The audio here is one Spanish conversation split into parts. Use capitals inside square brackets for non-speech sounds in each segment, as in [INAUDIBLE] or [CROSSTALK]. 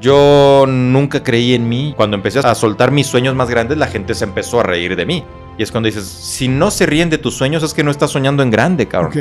Yo nunca creí en mí. Cuando empecé a soltar mis sueños más grandes, la gente se empezó a reír de mí. Y es cuando dices, si no se ríen de tus sueños es que no estás soñando en grande, cabrón.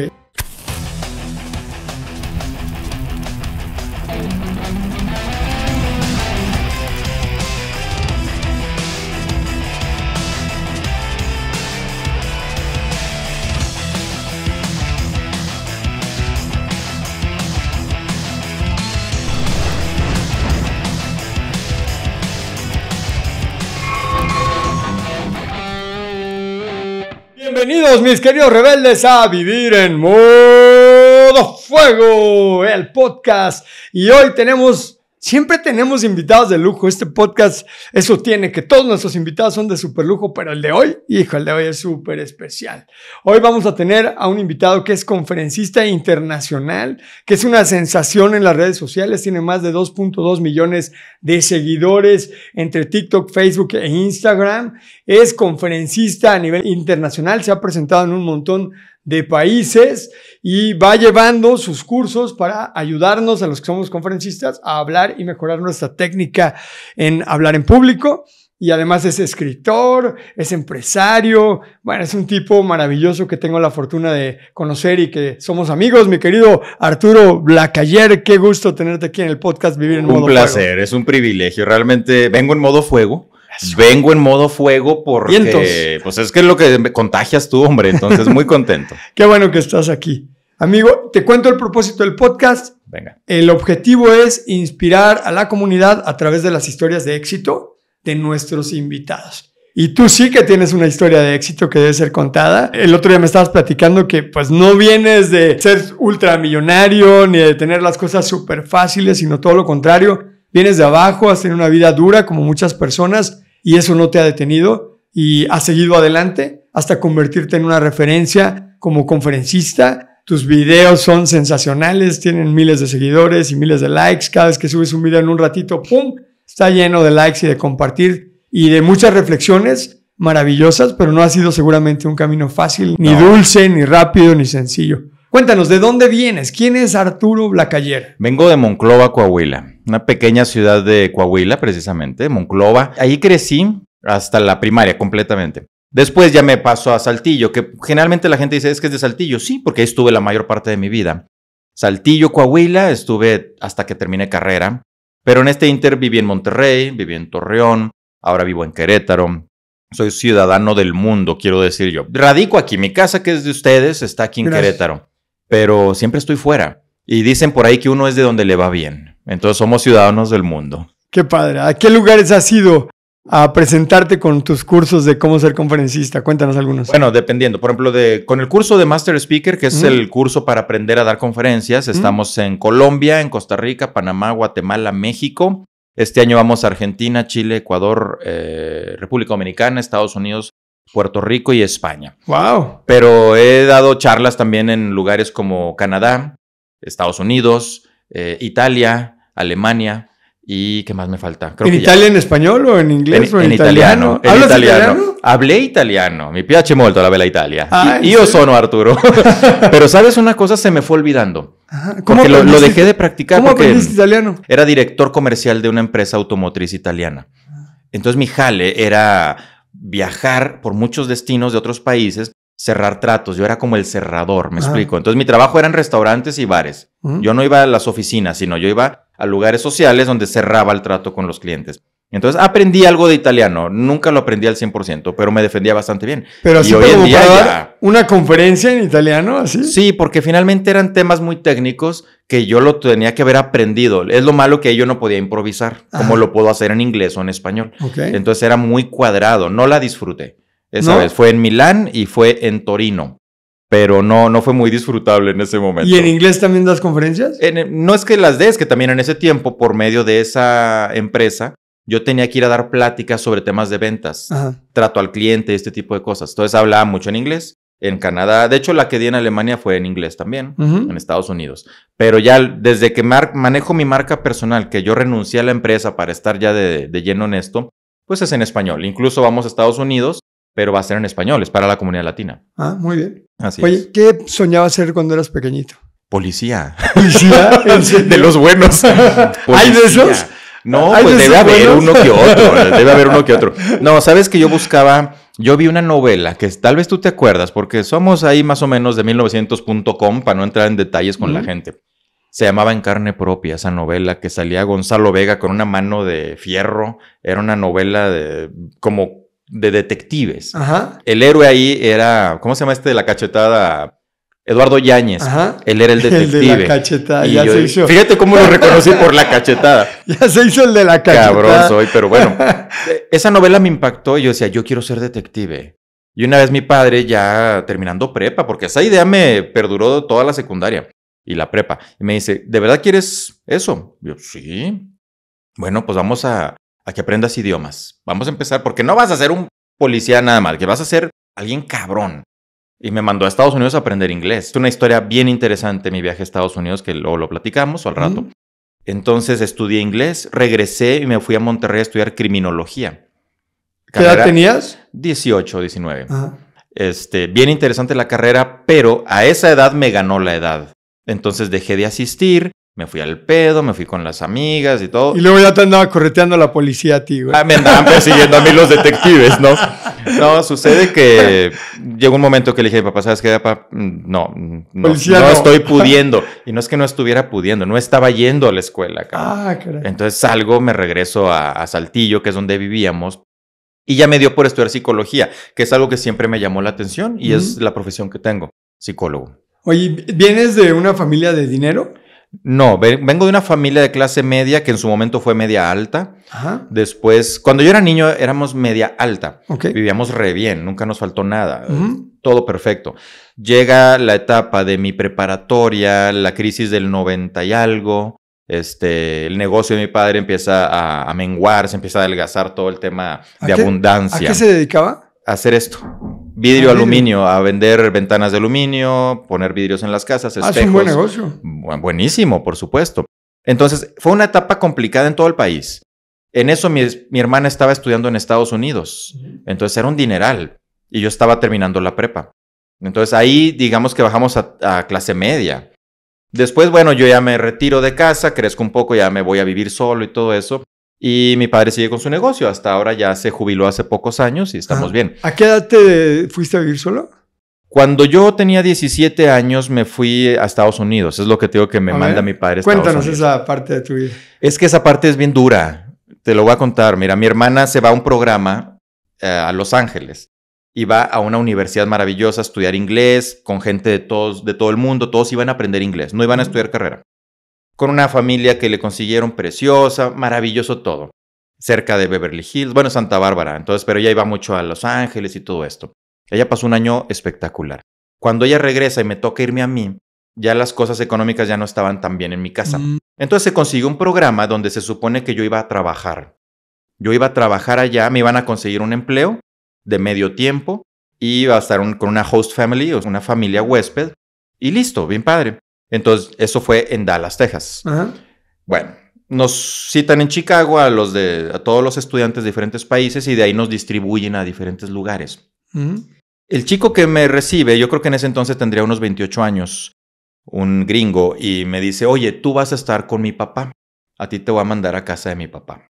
mis queridos rebeldes a vivir en modo fuego, el podcast. Y hoy tenemos Siempre tenemos invitados de lujo. Este podcast, eso tiene, que todos nuestros invitados son de super lujo, pero el de hoy, hijo, el de hoy es súper especial. Hoy vamos a tener a un invitado que es conferencista internacional, que es una sensación en las redes sociales, tiene más de 2.2 millones de seguidores entre TikTok, Facebook e Instagram. Es conferencista a nivel internacional, se ha presentado en un montón de países y va llevando sus cursos para ayudarnos a los que somos conferencistas a hablar y mejorar nuestra técnica en hablar en público. Y además es escritor, es empresario, bueno, es un tipo maravilloso que tengo la fortuna de conocer y que somos amigos, mi querido Arturo Blacayer, qué gusto tenerte aquí en el podcast Vivir en Modo Fuego. Un placer, es un privilegio, realmente vengo en modo fuego, Vengo en modo fuego porque pues es que es lo que me contagias tú, hombre, entonces muy contento. [LAUGHS] Qué bueno que estás aquí. Amigo, te cuento el propósito del podcast. Venga. El objetivo es inspirar a la comunidad a través de las historias de éxito de nuestros invitados. Y tú sí que tienes una historia de éxito que debe ser contada. El otro día me estabas platicando que pues no vienes de ser ultramillonario ni de tener las cosas súper fáciles, sino todo lo contrario. Vienes de abajo, has tenido una vida dura como muchas personas y eso no te ha detenido y has seguido adelante hasta convertirte en una referencia como conferencista. Tus videos son sensacionales, tienen miles de seguidores y miles de likes. Cada vez que subes un video en un ratito, ¡pum! Está lleno de likes y de compartir y de muchas reflexiones maravillosas, pero no ha sido seguramente un camino fácil, ni dulce, ni rápido, ni sencillo. Cuéntanos, ¿de dónde vienes? ¿Quién es Arturo Blacayer? Vengo de Monclova, Coahuila, una pequeña ciudad de Coahuila, precisamente, Monclova. Ahí crecí hasta la primaria completamente. Después ya me paso a Saltillo, que generalmente la gente dice es que es de Saltillo. Sí, porque ahí estuve la mayor parte de mi vida. Saltillo, Coahuila, estuve hasta que terminé carrera. Pero en este inter viví en Monterrey, viví en Torreón, ahora vivo en Querétaro, soy ciudadano del mundo, quiero decir yo. Radico aquí. Mi casa, que es de ustedes, está aquí en Querétaro pero siempre estoy fuera. Y dicen por ahí que uno es de donde le va bien. Entonces somos ciudadanos del mundo. Qué padre. ¿A qué lugares has ido a presentarte con tus cursos de cómo ser conferencista? Cuéntanos algunos. Bueno, dependiendo. Por ejemplo, de, con el curso de Master Speaker, que es el curso para aprender a dar conferencias, estamos en Colombia, en Costa Rica, Panamá, Guatemala, México. Este año vamos a Argentina, Chile, Ecuador, eh, República Dominicana, Estados Unidos, Puerto Rico y España. ¡Wow! Pero he dado charlas también en lugares como Canadá, Estados Unidos, eh, Italia, Alemania. ¿Y qué más me falta? ¿En Italia en español o en inglés en, italiano? italiano. En italiano. Hablé italiano. Mi piace molto la vela Italia. Ah, y, yo sono Arturo. [LAUGHS] Pero sabes una cosa, se me fue olvidando. Como porque lo, dejé de practicar. ¿Cómo porque italiano? Era director comercial de una empresa automotriz italiana. Ah. Entonces mi jale era viajar por muchos destinos de otros países, cerrar tratos. Yo era como el cerrador, me explico. Entonces mi trabajo era en restaurantes y bares. Yo no iba a las oficinas, sino yo iba a lugares sociales donde cerraba el trato con los clientes. Entonces aprendí algo de italiano, nunca lo aprendí al 100%, pero me defendía bastante bien. Pero así y hoy día una conferencia en italiano, así. Sí, porque finalmente eran temas muy técnicos que yo lo tenía que haber aprendido. Es lo malo que yo no podía improvisar, como lo puedo hacer en inglés o en español. Entonces era muy cuadrado, no la disfruté. Esa vez fue en Milán y fue en Torino pero no, no fue muy disfrutable en ese momento. ¿Y en inglés también das conferencias? Eh, no es que las des, que también en ese tiempo, por medio de esa empresa, yo tenía que ir a dar pláticas sobre temas de ventas, trato al cliente, este tipo de cosas. Entonces hablaba mucho en inglés. En Canadá, de hecho la que di en Alemania fue en inglés también, en Estados Unidos. Pero ya desde que manejo mi marca personal, que yo renuncié a la empresa para estar ya de, lleno en esto, pues es en español. Incluso vamos a Estados Unidos, pero va a ser en español, es para la comunidad latina. Ah, muy bien. Así Oye, ¿qué soñaba ser cuando eras pequeñito? Policía. ¿Policía? [LAUGHS] de los buenos. [LAUGHS] ¿Hay de esos? No, pues debe haber uno que otro, [LAUGHS] debe haber uno que otro. No, sabes que yo buscaba, yo vi una novela que tal vez tú te acuerdas, porque somos ahí más o menos de 1900.com para no entrar en detalles con la gente. Se llamaba En carne propia esa novela que salía Gonzalo Vega con una mano de fierro. Era una novela de como de detectives. El héroe ahí era, ¿cómo se llama este de la cachetada? Eduardo Yáñez. Él era el detective. [LAUGHS] El de la cachetada, Fíjate cómo lo reconocí por la cachetada. [LAUGHS] ya se hizo el de la cachetada. Cabrón soy, pero bueno. [LAUGHS] E, esa novela me impactó y yo decía, yo quiero ser detective. Y una vez mi padre ya terminando prepa, porque esa idea me perduró toda la secundaria y la prepa. Y me dice, ¿de verdad quieres eso? yo, sí. Bueno, pues vamos a que aprendas idiomas. Vamos a empezar, porque no vas a ser un policía nada mal, que vas a ser alguien cabrón. Y me mandó a Estados Unidos a aprender inglés. Es una historia bien interesante mi viaje a Estados Unidos, que luego lo platicamos al rato. Entonces estudié inglés, regresé y me fui a Monterrey a estudiar criminología. ¿Qué edad tenías? 18, 19. Este, bien interesante la carrera, pero a esa edad me ganó la edad. Entonces dejé de asistir, me fui al pedo, me fui con las amigas y todo. Y luego ya te andaba correteando la policía a ti, güey. Ah, me andaban persiguiendo a mí los detectives, ¿no? No, sucede que llegó un momento que le dije, papá, ¿sabes qué, No, no, estoy pudiendo. Y no es que no estuviera pudiendo, no estaba yendo a la escuela, cabrón. Ah, caray. Entonces salgo, me regreso a, Saltillo, que es donde vivíamos, y ya me dio por estudiar psicología, que es algo que siempre me llamó la atención y es la profesión que tengo, psicólogo. Oye, ¿vienes de una familia de dinero? No, vengo de una familia de clase media que en su momento fue media alta. Después, cuando yo era niño, éramos media alta. Vivíamos re bien, nunca nos faltó nada. Todo perfecto. Llega la etapa de mi preparatoria, la crisis del 90 y algo. Este, el negocio de mi padre empieza a, menguar, se empieza a adelgazar todo el tema de abundancia. ¿A qué se dedicaba? A hacer esto. Vidrio, ah, aluminio, a vender ventanas de aluminio, poner vidrios en las casas, espejos. Ah, es un buen negocio. buenísimo, por supuesto. Entonces, fue una etapa complicada en todo el país. En eso mi, hermana estaba estudiando en Estados Unidos. Entonces era un dineral. Y yo estaba terminando la prepa. Entonces ahí digamos que bajamos a, a, clase media. Después, bueno, yo ya me retiro de casa, crezco un poco, ya me voy a vivir solo y todo eso. Y mi padre sigue con su negocio. Hasta ahora ya se jubiló hace pocos años y estamos ah, bien. ¿A qué edad te fuiste a vivir solo? Cuando yo tenía 17 años me fui a Estados Unidos. Es lo que tengo que me manda mi padre. cuéntanos esa parte de tu vida. Es que esa parte es bien dura. Te lo voy a contar. Mira, mi hermana se va a un programa eh, a Los Ángeles y va a una universidad maravillosa a estudiar inglés con gente de, todos, de todo el mundo. Todos iban a aprender inglés, no iban a estudiar carrera con una familia que le consiguieron preciosa, maravilloso todo, cerca de Beverly Hills, bueno, Santa Bárbara, entonces, pero ella iba mucho a Los Ángeles y todo esto. Ella pasó un año espectacular. Cuando ella regresa y me toca irme a mí, ya las cosas económicas ya no estaban tan bien en mi casa. Mm. Entonces se consiguió un programa donde se supone que yo iba a trabajar. Yo iba a trabajar allá, me iban a conseguir un empleo de medio tiempo iba a estar con una host family, o una familia huésped, y listo, bien padre. Entonces, eso fue en Dallas, Texas. Bueno, nos citan en Chicago a, los de, a todos los estudiantes de diferentes países y de ahí nos distribuyen a diferentes lugares. El chico que me recibe, yo creo que en ese entonces tendría unos 28 años, un gringo, y me dice, oye, tú vas a estar con mi papá, a ti te voy a mandar a casa de mi papá.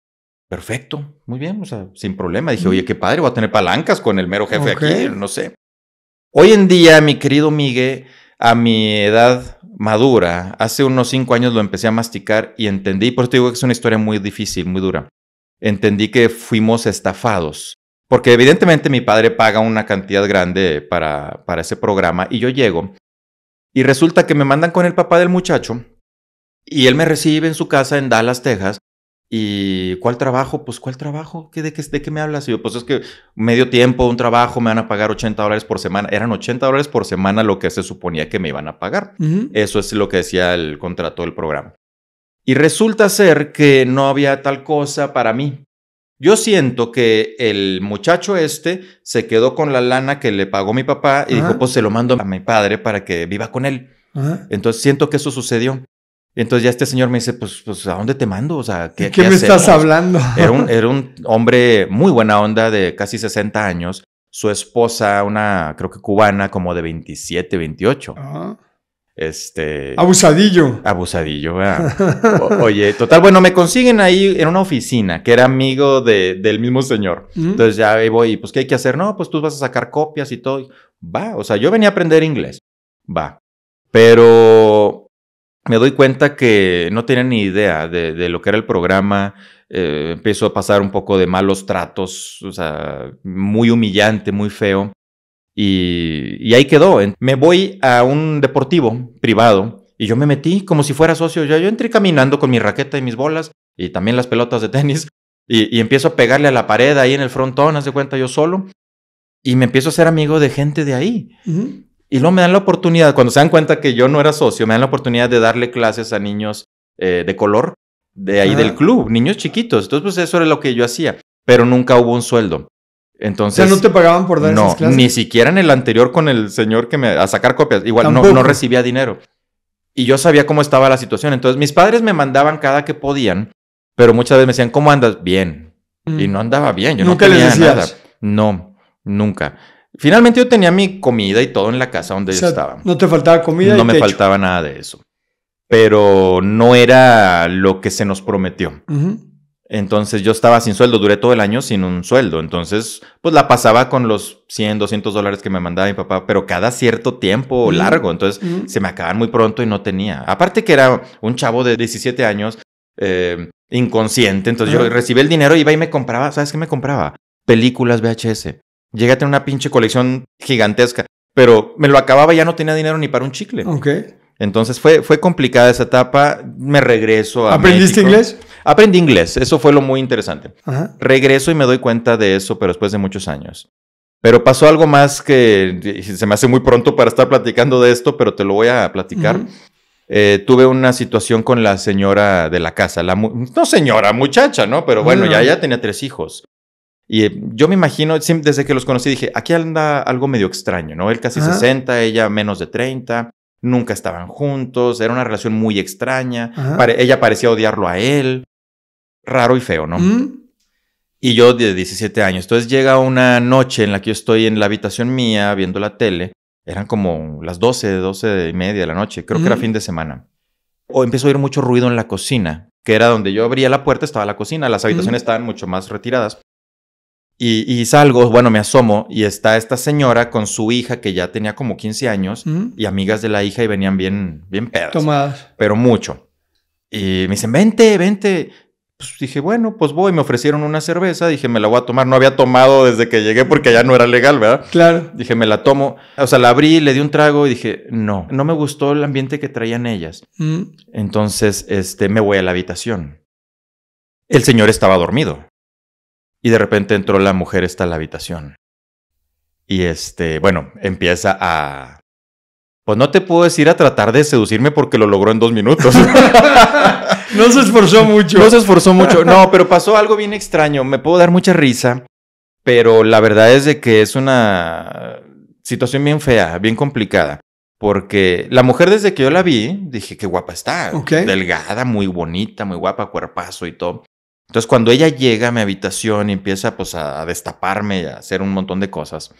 Perfecto, muy bien, o sea, sin problema. Dije, oye, qué padre, voy a tener palancas con el mero jefe aquí, no sé. Hoy en día, mi querido Miguel, a mi edad madura. Hace unos cinco años lo empecé a masticar y entendí, por eso digo que es una historia muy difícil, muy dura. Entendí que fuimos estafados. Porque evidentemente mi padre paga una cantidad grande para, para ese programa y yo llego. Y resulta que me mandan con el papá del muchacho y él me recibe en su casa en Dallas, Texas, ¿Y cuál trabajo? Pues, ¿cuál trabajo? ¿Qué, de, qué, me hablas? Y yo, pues es que medio tiempo, un trabajo, me van a pagar 80 dólares por semana. Eran 80 dólares por semana lo que se suponía que me iban a pagar. Eso es lo que decía el contrato del programa. Y resulta ser que no había tal cosa para mí. Yo siento que el muchacho este se quedó con la lana que le pagó mi papá y dijo, pues se lo mando a mi padre para que viva con él. Entonces siento que eso sucedió. Entonces ya este señor me dice, pues, pues ¿a dónde te mando? O sea, ¿qué, ¿Qué, me estás hablando? Era un, [LAUGHS] era un hombre muy buena onda de casi 60 años. Su esposa, una, creo que cubana, como de 27, 28. Ah. Este. Abusadillo. Abusadillo, [LAUGHS] Oye, total, bueno, me consiguen ahí en una oficina que era amigo de, del mismo señor. Entonces ya ahí voy, pues, ¿qué hay que hacer? No, pues tú vas a sacar copias y todo. Va, o sea, yo venía a aprender inglés. Va. Pero me doy cuenta que no tenía ni idea de, lo que era el programa. Eh, empiezo a pasar un poco de malos tratos, o sea, muy humillante, muy feo. Y, ahí quedó. Me voy a un deportivo privado y yo me metí como si fuera socio. Yo, yo entré caminando con mi raqueta y mis bolas y también las pelotas de tenis y, empiezo a pegarle a la pared ahí en el frontón, Hace cuenta yo solo. Y me empiezo a ser amigo de gente de ahí. Y luego me dan la oportunidad, cuando se dan cuenta que yo no era socio, me dan la oportunidad de darle clases a niños eh, de color de ahí del ah. club, niños chiquitos. Entonces, pues eso era lo que yo hacía, pero nunca hubo un sueldo. Entonces, no te pagaban por dar no, Ni siquiera en el anterior con el señor que me. a sacar copias. Igual no, recibía dinero. Y yo sabía cómo estaba la situación. Entonces, mis padres me mandaban cada que podían, pero muchas veces me decían, ¿cómo andas? Bien. Y mm. no andaba bien. Yo ¿Nunca no tenía les decías? No, nunca. Finalmente yo tenía mi comida y todo en la casa donde yo estaba. No te faltaba comida. No me faltaba nada de eso. Pero no era lo que se nos prometió. Entonces yo estaba sin sueldo, duré todo el año sin un sueldo. Entonces, pues la pasaba con los 100, 200 dólares que me mandaba mi papá, pero cada cierto tiempo largo. Entonces se me acaban muy pronto y no tenía. Aparte que era un chavo de 17 años, eh, inconsciente. Entonces yo recibí el dinero, iba y me compraba, ¿sabes qué me compraba? Películas VHS. Llegué a tener una pinche colección gigantesca, pero me lo acababa ya no tenía dinero ni para un chicle. Entonces fue, fue complicada esa etapa. Me regreso a. ¿Aprendiste inglés? Aprendí inglés. Eso fue lo muy interesante. Regreso y me doy cuenta de eso, pero después de muchos años. Pero pasó algo más que se me hace muy pronto para estar platicando de esto, pero te lo voy a platicar. Eh, tuve una situación con la señora de la casa, la no señora, muchacha, ¿no? Pero bueno, ah. ya, ya tenía tres hijos. Y eh, yo me imagino, desde que los conocí, dije, aquí anda algo medio extraño, ¿no? Él casi 60, ella menos de 30, nunca estaban juntos, era una relación muy extraña, ella parecía odiarlo a él, raro y feo, ¿no? Mm. Y yo de 17 años, entonces llega una noche en la que yo estoy en la habitación mía viendo la tele, eran como las 12, 12 y media de la noche, creo que era fin de semana. O empiezo a oír mucho ruido en la cocina, que era donde yo abría la puerta, estaba la cocina, las habitaciones estaban mucho más retiradas. Y, salgo, bueno, me asomo y está esta señora con su hija que ya tenía como 15 años y amigas de la hija y venían bien, bien pedas. Tomadas. Pero mucho. Y me dicen, vente, vente. Pues dije, bueno, pues voy. Me ofrecieron una cerveza. Dije, me la voy a tomar. No había tomado desde que llegué porque ya no era legal, ¿verdad? Claro. Dije, me la tomo. O sea, la abrí, le di un trago y dije, no, no me gustó el ambiente que traían ellas. Entonces, este, me voy a la habitación. El señor estaba dormido. Y de repente entró la mujer esta a la habitación. Y este, bueno, empieza a... Pues no te puedo decir a tratar de seducirme porque lo logró en dos minutos. [LAUGHS] no se esforzó mucho. No se esforzó mucho. No, pero pasó algo bien extraño. Me puedo dar mucha risa, pero la verdad es de que es una situación bien fea, bien complicada. Porque la mujer desde que yo la vi, dije, qué guapa está. Delgada, muy bonita, muy guapa, cuerpazo y todo. Entonces cuando ella llega a mi habitación y empieza pues a destaparme y a hacer un montón de cosas,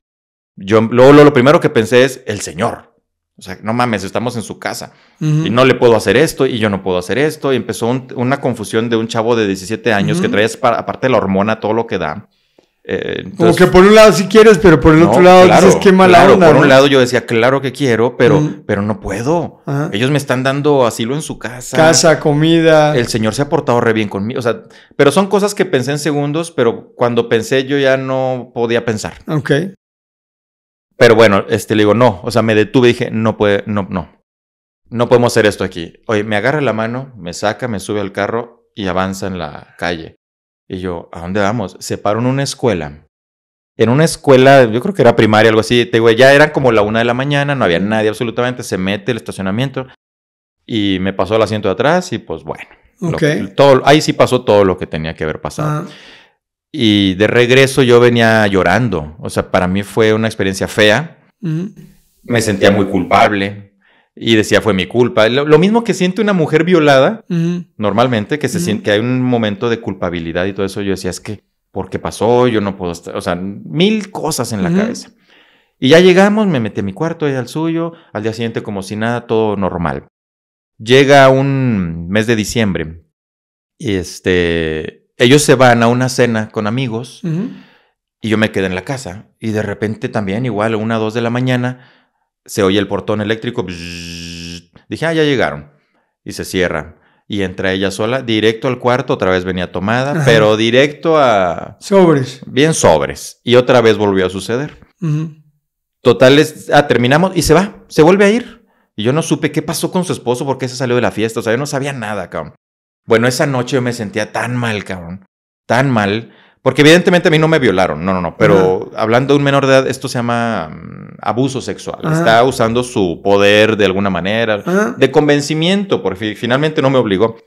yo lo, primero que pensé es el señor. O sea, no mames, estamos en su casa y no le puedo hacer esto y yo no puedo hacer esto. Y empezó una confusión de un chavo de 17 años que traía aparte la hormona, todo lo que da. Eh, Como que por un lado sí quieres, pero por el otro lado dices qué mala Por un lado yo decía, claro que quiero, pero, mm. pero no puedo. Ellos me están dando asilo en su casa. Casa, comida. El señor se ha portado re bien conmigo. O sea, pero son cosas que pensé en segundos, pero cuando pensé yo ya no podía pensar. Ok. Pero bueno, este, le digo, no. O sea, me detuve y dije, no puede, no, no. No podemos hacer esto aquí. Oye, me agarra la mano, me saca, me sube al carro y avanza en la calle. Y yo, ¿a dónde vamos? Se paró en una escuela. En una escuela, yo creo que era primaria, algo así. Te digo, ya era como la una de la mañana, no había nadie absolutamente. Se mete el estacionamiento y me pasó el asiento de atrás y pues bueno. todo, ahí sí pasó todo lo que tenía que haber pasado. Y de regreso yo venía llorando. O sea, para mí fue una experiencia fea. Me sentía muy culpable y decía, fue mi culpa. Lo, mismo que siente una mujer violada, normalmente, que se siente hay un momento de culpabilidad y todo eso. Yo decía, es que, porque pasó? Yo no puedo estar. O sea, mil cosas en la cabeza. Y ya llegamos, me metí en mi cuarto, ella al suyo. Al día siguiente, como si nada, todo normal. Llega un mes de diciembre. Y este. Ellos se van a una cena con amigos. Y yo me quedé en la casa. Y de repente también, igual, a una o dos de la mañana se oye el portón eléctrico. Dije, ah, ya llegaron. Y se cierra. Y entra ella sola, directo al cuarto, otra vez venía tomada, pero directo a... Sobres. Bien sobres. Y otra vez volvió a suceder. Total, ah, terminamos y se va, se vuelve a ir. Y yo no supe qué pasó con su esposo, por qué se salió de la fiesta, o sea, yo no sabía nada, cabrón. Bueno, esa noche yo me sentía tan mal, cabrón. Tan mal porque evidentemente a mí no me violaron, no, no, no. Pero hablando de un menor de edad, esto se llama mm, abuso sexual. Está usando su poder de alguna manera, de convencimiento, porque finalmente no me obligó.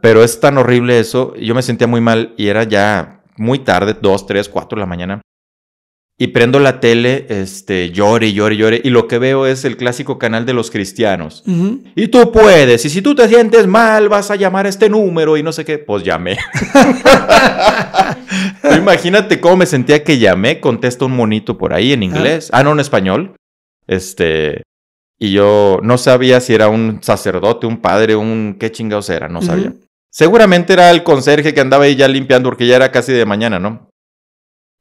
Pero es tan horrible eso. Yo me sentía muy mal y era ya muy tarde, dos, tres, cuatro de la mañana. Y prendo la tele, este, llore, llore, llore, y lo que veo es el clásico canal de los cristianos. Y tú puedes, y si tú te sientes mal, vas a llamar a este número y no sé qué, pues llamé. [LAUGHS] imagínate cómo me sentía que llamé, contesta un monito por ahí en inglés, ah, no, en español. Este, y yo no sabía si era un sacerdote, un padre, un qué chingados era, no sabía. Seguramente era el conserje que andaba ahí ya limpiando porque ya era casi de mañana, ¿no?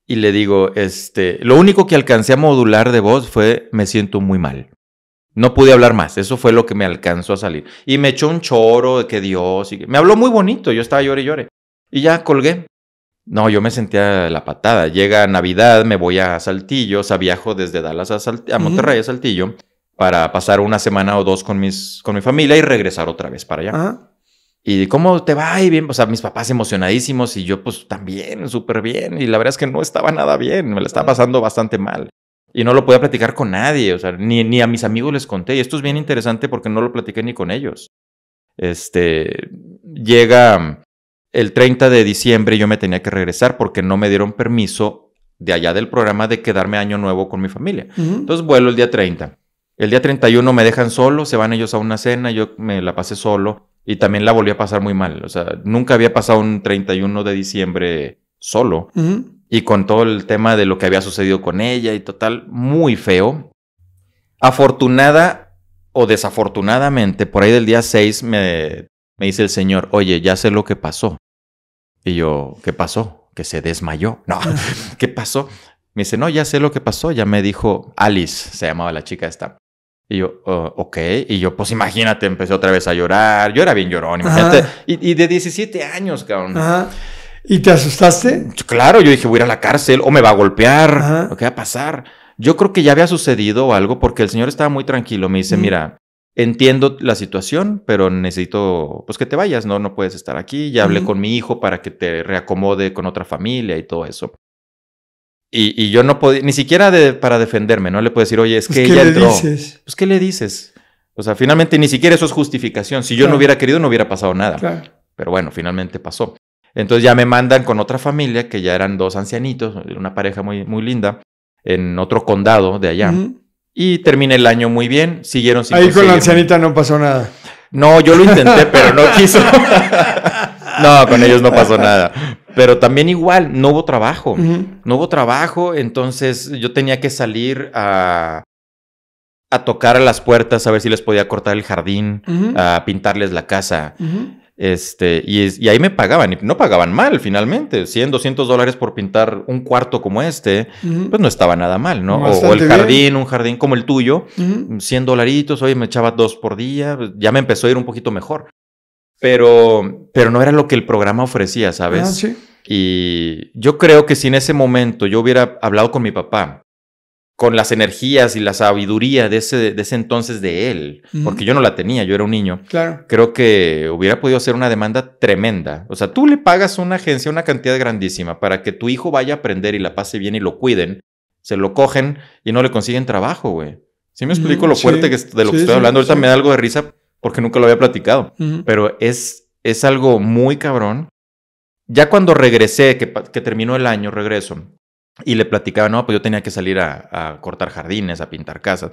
y le digo, este, lo único que alcancé a modular de voz fue me siento muy mal. No pude hablar más, eso fue lo que me alcanzó a salir. Y me echó un choro de que Dios, y me habló muy bonito, yo estaba llore y llore. Y ya colgué. No, yo me sentía la patada. Llega Navidad, me voy a Saltillo, o sea, viajo desde Dallas a, Monterrey, a Saltillo, para pasar una semana o dos con, mis, con mi familia y regresar otra vez para allá. Ajá. Y cómo te va y bien, o sea, mis papás emocionadísimos y yo pues también, súper bien. Y la verdad es que no estaba nada bien, me la estaba pasando bastante mal. Y no lo podía platicar con nadie, o sea, ni, ni a mis amigos les conté. Y esto es bien interesante porque no lo platiqué ni con ellos. Este, llega el 30 de diciembre, Y yo me tenía que regresar porque no me dieron permiso de allá del programa de quedarme año nuevo con mi familia. Entonces vuelo el día 30. El día 31 me dejan solo, se van ellos a una cena, yo me la pasé solo y también la volvió a pasar muy mal. O sea, nunca había pasado un 31 de diciembre solo. Y con todo el tema de lo que había sucedido con ella y total, muy feo. Afortunada o desafortunadamente, por ahí del día 6 me, me dice el señor, oye, ya sé lo que pasó. Y yo, ¿qué pasó? Que se desmayó. [LAUGHS] No, ¿qué pasó? Me dice, no, ya sé lo que pasó. Ya me dijo Alice, se llamaba la chica esta. Y yo, oh, ok. Y yo, pues imagínate, empecé otra vez a llorar. Yo era bien llorón, imagínate. Y, de 17 años, cabrón. ¿Y te asustaste? Claro, yo dije, voy a ir a la cárcel o me va a golpear. ¿Qué va a pasar? Yo creo que ya había sucedido algo porque el señor estaba muy tranquilo. Me dice, mira, entiendo la situación, pero necesito pues que te vayas, no, no puedes estar aquí. Ya hablé con mi hijo para que te reacomode con otra familia y todo eso. Y, yo no podía, ni siquiera para defenderme, ¿no? Le puedo decir, oye, es pues, que ella entró. Dices? Pues, ¿qué le dices? O sea, finalmente ni siquiera eso es justificación. Si yo no hubiera querido, no hubiera pasado nada. Claro. Pero bueno, finalmente pasó. Entonces ya me mandan con otra familia, que ya eran dos ancianitos, una pareja muy, muy linda, en otro condado de allá. Y terminé el año muy bien, siguieron sin Ahí con la ancianita no pasó nada. No, yo lo intenté, [LAUGHS] pero no quiso. [LAUGHS] no, con ellos no pasó nada. Pero también igual, no hubo trabajo. No hubo trabajo, entonces yo tenía que salir a, tocar a las puertas, a ver si les podía cortar el jardín, a pintarles la casa. Este, y, ahí me pagaban, y no pagaban mal finalmente. 100, 200 dólares por pintar un cuarto como este, pues no estaba nada mal, ¿no? O, el jardín, un jardín como el tuyo, 100 dolaritos, hoy me echaba dos por día, ya me empezó a ir un poquito mejor pero, pero no era lo que el programa ofrecía, ¿sabes? Ah, y yo creo que si en ese momento yo hubiera hablado con mi papá, con las energías y la sabiduría de ese, de ese entonces de él, porque yo no la tenía, yo era un niño. Claro. Creo que hubiera podido hacer una demanda tremenda. O sea, tú le pagas a una agencia una cantidad grandísima para que tu hijo vaya a aprender y la pase bien y lo cuiden, se lo cogen y no le consiguen trabajo, güey. ¿Sí me explico lo fuerte que de lo que estoy hablando? Ahorita me da algo de risa porque nunca lo había platicado, pero es, es algo muy cabrón. Ya cuando regresé, que, terminó el año, regreso, y le platicaba, no, pues yo tenía que salir a, cortar jardines, a pintar casas.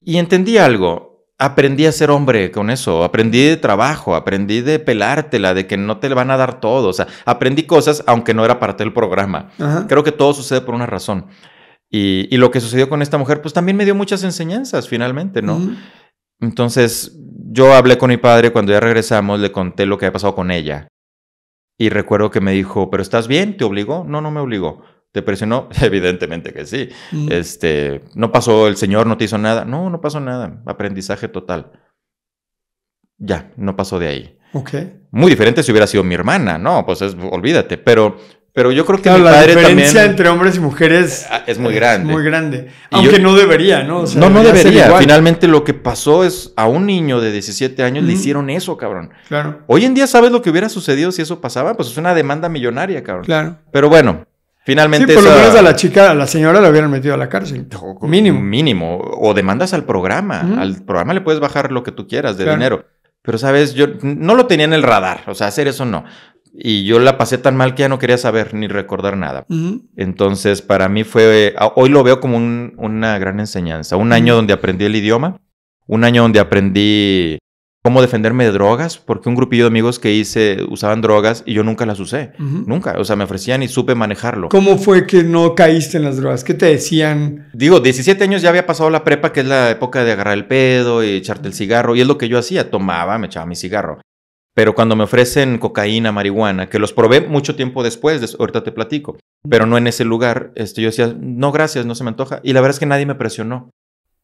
Y entendí algo, aprendí a ser hombre con eso, aprendí de trabajo, aprendí de pelártela, de que no te van a dar todo, o sea, aprendí cosas aunque no era parte del programa. Creo que todo sucede por una razón. Y, lo que sucedió con esta mujer, pues también me dio muchas enseñanzas finalmente, ¿no? Entonces, yo hablé con mi padre cuando ya regresamos, le conté lo que había pasado con ella. Y recuerdo que me dijo, ¿pero estás bien? ¿Te obligó? No, no me obligó. ¿Te presionó? [LAUGHS] Evidentemente que sí. Mm. Este, no pasó, el señor no te hizo nada. No, no pasó nada. Aprendizaje total. Ya, no pasó de ahí. Ok. Muy diferente si hubiera sido mi hermana, ¿no? Pues olvídate. Pero pero yo creo que mi padre la diferencia entre hombres y mujeres ah, es muy grande. muy grande. Aunque no debería, ¿no? no, no debería. Finalmente lo que pasó es a un niño de 17 años le hicieron eso, cabrón. Claro. Hoy en día sabes lo que hubiera sucedido si eso pasaba, pues es una demanda millonaria, cabrón. Claro. Pero bueno, Finalmente. Sí, por lo menos a la chica, a la señora la hubieran metido a la cárcel. mínimo. Mínimo. O demandas al programa. Al programa le puedes bajar lo que tú quieras de dinero. Pero, ¿sabes? Yo no lo tenía en el radar. O sea, hacer eso no y yo la pasé tan mal que ya no quería saber ni recordar nada. Entonces, para mí fue, hoy lo veo como una gran enseñanza. Un año donde aprendí el idioma, un año donde aprendí cómo defenderme de drogas, porque un grupillo de amigos que hice usaban drogas y yo nunca las usé, nunca, o sea, me ofrecían y supe manejarlo. ¿Cómo fue que no caíste en las drogas? ¿Qué te decían? Digo, 17 años ya había pasado la prepa, que es la época de agarrar el pedo y echarte el cigarro, y es lo que yo hacía, tomaba, me echaba mi cigarro. Pero cuando me ofrecen cocaína, marihuana, que los probé mucho tiempo después, ahorita te platico, pero no en ese lugar, este, yo decía, no, gracias, no se me antoja. Y la verdad es que nadie me presionó.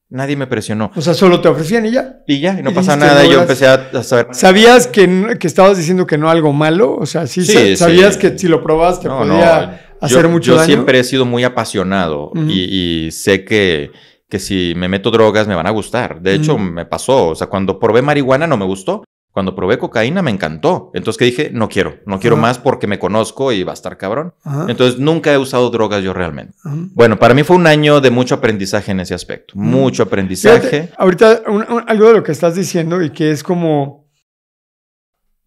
Nadie me presionó. O sea, solo te ofrecían y ya. Y ya, y no pasa nada. yo empecé a, saber. ¿Sabías que, estabas diciendo que no algo malo? O sea, sí, sí sabías que si lo probabas te podía hacer mucho daño. Yo siempre he sido muy apasionado y, sé que, que si me meto drogas me van a gustar. De hecho, me pasó. O sea, cuando probé marihuana no me gustó. Cuando probé cocaína me encantó. Entonces que dije, no quiero, no quiero más porque me conozco y va a estar cabrón. Entonces nunca he usado drogas yo realmente. Bueno, para mí fue un año de mucho aprendizaje en ese aspecto. Mm. Mucho aprendizaje. ahorita algo de lo que estás diciendo y que es como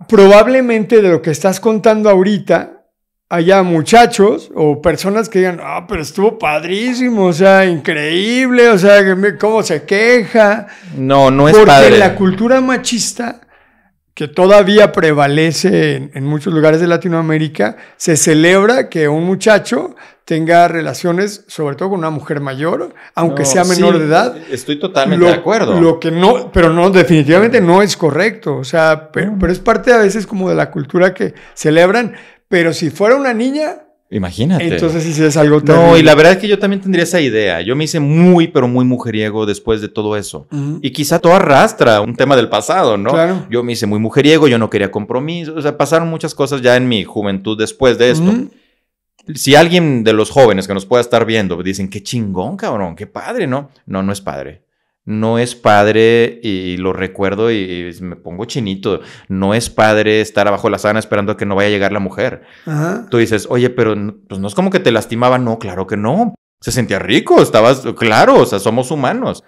probablemente de lo que estás contando ahorita haya muchachos o personas que digan, ah, pero estuvo padrísimo, o sea, increíble, o sea, cómo se queja. No, no es Porque la cultura machista que todavía prevalece en, muchos lugares de Latinoamérica, se celebra que un muchacho tenga relaciones, sobre todo con una mujer mayor, aunque sea menor de edad. Estoy totalmente de acuerdo. Lo que no, pero no, definitivamente no es correcto. O sea, pero, pero es parte a veces como de la cultura que celebran. Pero si fuera una niña, Imagínate. Entonces sí es algo tan. No, y la verdad es que yo también tendría esa idea. Yo me hice muy, pero muy mujeriego después de todo eso. Y quizá todo arrastra un tema del pasado, ¿no? Yo me hice muy mujeriego, yo no quería compromiso. O sea, pasaron muchas cosas ya en mi juventud después de esto. Si alguien de los jóvenes que nos pueda estar viendo dicen, qué chingón, cabrón, qué padre, ¿no? No, no es padre no es padre, y lo recuerdo y, me pongo chinito, no es padre estar abajo de la sana esperando a que no vaya a llegar la mujer. Tú dices, oye, pero pues, no es como que te lastimaba, no, claro que no. Se sentía rico, estabas, claro, o sea, somos humanos.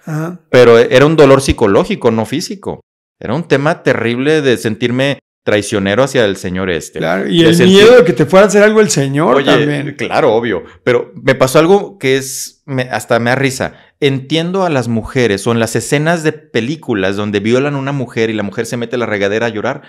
Pero era un dolor psicológico, no físico. Era un tema terrible de sentirme traicionero hacia el señor este. Claro, y el miedo de que te fuera a hacer algo el señor Oye, Claro, obvio. Pero me pasó algo que es, hasta me da risa. Entiendo a las mujeres o en las escenas de películas donde violan a una mujer y la mujer se mete a la regadera a llorar.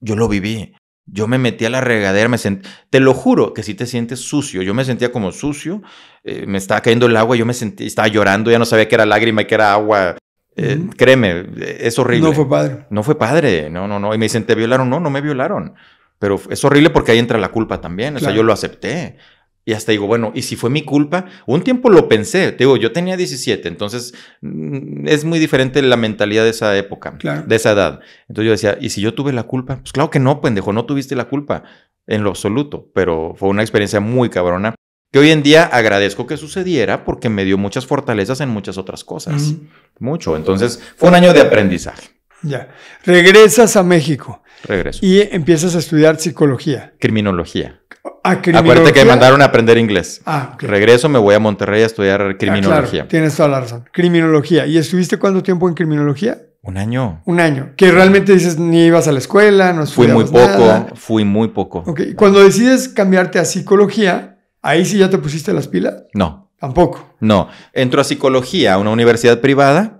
Yo lo viví. Yo me metí a la regadera, me te lo juro que si sí te sientes sucio. Yo me sentía como sucio, eh, me estaba cayendo el agua, yo me sentí, estaba llorando, ya no sabía que era lágrima, y que era agua eh, créeme, es horrible. No fue padre. No fue padre, no, no, no. Y me dicen, ¿te violaron? No, no me violaron. Pero es horrible porque ahí entra la culpa también. O sea, yo lo acepté. Y hasta digo, bueno, ¿y si fue mi culpa? Un tiempo lo pensé, te digo, yo tenía 17, entonces mm, es muy diferente la mentalidad de esa época, de esa edad. Entonces yo decía, ¿y si yo tuve la culpa? Pues claro que no, pendejo, no tuviste la culpa en lo absoluto, pero fue una experiencia muy cabrona que hoy en día agradezco que sucediera porque me dio muchas fortalezas en muchas otras cosas. Mucho. Entonces, fue un año de aprendizaje. Ya. Regresas a México. Regreso. Y empiezas a estudiar psicología. Criminología. Ah, Acuérdate que me mandaron a aprender inglés. Ah, okay. Regreso, me voy a Monterrey a estudiar ah, criminología. tienes toda la razón. Criminología. ¿Y estuviste cuánto tiempo en criminología? Un año. Un año. Que realmente dices, ni ibas a la escuela, no Fui muy poco, fui muy poco. Ok. Cuando decides cambiarte a psicología, ¿Ahí sí ya te pusiste las pilas? No. Tampoco. No. Entró a psicología a una universidad privada,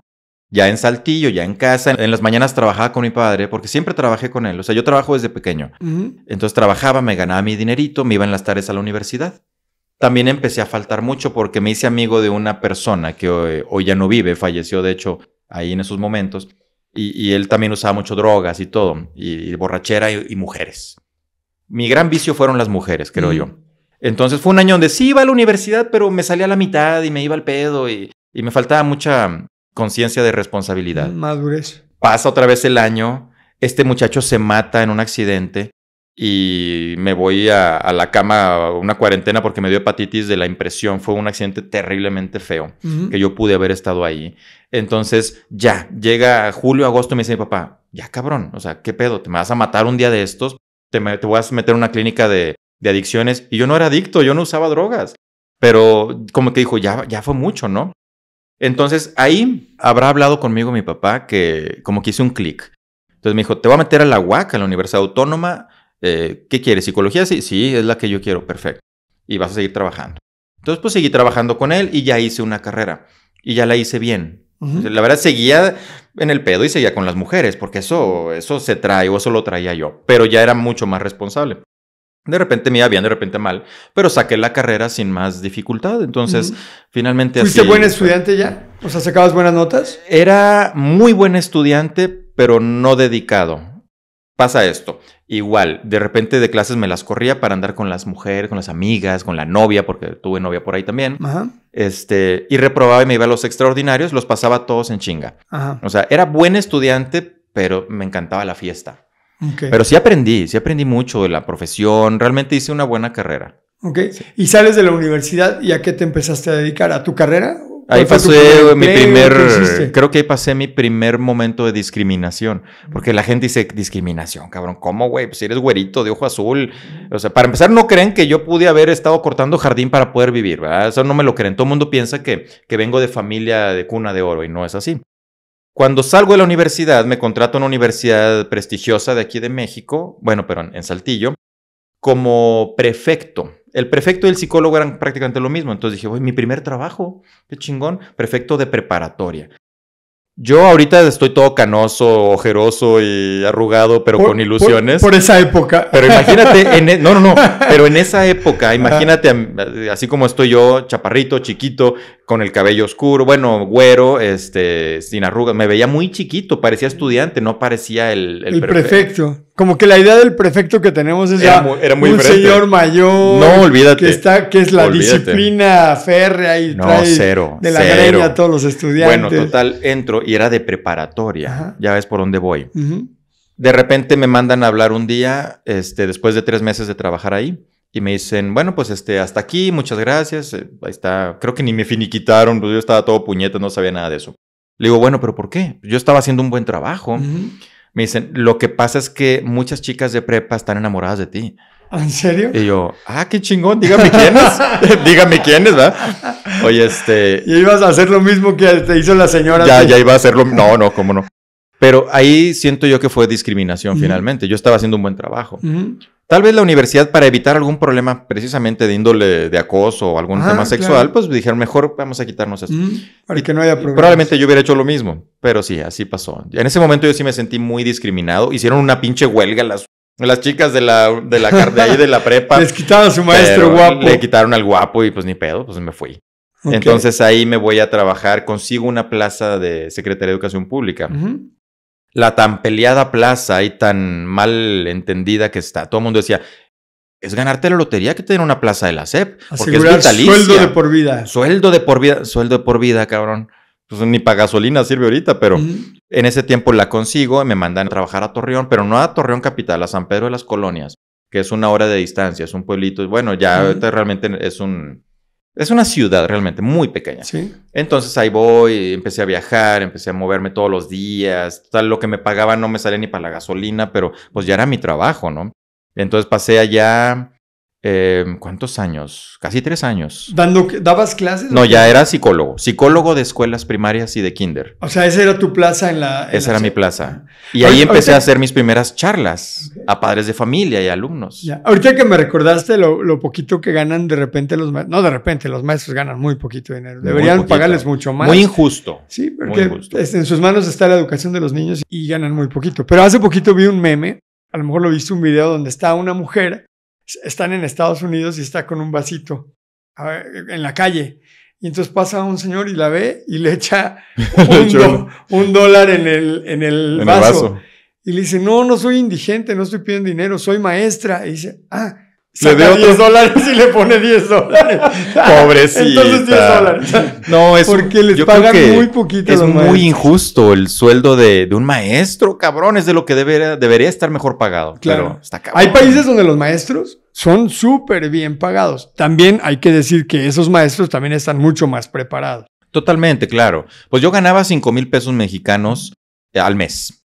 ya en Saltillo, ya en casa. En las mañanas trabajaba con mi padre, porque siempre trabajé con él. O sea, yo trabajo desde pequeño. Entonces trabajaba, me ganaba mi dinerito, me iba en las tardes a la universidad. También empecé a faltar mucho porque me hice amigo de una persona que hoy, ya no vive, falleció de hecho ahí en esos momentos. Y, él también usaba mucho drogas y todo, y, borrachera y, mujeres. Mi gran vicio fueron las mujeres, creo yo entonces fue un año donde sí iba a la universidad, pero me salía a la mitad y me iba al pedo y, me faltaba mucha mm, conciencia de responsabilidad. Madurez. Pasa otra vez el año, este muchacho se mata en un accidente y me voy a, la cama una cuarentena porque me dio hepatitis de la impresión. Fue un accidente terriblemente feo, que yo pude haber estado ahí. Entonces ya, llega julio, agosto y me dice mi papá, ya cabrón, o sea, ¿qué pedo? ¿Te me vas a matar un día de estos? Te, me, te, voy a meter a una clínica de, de adicciones y yo no era adicto, yo no usaba drogas, pero como que dijo, ya, ya fue mucho, ¿no? Entonces ahí habrá hablado conmigo mi papá que como que hice un clic. Entonces me dijo, te voy a meter a la UAC, a la Universidad Autónoma, eh, ¿qué quieres? ¿Psicología? Sí, sí, es la que yo quiero, perfecto. Y vas a seguir trabajando. Entonces pues seguí trabajando con él y ya hice una carrera y ya la hice bien. La verdad seguía en el pedo y seguía con las mujeres, porque eso, eso se trae o eso lo traía yo, pero ya era mucho más responsable. De repente me iba bien, de repente mal, pero saqué la carrera sin más dificultad. Entonces, finalmente... ¿Fuiste buen estudiante ya? O sea, ¿sacabas buenas notas? Era muy buen estudiante, pero no dedicado. Pasa esto. Igual, de repente de clases me las corría para andar con las mujeres, con las amigas, con la novia, porque tuve novia por ahí también. Este, y reprobaba y me iba a los extraordinarios, los pasaba todos en chinga. O sea, era buen estudiante, pero me encantaba la fiesta. Pero sí aprendí, sí aprendí mucho de la profesión, realmente hice una buena carrera. Ok, y sales de la universidad y a qué te empezaste a dedicar, a tu carrera Ahí pasé mi primer, creo que ahí pasé mi primer momento de discriminación, porque la gente dice discriminación, cabrón, ¿cómo, güey? Pues si eres güerito de ojo azul, o sea, para empezar no creen que yo pude haber estado cortando jardín para poder vivir, ¿verdad? Eso no me lo creen, todo el mundo piensa que, que vengo de familia de cuna de oro y no es así. Cuando salgo de la universidad, me contrato a una universidad prestigiosa de aquí de México, bueno, pero en Saltillo, como prefecto. El prefecto y el psicólogo eran prácticamente lo mismo, entonces dije, voy, mi primer trabajo, qué chingón, prefecto de preparatoria. Yo ahorita estoy todo canoso, ojeroso y arrugado, pero con ilusiones. Por, esa época. Pero imagínate, [LAUGHS] en e-, no, no, no, pero en esa época, imagínate, así como estoy yo, chaparrito, chiquito, con el cabello oscuro, bueno, güero, este, sin arrugas, me veía muy chiquito, parecía estudiante, no parecía el, el, prefecto. Como que la idea del prefecto que tenemos es ya un señor mayor. No, olvídate. Que, está, que es la disciplina férrea y no, cero, de la cero. a todos los estudiantes. Bueno, total, entro y era de preparatoria. Ya ves por dónde voy. De repente me mandan a hablar un día, este, después de tres meses de trabajar ahí. Y me dicen, bueno, pues este, hasta aquí, muchas gracias. Eh, ahí está. Creo que ni me finiquitaron, pues yo estaba todo puñeto, no sabía nada de eso. Le digo, bueno, pero ¿por qué? Yo estaba haciendo un buen trabajo. Me dicen, lo que pasa es que muchas chicas de prepa están enamoradas de ti. [LAUGHS] ¿En serio? Y yo, ah, qué chingón, dígame quién es. [LAUGHS] dígame quién es, ¿verdad? Oye, este. Y ibas a hacer lo mismo que te hizo la señora. Ya, ya iba a hacerlo. No, no, cómo no. Pero ahí siento yo que fue discriminación finalmente. Yo estaba haciendo un buen trabajo. Tal vez la universidad, para evitar algún problema precisamente de índole de acoso o algún tema sexual, pues dijeron, mejor vamos a quitarnos esto. para y, que no haya problemas. Probablemente yo hubiera hecho lo mismo, pero sí, así pasó. En ese momento yo sí me sentí muy discriminado. Hicieron una pinche huelga las las chicas de la, de la de ahí de la prepa. [LAUGHS] Les quitaron su maestro guapo. Le quitaron al guapo y pues ni pedo, pues me fui. Entonces ahí me voy a trabajar, consigo una plaza de Secretaría de Educación Pública. La tan peleada plaza y tan mal entendida que está. Todo el mundo decía, es ganarte la lotería que tener una plaza de la SEP. Porque es vitalicia. sueldo de por vida. Sueldo de por vida, sueldo de por vida, cabrón pues ni para gasolina sirve ahorita, pero en ese tiempo la consigo, me mandan a trabajar a Torreón, pero no a Torreón Capital, a San Pedro de las Colonias, que es una hora de distancia, es un pueblito, bueno, ya realmente es un... Es una ciudad realmente muy pequeña. ¿Sí? Entonces ahí voy, empecé a viajar, empecé a moverme todos los días, tal, lo que me pagaba no me salía ni para la gasolina, pero pues ya era mi trabajo, ¿no? Entonces pasé allá Em, ¿cuántos años? Casi tres años. Dando, ¿Dabas clases? No, ya era psicólogo, psicólogo de escuelas primarias y de kinder. O sea, esa era tu plaza en la... esa era mi plaza. Y ahí empecé a hacer mis primeras charlas a padres de familia y alumnos. Ahorita que me recordaste lo, poquito que ganan de repente los maestros, no de repente, los maestros ganan muy poquito dinero, deberían pagarles mucho más. Muy injusto. Sí, porque en sus manos está la educación de los niños y ganan muy poquito. Pero hace poquito vi un meme, a lo mejor lo viste un video donde está una mujer están en Estados Unidos y está con un vasito en la calle. Y entonces pasa un señor y la ve y le echa [LAUGHS] un, dólar en el, en, el, vaso. Y le dice, no, no soy indigente, no estoy pidiendo dinero, soy maestra. Y dice, ah, le dio 10 dólares y le pone 10 dólares. [LAUGHS] Pobrecita. Entonces 10 dólares. No, es porque les pagan muy poquito. Es muy injusto el sueldo de, un maestro, cabrón. Es de lo que debería, debería estar mejor pagado. Claro. está cabrón. Hay países donde los maestros son súper bien pagados. También hay que decir que esos maestros también están mucho más preparados. Totalmente, claro. Pues yo ganaba 5 mil pesos mexicanos eh, al mes.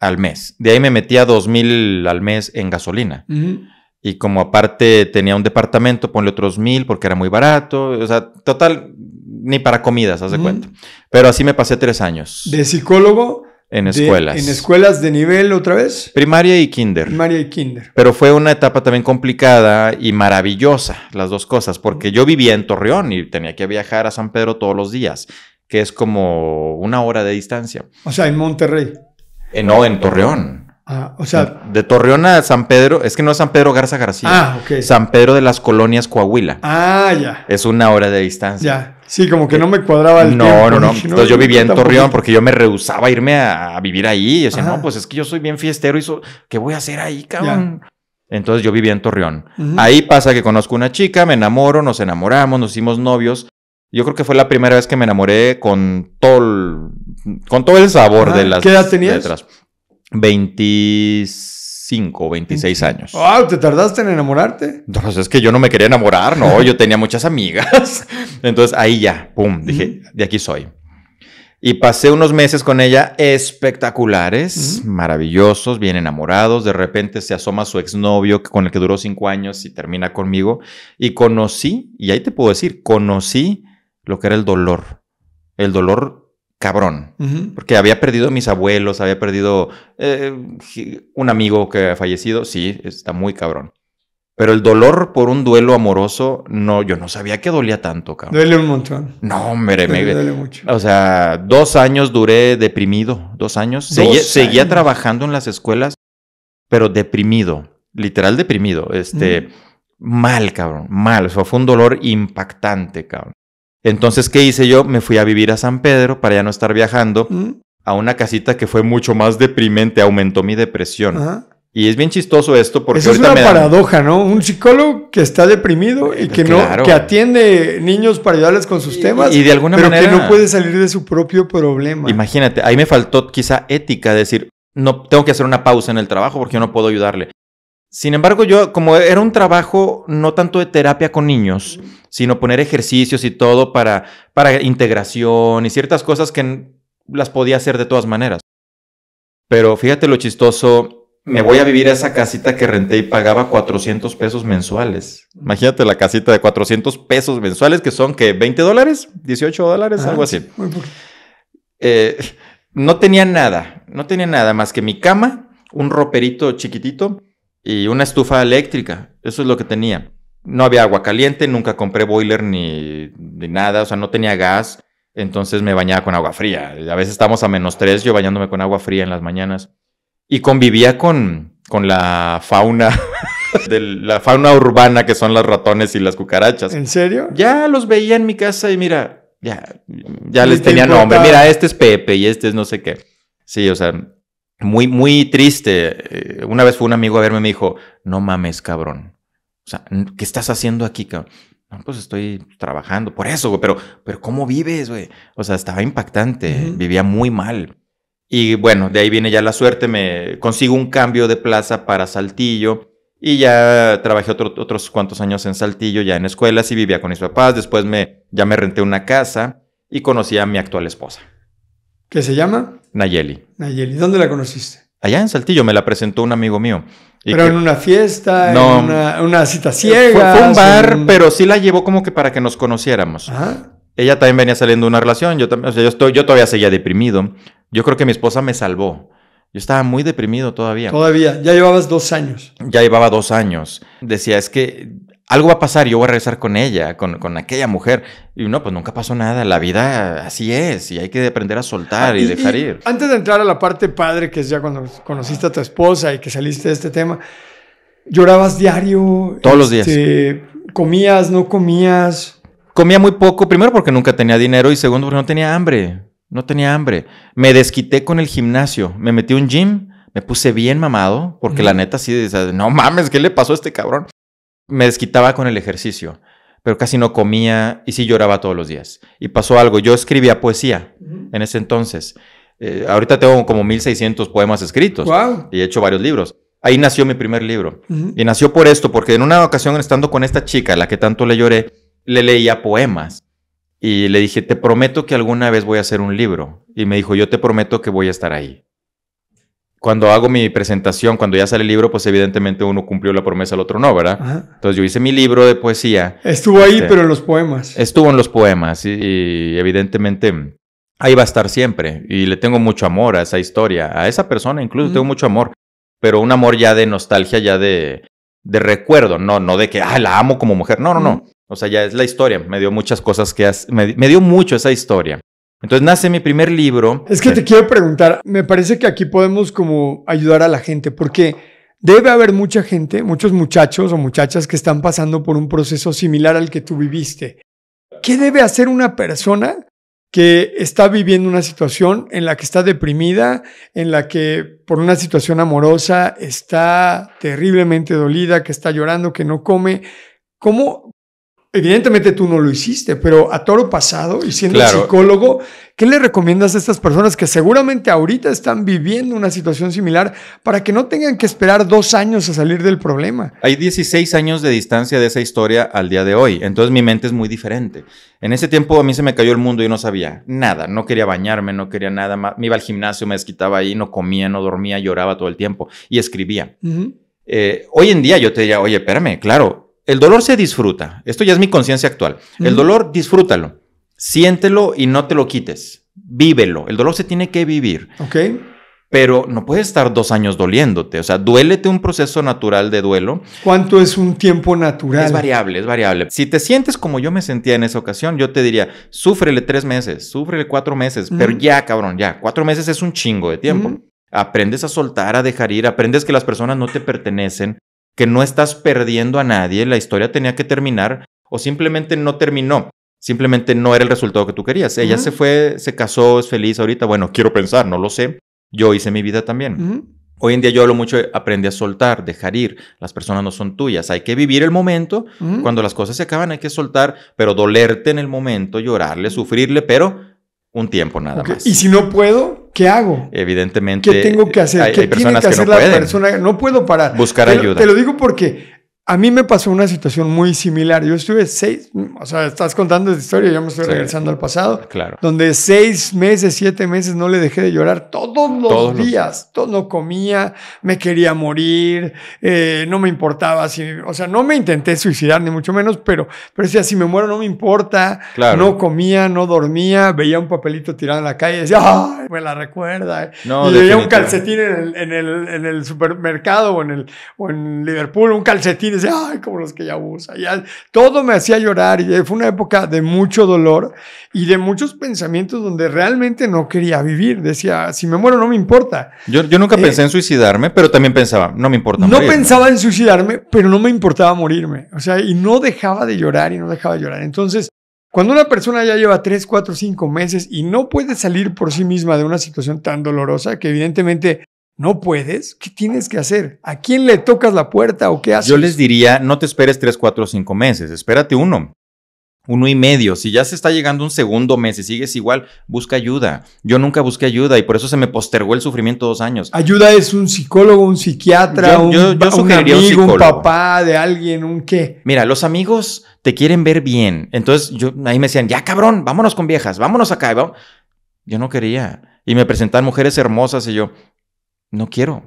Al mes. De ahí me metía 2 mil al mes en gasolina. Y como aparte tenía un departamento, ponle otros mil porque era muy barato. O sea, total, ni para comidas, haz de cuenta. Pero así me pasé tres años. De psicólogo en escuelas. en escuelas de nivel otra vez. Primaria y kinder. Primaria y kinder. Pero fue una etapa también complicada y maravillosa, las dos cosas, porque yo vivía en Torreón y tenía que viajar a San Pedro todos los días, que es como una hora de distancia. O sea, en Monterrey. Eh, no, en Torreón. Ah, o sea. De, Torreón a San Pedro, es que no es San Pedro Garza García. Ah, San Pedro de las Colonias Coahuila. Ah, ya. Es una hora de distancia. Ya. Sí, como que eh, no me cuadraba el no, tiempo. No, no, no. Entonces yo vivía en Torreón porque yo me rehusaba a irme a, vivir ahí. Yo decía, no, pues es que yo soy bien fiestero y eso. ¿qué voy a hacer ahí, cabrón? Entonces yo vivía en Torreón. Ahí pasa que conozco una chica, me enamoro, nos enamoramos, nos hicimos novios. Yo creo que fue la primera vez que me enamoré con todo el, con todo el sabor de las ¿Qué edad tenías? letras. 25, 26 años. ¡Ah! ¿Te tardaste en enamorarte? No, pues es que yo no me quería enamorar, no, [LAUGHS] yo tenía muchas amigas. Entonces ahí ya, pum, dije, de aquí soy. Y pasé unos meses con ella espectaculares, maravillosos, bien enamorados. De repente se asoma su exnovio con el que duró cinco años y termina conmigo. Y conocí, y ahí te puedo decir, conocí lo que era el dolor. El dolor cabrón. Porque había perdido a mis abuelos, había perdido eh, un amigo que ha fallecido. Sí, está muy cabrón. Pero el dolor por un duelo amoroso, no, yo no sabía que dolía tanto, cabrón. Duele un montón. No, hombre, me [LAUGHS] duele mucho. O sea, dos años duré deprimido, dos años. seguía, trabajando en las escuelas, pero deprimido, literal deprimido. Este, mal, cabrón, mal. O sea, fue un dolor impactante, cabrón. Entonces, ¿qué hice yo? Me fui a vivir a San Pedro para ya no estar viajando a una casita que fue mucho más deprimente, aumentó mi depresión. Y es bien chistoso esto porque Esa es una paradoja, ¿no? Un psicólogo que está deprimido y que no que atiende niños para ayudarles con sus temas pero que no puede salir de su propio problema. Imagínate, ahí me faltó quizá ética decir, no tengo que hacer una pausa en el trabajo porque yo no puedo ayudarle. Sin embargo, yo, como era un trabajo no tanto de terapia con niños, sino poner ejercicios y todo para, para integración y ciertas cosas que las podía hacer de todas maneras. Pero fíjate lo chistoso, me voy a vivir a esa casita que renté y pagaba 400 pesos mensuales. Imagínate la casita de 400 pesos mensuales, que son, que ¿20 dólares? ¿18 dólares? Ah, algo así. Eh, no tenía nada, no tenía nada más que mi cama, un roperito chiquitito y una estufa eléctrica. Eso es lo que tenía. No había agua caliente, nunca compré boiler ni, ni nada, o sea, no tenía gas, entonces me bañaba con agua fría. A veces estamos a menos tres, yo bañándome con agua fría en las mañanas. Y convivía con, con la fauna, [LAUGHS] la fauna urbana que son los ratones y las cucarachas. ¿En serio? Ya los veía en mi casa y mira, ya, ya les tenía nombre. Mira, este es Pepe y este es no sé qué. Sí, o sea, muy, muy triste. Eh, una vez fue un amigo a verme y me dijo, no mames, cabrón. O sea, ¿qué estás haciendo aquí, cabrón? pues estoy trabajando, por eso, güey, pero, pero ¿cómo vives, güey? O sea, estaba impactante, vivía muy mal. Y bueno, de ahí viene ya la suerte, me consigo un cambio de plaza para Saltillo y ya trabajé otros cuantos años en Saltillo, ya en escuelas y vivía con mis papás. Después me, ya me renté una casa y conocí a mi actual esposa. ¿Qué se llama? Nayeli. Nayeli, ¿dónde la conociste? Allá en Saltillo me la presentó un amigo mío. pero en una fiesta, en una, cita ciega. Fue, un bar, pero sí la llevó como que para que nos conociéramos. Ella también venía saliendo de una relación, yo también, o sea, yo, estoy, yo todavía seguía deprimido. Yo creo que mi esposa me salvó. Yo estaba muy deprimido todavía. Todavía, ya llevabas dos años. Ya llevaba dos años. Decía, es que algo va a pasar, yo voy a regresar con ella, con, aquella mujer. Y no, pues nunca pasó nada, la vida así es y hay que aprender a soltar ah, y, dejar ir. Antes de entrar a la parte padre, que es ya cuando conociste a tu esposa y que saliste de este tema, llorabas diario. Todos los días. Este, comías, no comías. Comía muy poco, primero porque nunca tenía dinero y segundo porque no tenía hambre. No tenía hambre. Me desquité con el gimnasio, me metí a un gym. Me puse bien mamado, porque la neta sí, no mames, ¿qué le pasó a este cabrón? me desquitaba con el ejercicio, pero casi no comía y sí lloraba todos los días. Y pasó algo, yo escribía poesía en ese entonces. Eh, ahorita tengo como 1600 poemas escritos y he hecho varios libros. Ahí nació mi primer libro. Y nació por esto, porque en una ocasión estando con esta chica, la que tanto le lloré, le leía poemas. Y le dije, te prometo que alguna vez voy a hacer un libro. Y me dijo, yo te prometo que voy a estar ahí cuando hago mi presentación, cuando ya sale el libro, pues evidentemente uno cumplió la promesa, el otro no, ¿verdad? Entonces yo hice mi libro de poesía. Estuvo ahí, este, pero en los poemas. Estuvo en los poemas y, evidentemente ahí va a estar siempre. Y le tengo mucho amor a esa historia, a esa persona incluso, tengo mucho amor, pero un amor ya de nostalgia, ya de, de recuerdo, no, no de que, ah, la amo como mujer, no, no, no. O sea, ya es la historia, me dio muchas cosas que, me dio mucho esa historia. Entonces nace mi primer libro. Es que te quiero preguntar, me parece que aquí podemos como ayudar a la gente, porque debe haber mucha gente, muchos muchachos o muchachas que están pasando por un proceso similar al que tú viviste. ¿Qué debe hacer una persona que está viviendo una situación en la que está deprimida, en la que por una situación amorosa está terriblemente dolida, que está llorando, que no come? ¿Cómo, Evidentemente tú no lo hiciste, pero a toro pasado y siendo psicólogo, ¿qué le recomiendas a estas personas que seguramente ahorita están viviendo una situación similar para que no tengan que esperar dos años a salir del problema? Hay 16 años de distancia de esa historia al día de hoy, entonces mi mente es muy diferente. En ese tiempo a mí se me cayó el mundo y no sabía nada, no quería bañarme, no quería nada más, me iba al gimnasio, me desquitaba ahí, no comía, no dormía, lloraba todo el tiempo y escribía. Eh, hoy en día yo te diría, oye, espérame, claro, el dolor se disfruta. Esto ya es mi conciencia actual. El dolor, disfrútalo. Siéntelo y no te lo quites. Vívelo. El dolor se tiene que vivir. Ok. Pero no puedes estar dos años doliéndote. O sea, duélete un proceso natural de duelo. ¿Cuánto es un tiempo natural? Es variable, es variable. Si te sientes como yo me sentía en esa ocasión, yo te diría, súfrele tres meses, súfrele cuatro meses. Pero ya, cabrón, ya. Cuatro meses es un chingo de tiempo. Aprendes a soltar, a dejar ir, aprendes que las personas no te pertenecen, que no estás perdiendo a nadie, la historia tenía que terminar o simplemente no terminó. Simplemente no era el resultado que tú querías. Ella se fue, se casó, es feliz ahorita. Bueno, quiero pensar, no lo sé. Yo hice mi vida también. Hoy en día yo hablo mucho, aprendí aprende a soltar, dejar ir. Las personas no son tuyas. Hay que vivir el momento. Cuando las cosas se acaban hay que soltar, pero dolerte en el momento, llorarle, sufrirle, pero un tiempo nada más. Y si no puedo, ¿Qué hago? Evidentemente. ¿Qué tengo que hacer? ¿Qué tiene que, hacer la persona? No puedo parar. Buscar ayuda. Te lo digo porque a mí me pasó una situación muy similar. Yo estuve seis, o sea, estás contando esta historia, yo me estoy regresando al pasado. Claro. Donde seis meses, siete meses no le dejé de llorar todos los días. no comía, me quería morir, eh, no me importaba. Si, o sea, no me intenté suicidar, ni mucho menos, pero, pero decía, si me muero no me importa. Claro. No comía, no dormía, veía un papelito tirado en la calle y decía, me la recuerda! Eh. No, y veía un calcetín en el, en el, en el supermercado o en, el, o en Liverpool, un calcetín decía, ay, como los que ya abusa! todo me hacía llorar y fue una época de mucho dolor y de muchos pensamientos donde realmente no quería vivir. Decía, si me muero no me importa. Yo, nunca eh, pensé en suicidarme, pero también pensaba, no me importa. No pensaba en suicidarme, pero no me importaba morirme. O sea, y no dejaba de llorar y no dejaba de llorar. Entonces, cuando una persona ya lleva 3, 4, 5 meses y no puede salir por sí misma de una situación tan dolorosa, que evidentemente no puedes, ¿qué tienes que hacer? ¿A quién le tocas la puerta o qué haces? Yo les diría, no te esperes tres, cuatro, cinco meses, espérate uno. Uno y medio, si ya se está llegando un segundo mes y sigues igual, busca ayuda. Yo nunca busqué ayuda y por eso se me postergó el sufrimiento dos años. Ayuda es un psicólogo, un psiquiatra, un, amigo, un, papá de alguien, un qué. Mira, los amigos te quieren ver bien. Entonces yo, ahí me decían, ya cabrón, vámonos con viejas, vámonos acá. Yo no quería. Y me presentan mujeres hermosas y yo, no quiero.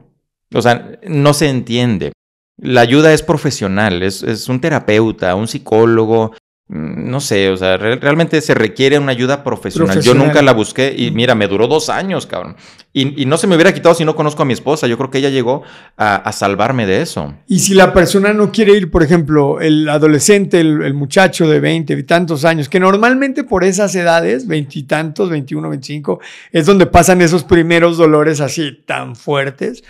O sea, no se entiende. La ayuda es profesional, es, es un terapeuta, un psicólogo, Mm, no sé, o sea, realmente se requiere una ayuda profesional. Yo nunca la busqué y mira, me duró dos años, cabrón. Y, no se me hubiera quitado si no conozco a mi esposa. Yo creo que ella llegó a, salvarme de eso. Y si la persona no quiere ir, por ejemplo, el adolescente, el, muchacho de 20 y tantos años, que normalmente por esas edades, veintitantos, 21, 25, es donde pasan esos primeros dolores así tan fuertes.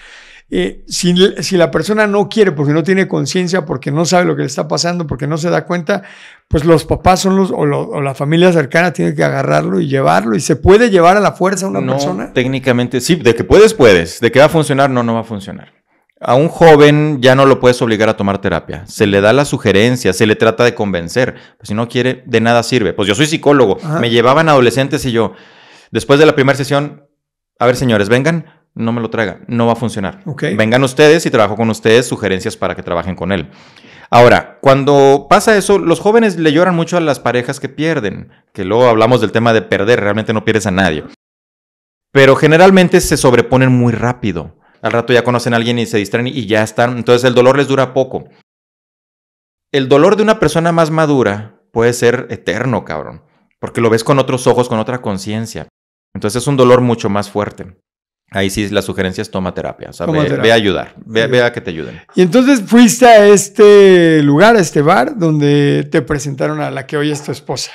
Eh, si, la persona no quiere porque no tiene conciencia, porque no sabe lo que le está pasando, porque no se da cuenta, pues los papás son los o, la familia cercana tiene que agarrarlo y llevarlo. ¿Y se puede llevar a la fuerza a una no, persona? Técnicamente sí, de que puedes, puedes. De que va a funcionar, no, no va a funcionar. A un joven ya no lo puedes obligar a tomar terapia. Se le da la sugerencia, se le trata de convencer. Pues si no quiere, de nada sirve. Pues yo soy psicólogo. Me llevaban adolescentes y yo, después de la primera sesión, a ver señores, vengan, no me lo traiga, no va a funcionar. Vengan ustedes y trabajo con ustedes sugerencias para que trabajen con él. Ahora, cuando pasa eso, los jóvenes le lloran mucho a las parejas que pierden, que luego hablamos del tema de perder, realmente no pierdes a nadie. Pero generalmente se sobreponen muy rápido. Al rato ya conocen a alguien y se distraen y ya están. Entonces el dolor les dura poco. El dolor de una persona más madura puede ser eterno, cabrón, porque lo ves con otros ojos, con otra conciencia. Entonces es un dolor mucho más fuerte. Ahí sí la sugerencias toma terapia. O sea, ve, a ayudar, ve, a que te ayuden. Y entonces fuiste a este lugar, a este bar, donde te presentaron a la que hoy es tu esposa.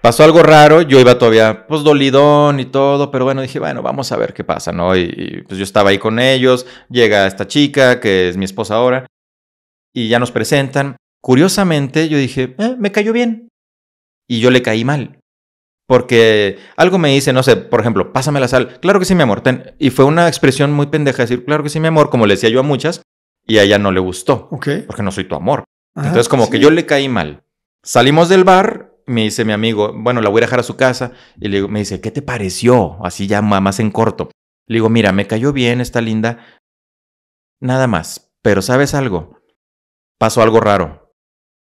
Pasó algo raro, yo iba todavía pues dolidón y todo, pero bueno, dije, bueno, vamos a ver qué pasa, ¿no? Y, pues yo estaba ahí con ellos, llega esta chica, que es mi esposa ahora, y ya nos presentan. Curiosamente, yo dije, eh, me cayó bien. Y yo le caí mal. Porque algo me dice, no sé, por ejemplo, pásame la sal. Claro que sí, mi amor. Y fue una expresión muy pendeja decir, claro que sí, mi amor, como le decía yo a muchas, y a ella no le gustó. Ok. Porque no soy tu amor. Ah, Entonces, como que yo le caí mal. Salimos del bar, me dice mi amigo, bueno, la voy a dejar a su casa. Y le digo, me dice, ¿qué te pareció? Así ya más en corto. Le digo, mira, me cayó bien, está linda. Nada más. Pero ¿sabes algo? Pasó algo raro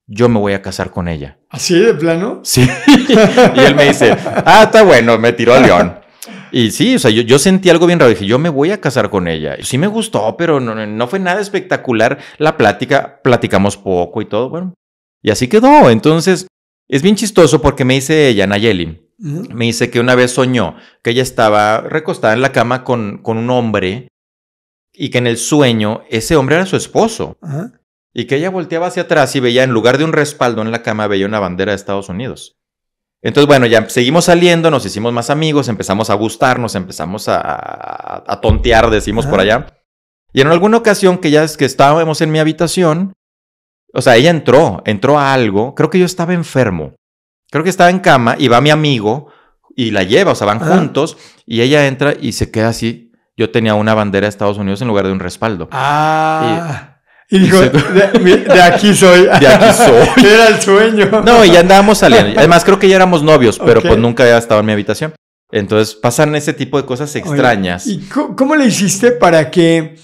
yo me voy a casar con ella. ¿Así de plano? Sí. y él me dice, ah, está bueno, me tiró al león. Y sí, o sea, yo, sentí algo bien raro. Dije, yo me voy a casar con ella. sí me gustó, pero no, fue nada espectacular. La plática, platicamos poco y todo, bueno. Y así quedó. Entonces, es bien chistoso porque me dice ella, Nayeli, me dice que una vez soñó que ella estaba recostada en la cama con, con un hombre y que en el sueño ese hombre era su esposo y que ella volteaba hacia atrás y veía en lugar de un respaldo en la cama, veía una bandera de Estados Unidos. Entonces, bueno, ya seguimos saliendo, nos hicimos más amigos, empezamos a gustarnos, empezamos a, tontear, decimos por allá. Y en alguna ocasión que ya es que estábamos en mi habitación, o sea, ella entró, entró a algo, creo que yo estaba enfermo, creo que estaba en cama y va mi amigo y la lleva, o sea, van juntos y ella entra y se queda así. Yo tenía una bandera de Estados Unidos en lugar de un respaldo. Ah. Y dijo, de, aquí [LAUGHS] soy. De aquí soy. [LAUGHS] Era el sueño. No, y ya andábamos saliendo. [LAUGHS] Además, creo que ya éramos novios, pero pues nunca había estado en mi habitación. Entonces pasan ese tipo de cosas extrañas. ¿Y cómo le hiciste para que,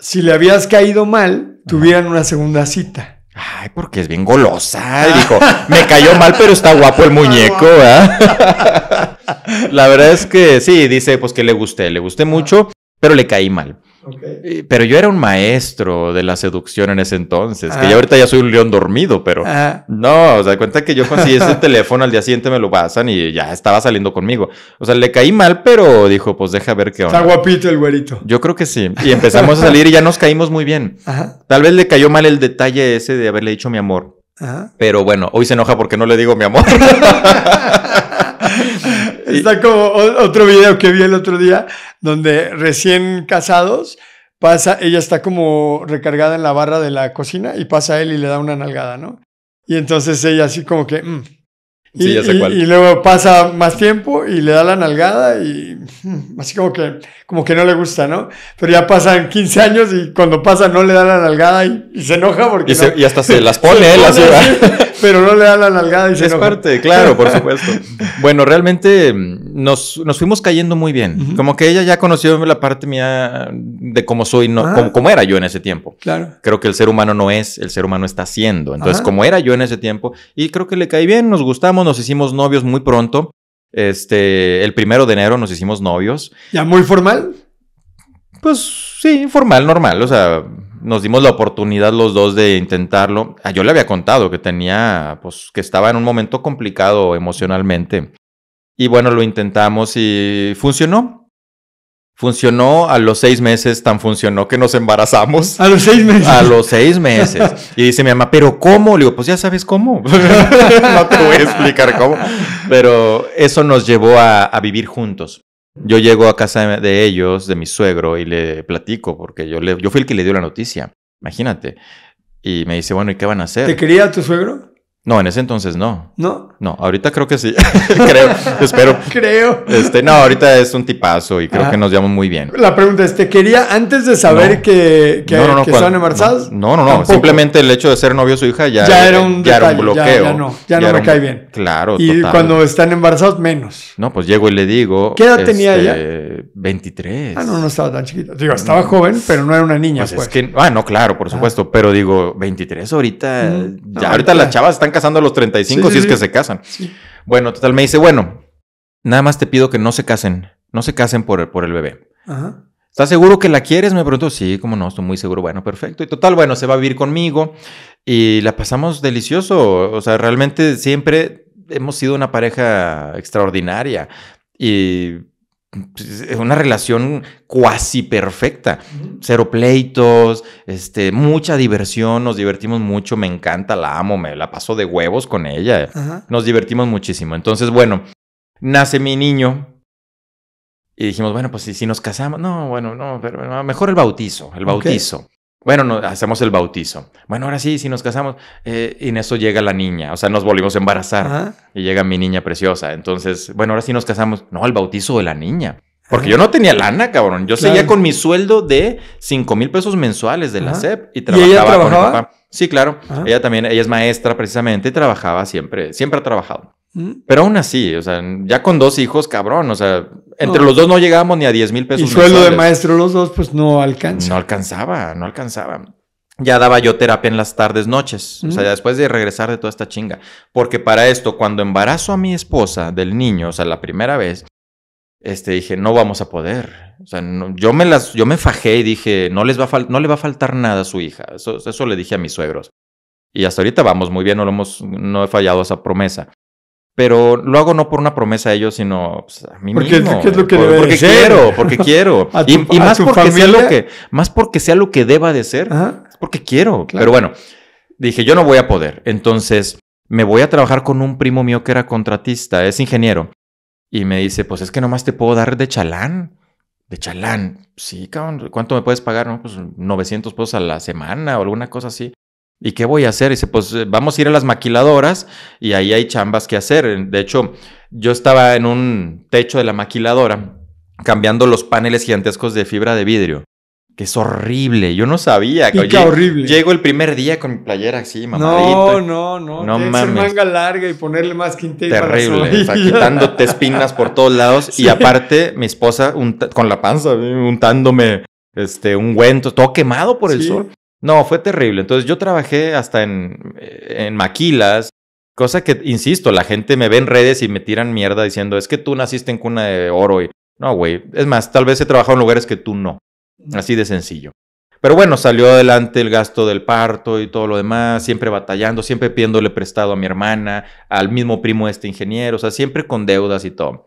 si le habías caído mal, tuvieran una segunda cita? Ay, porque es bien golosa. Y dijo, me cayó mal, pero está guapo el muñeco, La verdad es que sí, dice, pues que le gusté, le gusté mucho, pero le caí mal. Eh, pero yo era un maestro de la seducción en ese entonces, que ya ah. ahorita ya soy un león dormido, pero ah. no, o sea, cuenta que yo conseguí ese [LAUGHS] teléfono, al día siguiente me lo pasan y ya estaba saliendo conmigo. O sea, le caí mal, pero dijo, pues deja ver qué onda. Está guapito el güerito. Yo creo que sí. Y empezamos a salir y ya nos caímos muy bien. Tal vez le cayó mal el detalle ese de haberle dicho mi amor. Pero bueno, hoy se enoja porque no le digo mi amor. [LAUGHS] Está como otro video que vi el otro día, donde recién casados, pasa, ella está como recargada en la barra de la cocina y pasa él y le da una nalgada, ¿no? Y entonces ella así como que, mm" y, luego pasa más tiempo y le da la nalgada y [LAUGHS] así como que, como que no le gusta, ¿no? Pero ya pasan 15 años y cuando pasa no le da la nalgada y, se enoja porque... Y, hasta se las pone [LAUGHS] eh, Pero no le da la nalgada y se enoja. Es parte, claro, por supuesto. [LAUGHS] bueno, realmente mm, nos, fuimos cayendo muy bien. Como que ella ya conoció la parte mía de cómo soy, no, ah. como cómo, era yo en ese tiempo. Claro. Creo que el ser humano no es, el ser humano está siendo Entonces, como era yo en ese tiempo. Y creo que le caí bien, nos gustamos nos hicimos novios muy pronto. Este, el primero de enero nos hicimos novios. ¿Ya muy formal? Pues sí, informal normal. O sea, nos dimos la oportunidad los dos de intentarlo. Ah, yo le había contado que tenía, pues, que estaba en un momento complicado emocionalmente. Y bueno, lo intentamos y funcionó. Funcionó a los seis meses, tan funcionó que nos embarazamos. A los seis meses. A los seis meses. [LAUGHS] Y dice mi mamá, ¿pero cómo? Le digo, pues ya sabes cómo. [LAUGHS] no te voy a explicar cómo. Pero eso nos llevó a, vivir juntos. Yo llego a casa de ellos, de mi suegro, y le platico, porque yo, le, yo fui el que le dio la noticia. Imagínate. Y me dice, bueno, ¿y qué van a hacer? ¿Te quería tu suegro? No, en ese entonces no. No. No, ahorita creo que sí. [LAUGHS] creo, espero. Creo. Este, no, ahorita es un tipazo y creo que ah. nos llamó muy bien. La pregunta es, ¿te quería antes de saber que, estaban embarazados? No, no, no. Simplemente el hecho de ser novio de su hija ya, era, un bloqueo. Ya, no, ya, no me cae bien. Claro, Y cuando están embarazados, menos. No, pues llego y le digo... ¿Qué edad tenía este, ella? 23. Ah, no, no estaba tan chiquita. Digo, estaba joven, pero no era una niña. Pues, es pues. que... Ah, no, claro, por ah. supuesto. Pero digo, 23 ahorita... ya, ahorita las chavas están casando a los 35 si es que se casan. Bueno, total, me dice, bueno, nada más te pido que no se casen, no se casen por el, por el bebé. ¿Estás seguro que la quieres? Me preguntó, sí, cómo no, estoy muy seguro. Bueno, perfecto. Y total, bueno, se va a vivir conmigo y la pasamos delicioso. O sea, realmente siempre hemos sido una pareja extraordinaria y es una relación cuasi perfecta. Cero pleitos, este, mucha diversión, nos divertimos mucho, me encanta, la amo, me la paso de huevos con ella. Nos divertimos muchísimo. Entonces, bueno, nace mi niño. Y dijimos, bueno, pues si, nos casamos, no, bueno, no, mejor el bautizo, el bautizo. Bueno, hacemos el bautizo. Bueno, ahora sí, si nos casamos. Eh, y en eso llega la niña. O sea, nos volvimos a embarazar. Y llega mi niña preciosa. Entonces, bueno, ahora sí nos casamos. No, el bautizo de la niña. Porque ah. yo no tenía lana, cabrón. Yo seguía con mi sueldo de 5 mil pesos mensuales de la SEP. Y trabajaba, ella Sí, claro. Ella también, ella es maestra precisamente y trabajaba siempre. Siempre ha trabajado. Pero aún así, o sea, ya con dos hijos, cabrón, o sea, entre los dos no llegábamos ni a 10 mil pesos. Y sueldo de maestro los dos, pues no alcanza. No alcanzaba, no alcanzaba. Ya daba yo terapia en las tardes, noches, o sea, después de regresar de toda esta chinga. Porque para esto, cuando embarazo a mi esposa del niño, o sea, la primera vez, este, dije, no vamos a poder. O sea, yo, me las, yo me fajé y dije, no, les va a no le va a faltar nada a su hija. Eso, le dije a mis suegros. Y hasta ahorita vamos muy bien, no, hemos, no he fallado esa promesa pero lo hago no por una promesa a ellos, sino pues, a mí mismo. es lo que porque quiero, porque [LAUGHS] quiero. y, más porque sea lo que, más porque sea lo que deba de ser, porque quiero. Pero bueno, dije, yo no voy a poder. Entonces, me voy a trabajar con un primo mío que era contratista, es ingeniero. Y me dice, pues es que nomás te puedo dar de chalán. De chalán. Sí, cabrón, ¿cuánto me puedes pagar? No, pues 900 pesos a la semana o alguna cosa así. ¿Y qué voy a hacer? Dice, pues eh, vamos a ir a las maquiladoras y ahí hay chambas que hacer. De hecho, yo estaba en un techo de la maquiladora cambiando los paneles gigantescos de fibra de vidrio. Que es horrible, yo no sabía. que Oye, horrible. Llego el primer día con mi playera así, mamadito. No, no, no. No mames. manga larga y ponerle más quinte Terrible, para o sea, quitándote espinas por todos lados. [LAUGHS] Y aparte, mi esposa con la panza, untándome este, ungüento, todo quemado por el sol. No, fue terrible. Entonces yo trabajé hasta eh, en, maquilas, cosa que, insisto, la gente me ve en redes y me tiran mierda diciendo, es que tú naciste en cuna de oro y... No, güey. Es más, tal vez he trabajado en lugares que tú no. Así de sencillo. Pero bueno, salió adelante el gasto del parto y todo lo demás, siempre batallando, siempre pidiéndole prestado a mi hermana, al mismo primo de este ingeniero, o sea, siempre con deudas y todo.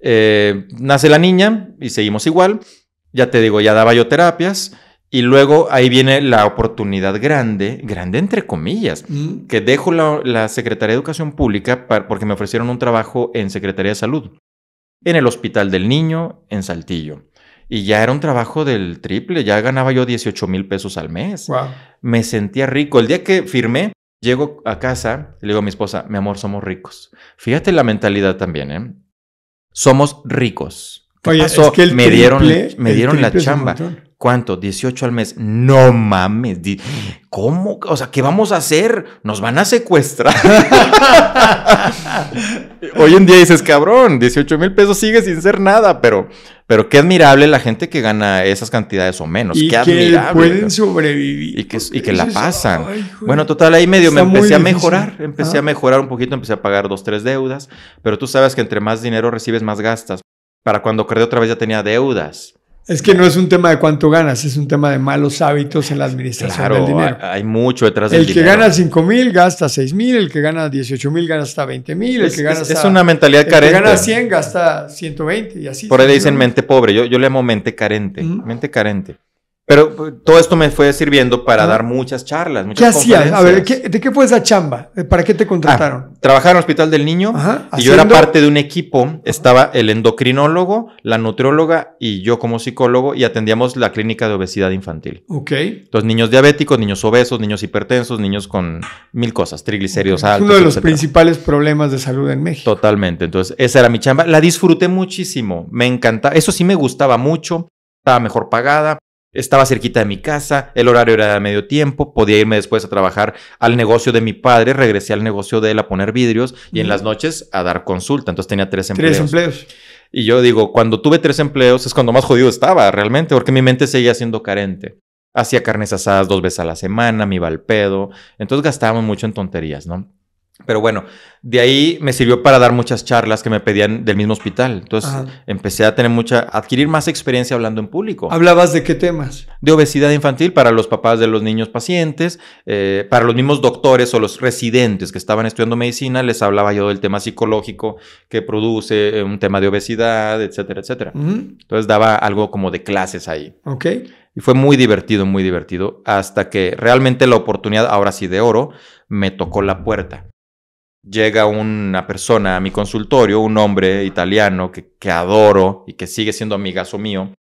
Eh, nace la niña y seguimos igual. Ya te digo, ya daba yo terapias. Y luego ahí viene la oportunidad grande, grande entre comillas, mm. que dejo la, Secretaría de Educación Pública porque me ofrecieron un trabajo en Secretaría de Salud, en el Hospital del Niño, en Saltillo. Y ya era un trabajo del triple, ya ganaba yo 18 mil pesos al mes. Me sentía rico. El día que firmé, llego a casa, le digo a mi esposa, mi amor, somos ricos. Fíjate la mentalidad también, ¿eh? Somos ricos. Oye, Es que el triple, me dieron la chamba. ¿Cuánto? 18 al mes. No mames. ¿Cómo? O sea, ¿qué vamos a hacer? Nos van a secuestrar. [LAUGHS] Hoy en día dices, cabrón, 18 mil pesos sigue sin ser nada, pero, pero qué admirable la gente que gana esas cantidades o menos. Y qué que pueden sobrevivir. Y que, la pasan. bueno, total, ahí medio me empecé a mejorar. Empecé a ah. mejorar un poquito, empecé a pagar dos, tres deudas, pero tú sabes que entre más dinero recibes, más gastas. Para cuando creé otra vez ya tenía deudas. Es que no es un tema de cuánto ganas, es un tema de malos hábitos en la administración del dinero. Hay mucho detrás el del dinero. El que gana 5 mil gasta 6 mil, el que gana 18 mil gasta 20 mil, el que gana. Es, es, una mentalidad carente. El que gana 100 gasta 120 y así. Por ahí dicen mente pobre, yo, yo le llamo mente carente. Mente carente. Pero pues, todo esto me fue sirviendo para dar muchas charlas. Muchas ¿Qué hacías? A ver, ¿de qué fue esa chamba? ¿Para qué te ah, contrataron? trabajaba en el Hospital del Niño y yo era parte de un equipo. Estaba el endocrinólogo, la nutrióloga y yo como psicólogo y atendíamos la clínica de obesidad infantil. Ok. Entonces, niños diabéticos, niños obesos, niños hipertensos, niños con mil cosas, triglicéridos altos. Es uno de los principales problemas de salud en México. Totalmente. Entonces, esa era mi chamba. La disfruté muchísimo. Me encantaba. Eso sí me gustaba mucho. Estaba mejor pagada estaba cerquita de mi casa, el horario era de medio tiempo, podía irme después a trabajar al negocio de mi padre, regresé al negocio de él a poner vidrios y en las noches a dar consulta. Entonces tenía tres empleos. Tres empleos. Y yo digo, cuando tuve tres empleos es cuando más jodido estaba realmente, porque mi mente seguía siendo carente. Hacía carnes asadas dos veces a la semana, me iba al pedo. Entonces gastábamos mucho en tonterías, ¿no? Pero bueno, de ahí me sirvió para dar muchas charlas que me pedían del mismo hospital. Entonces empecé a tener mucha, adquirir más experiencia hablando en público. ¿Hablabas de qué temas? De obesidad infantil para los papás de los niños pacientes, eh, para los mismos doctores o los residentes que estaban estudiando medicina, les hablaba yo del tema psicológico que produce eh, un tema de obesidad, etcétera, etcétera. Entonces daba algo como de clases ahí. Ok. Y fue muy divertido, muy divertido, hasta que realmente la oportunidad, ahora sí de oro, me tocó la puerta llega una persona a mi consultorio, un hombre italiano que, adoro y que sigue siendo amigazo mío,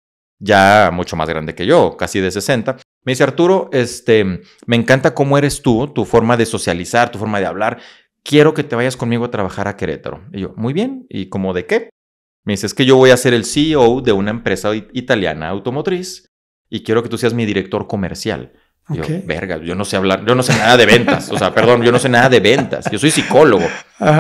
ya mucho más grande que yo, casi de 60. Me dice, Arturo, este, me encanta cómo eres tú, tu forma de socializar, tu forma de hablar. Quiero que te vayas conmigo a trabajar a Querétaro. Y yo, muy bien. ¿Y cómo de qué? Me dice, es que yo voy a ser el CEO de una empresa italiana automotriz y quiero que tú seas mi director comercial. Yo, verga, yo no sé hablar, yo no sé nada de ventas. O sea, [LAUGHS] perdón, yo no sé nada de ventas. Yo soy psicólogo.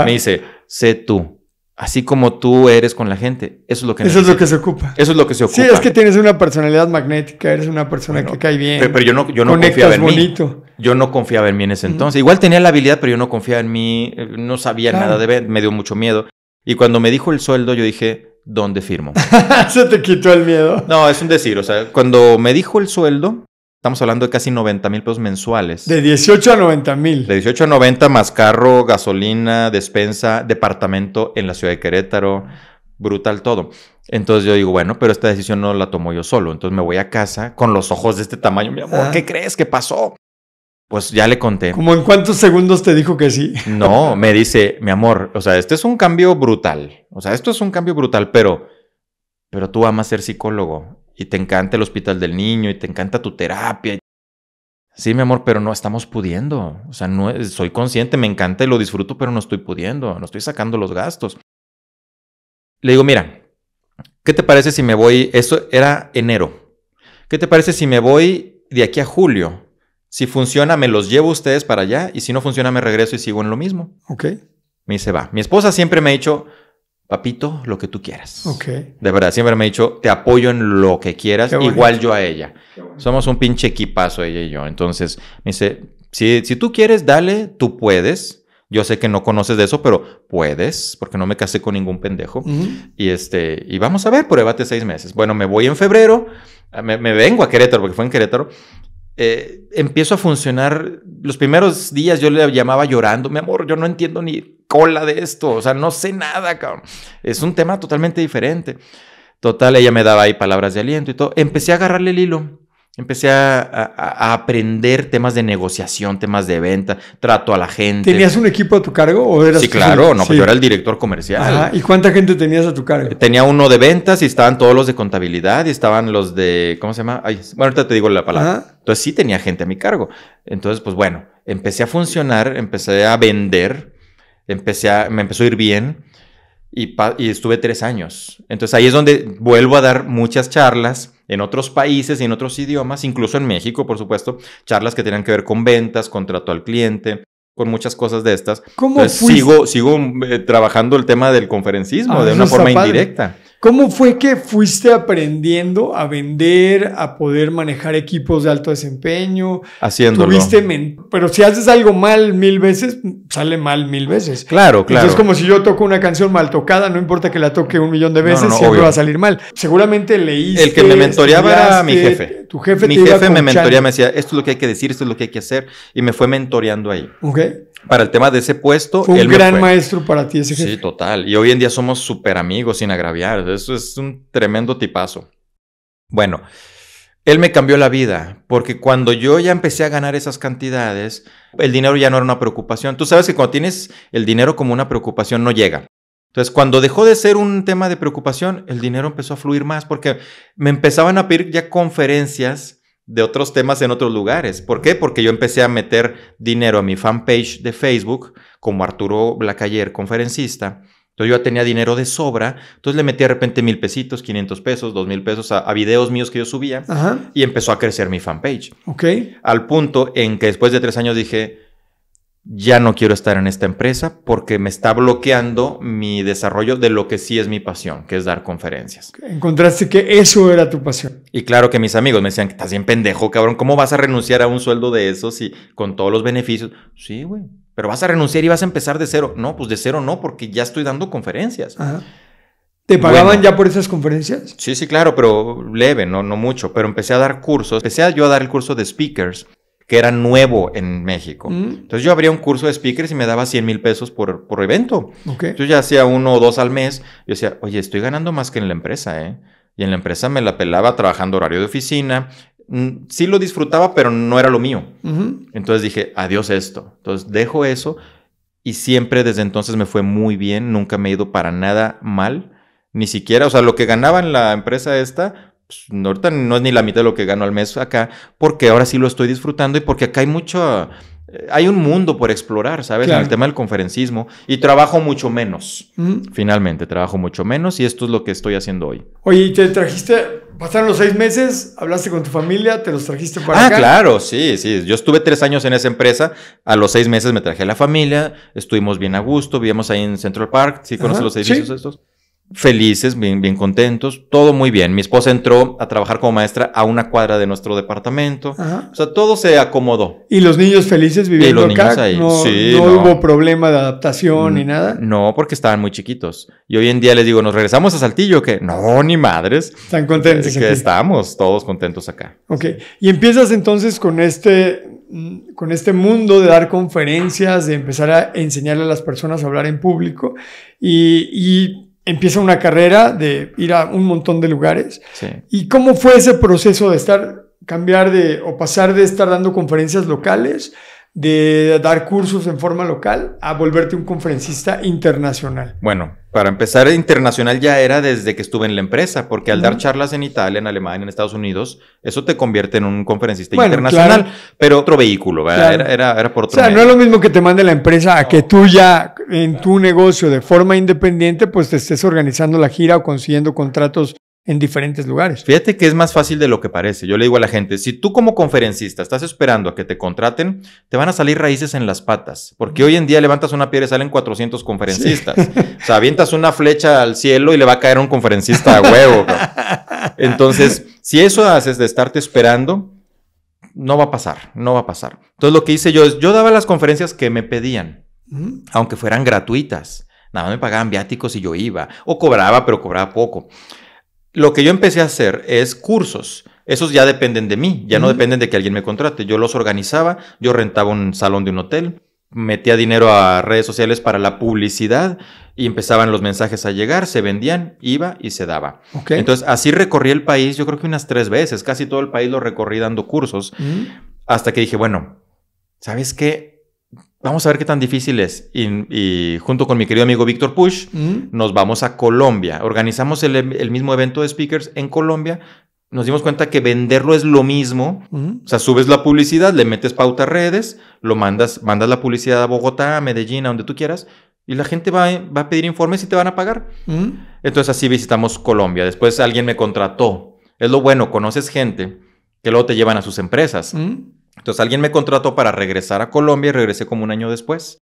Me dice, sé tú. Así como tú eres con la gente. Eso es lo que Eso es lo que se ocupa. Eso es lo que se ocupa. Sí, es que tienes una personalidad magnética, eres una persona que cae bien. Pero, yo no, yo no confiaba en bonito. mí. Yo no confiaba en mí en ese entonces. Igual tenía la habilidad, pero yo no confiaba en mí, eh, no sabía nada de ver, me dio mucho miedo. Y cuando me dijo el sueldo, yo dije, ¿dónde firmo? [LAUGHS] se te quitó el miedo. No, es un decir. O sea, cuando me dijo el sueldo, Estamos hablando de casi 90 mil pesos mensuales. De 18 a 90 mil. De 18 a 90 más carro, gasolina, despensa, departamento en la ciudad de Querétaro. Brutal todo. Entonces yo digo, bueno, pero esta decisión no la tomo yo solo. Entonces me voy a casa con los ojos de este tamaño. Mi amor, ah. ¿qué crees que pasó? Pues ya le conté. ¿Cómo en cuántos segundos te dijo que sí? [LAUGHS] No, me dice, mi amor, o sea, este es un cambio brutal. O sea, esto es un cambio brutal, pero, pero tú amas ser psicólogo y te encanta el hospital del niño y te encanta tu terapia. Sí, mi amor, pero no estamos pudiendo. O sea, no, soy consciente, me encanta y lo disfruto, pero no estoy pudiendo, no estoy sacando los gastos. Le digo, mira, ¿qué te parece si me voy? Eso era enero. ¿Qué te parece si me voy de aquí a julio? Si funciona, me los llevo ustedes para allá y si no funciona, me regreso y sigo en lo mismo. Ok. Me dice, va. Mi esposa siempre me ha dicho, papito, lo que tú quieras. Okay. De verdad, siempre me ha dicho, te apoyo en lo que quieras, igual yo a ella. Somos un pinche equipazo ella y yo. Entonces, me dice, si, si tú quieres, dale, tú puedes. Yo sé que no conoces de eso, pero puedes, porque no me casé con ningún pendejo. Y este, y vamos a ver, pruébate seis meses. Bueno, me voy en febrero, ah, me, vengo a Querétaro, porque fue en Querétaro. Eh, empiezo a funcionar. Los primeros días yo le llamaba llorando, mi amor, yo no entiendo ni cola de esto, o sea, no sé nada, cabrón. Es un tema totalmente diferente. Total, ella me daba ahí palabras de aliento y todo. Empecé a agarrarle el hilo. Empecé a, aprender temas de negociación, temas de venta, trato a la gente. ¿Tenías un equipo a tu cargo o eras Sí, claro, no, pues yo era el director comercial. ¿Y cuánta gente tenías a tu cargo? Tenía uno de ventas y estaban todos los de contabilidad y estaban los de, ¿cómo se llama? bueno, ahorita te digo la palabra. Entonces sí tenía gente a mi cargo. Entonces, pues bueno, empecé a funcionar, empecé a vender empecé me empezó a ir bien y, y, estuve tres años. Entonces ahí es donde vuelvo a dar muchas charlas en otros países y en otros idiomas, incluso en México, por supuesto, charlas que tienen que ver con ventas, contrato al cliente, con muchas cosas de estas. ¿Cómo sigo, sigo eh, trabajando el tema del conferencismo ah, de una forma indirecta. ¿Cómo fue que fuiste aprendiendo a vender, a poder manejar equipos de alto desempeño? Haciéndolo. Tuviste pero si haces algo mal mil veces, sale mal mil veces. Claro, claro. Es como si yo toco una canción mal tocada, no importa que la toque un millón de veces, siempre va a salir mal. Seguramente leíste. El que me mentoreaba era mi jefe. Tu jefe Mi jefe me mentoreaba, me decía, esto es lo que hay que decir, esto es lo que hay que hacer, y me fue mentoreando ahí. Ok. Para el tema de ese puesto. Fue un gran maestro para ti ese jefe. Sí, total. Y hoy en día somos súper amigos, sin agraviar eso es un tremendo tipazo. Bueno, él me cambió la vida, porque cuando yo ya empecé a ganar esas cantidades, el dinero ya no era una preocupación. Tú sabes que cuando tienes el dinero como una preocupación no llega. Entonces, cuando dejó de ser un tema de preocupación, el dinero empezó a fluir más porque me empezaban a pedir ya conferencias de otros temas en otros lugares. ¿Por qué? Porque yo empecé a meter dinero a mi fanpage de Facebook como Arturo Blacayer, conferencista, entonces yo ya tenía dinero de sobra, entonces le metí de repente mil pesitos, 500 pesos, dos mil pesos a, videos míos que yo subía y empezó a crecer mi fanpage. Ok. Al punto en que después de tres años dije, ya no quiero estar en esta empresa porque me está bloqueando mi desarrollo de lo que sí es mi pasión, que es dar conferencias. Encontraste que eso era tu pasión. Y claro que mis amigos me decían, que estás bien pendejo, cabrón, ¿cómo vas a renunciar a un sueldo de esos y con todos los beneficios? Sí, güey, pero vas a renunciar y vas a empezar de cero. No, pues de cero no, porque ya estoy dando conferencias. ¿Te pagaban ya por esas conferencias? Sí, sí, claro, pero leve, no, no mucho. Pero empecé a dar cursos. Empecé yo a dar el curso de speakers que era nuevo en México. Mm. Entonces yo abría un curso de speakers y me daba 100 mil pesos por, evento. entonces Yo ya hacía uno o dos al mes. Yo decía, oye, estoy ganando más que en la empresa, ¿eh? Y en la empresa me la pelaba trabajando horario de oficina. Mm, sí lo disfrutaba, pero no era lo mío. Entonces dije, adiós esto. Entonces dejo eso y siempre desde entonces me fue muy bien. Nunca me he ido para nada mal. Ni siquiera, o sea, lo que ganaba en la empresa esta pues, ahorita no es ni la mitad de lo que gano al mes acá, porque ahora sí lo estoy disfrutando y porque acá hay mucho, eh, hay un mundo por explorar, ¿sabes? el tema del conferencismo y trabajo mucho menos. Mm. Finalmente, trabajo mucho menos y esto es lo que estoy haciendo hoy. Oye, te trajiste, pasaron los seis meses, hablaste con tu familia, te los trajiste para ah, acá? Ah, claro, sí, sí. Yo estuve tres años en esa empresa, a los seis meses me traje a la familia, estuvimos bien a gusto, vivíamos ahí en Central Park, ¿sí conoces los edificios estos? felices, bien, bien contentos, todo muy bien. Mi esposa entró a trabajar como maestra a una cuadra de nuestro departamento. O sea, todo se acomodó. ¿Y los niños felices viviendo acá? No, hubo problema de adaptación ni mm, nada. No, porque estaban muy chiquitos. Y hoy en día les digo, ¿nos regresamos a Saltillo? Que no, ni madres. Están contentos. Que estamos todos contentos acá. Ok. Y empiezas entonces con este mm, con este mundo de dar conferencias, de empezar a enseñarle a las personas a hablar en público y empieza una carrera de ir a un montón de lugares. ¿Y cómo fue ese proceso de estar, cambiar de, o pasar de estar dando conferencias locales de dar cursos en forma local a volverte un conferencista internacional? Bueno, para empezar, internacional ya era desde que estuve en la empresa, porque al dar charlas en Italia, en Alemania, en Estados Unidos, eso te convierte en un conferencista internacional, pero otro vehículo, Era, era, por otro O sea, no es lo mismo que te mande la empresa a que tú ya en tu negocio de forma independiente, pues te estés organizando la gira o consiguiendo contratos en diferentes lugares. Fíjate que es más fácil de lo que parece. Yo le digo a la gente, si tú como conferencista estás esperando a que te contraten, te van a salir raíces en las patas, porque hoy en día levantas una piedra y salen 400 conferencistas. [LAUGHS] O sea, avientas una flecha al cielo y le va a caer un conferencista a huevo. Entonces, si eso haces de estarte esperando, no va a pasar, no va a pasar. Entonces, lo que hice yo es, yo daba las conferencias que me pedían, aunque fueran gratuitas. Nada me pagaban viáticos y yo iba, o cobraba, pero cobraba poco lo que yo empecé a hacer es cursos. Esos ya dependen de mí, ya no dependen de que alguien me contrate. Yo los organizaba, yo rentaba un salón de un hotel, metía dinero a redes sociales para la publicidad y empezaban los mensajes a llegar, se vendían, iba y se daba. Entonces así recorrí el país, yo creo que unas tres veces, casi todo el país lo recorrí dando cursos, hasta que dije, bueno, ¿sabes qué? Vamos a ver qué tan difícil es. Y, junto con mi querido amigo Víctor Push, mm. nos vamos a Colombia. Organizamos el, mismo evento de speakers en Colombia. Nos dimos cuenta que venderlo es lo mismo. Mm. O sea, subes la publicidad, le metes pauta a redes, lo mandas, mandas la publicidad a Bogotá, a Medellín, a donde tú quieras. Y la gente va, a pedir informes y te van a pagar. Mm. Entonces así visitamos Colombia. Después alguien me contrató. Es lo bueno, conoces gente que luego te llevan a sus empresas. Entonces alguien me contrató para regresar a Colombia y regresé como un año después.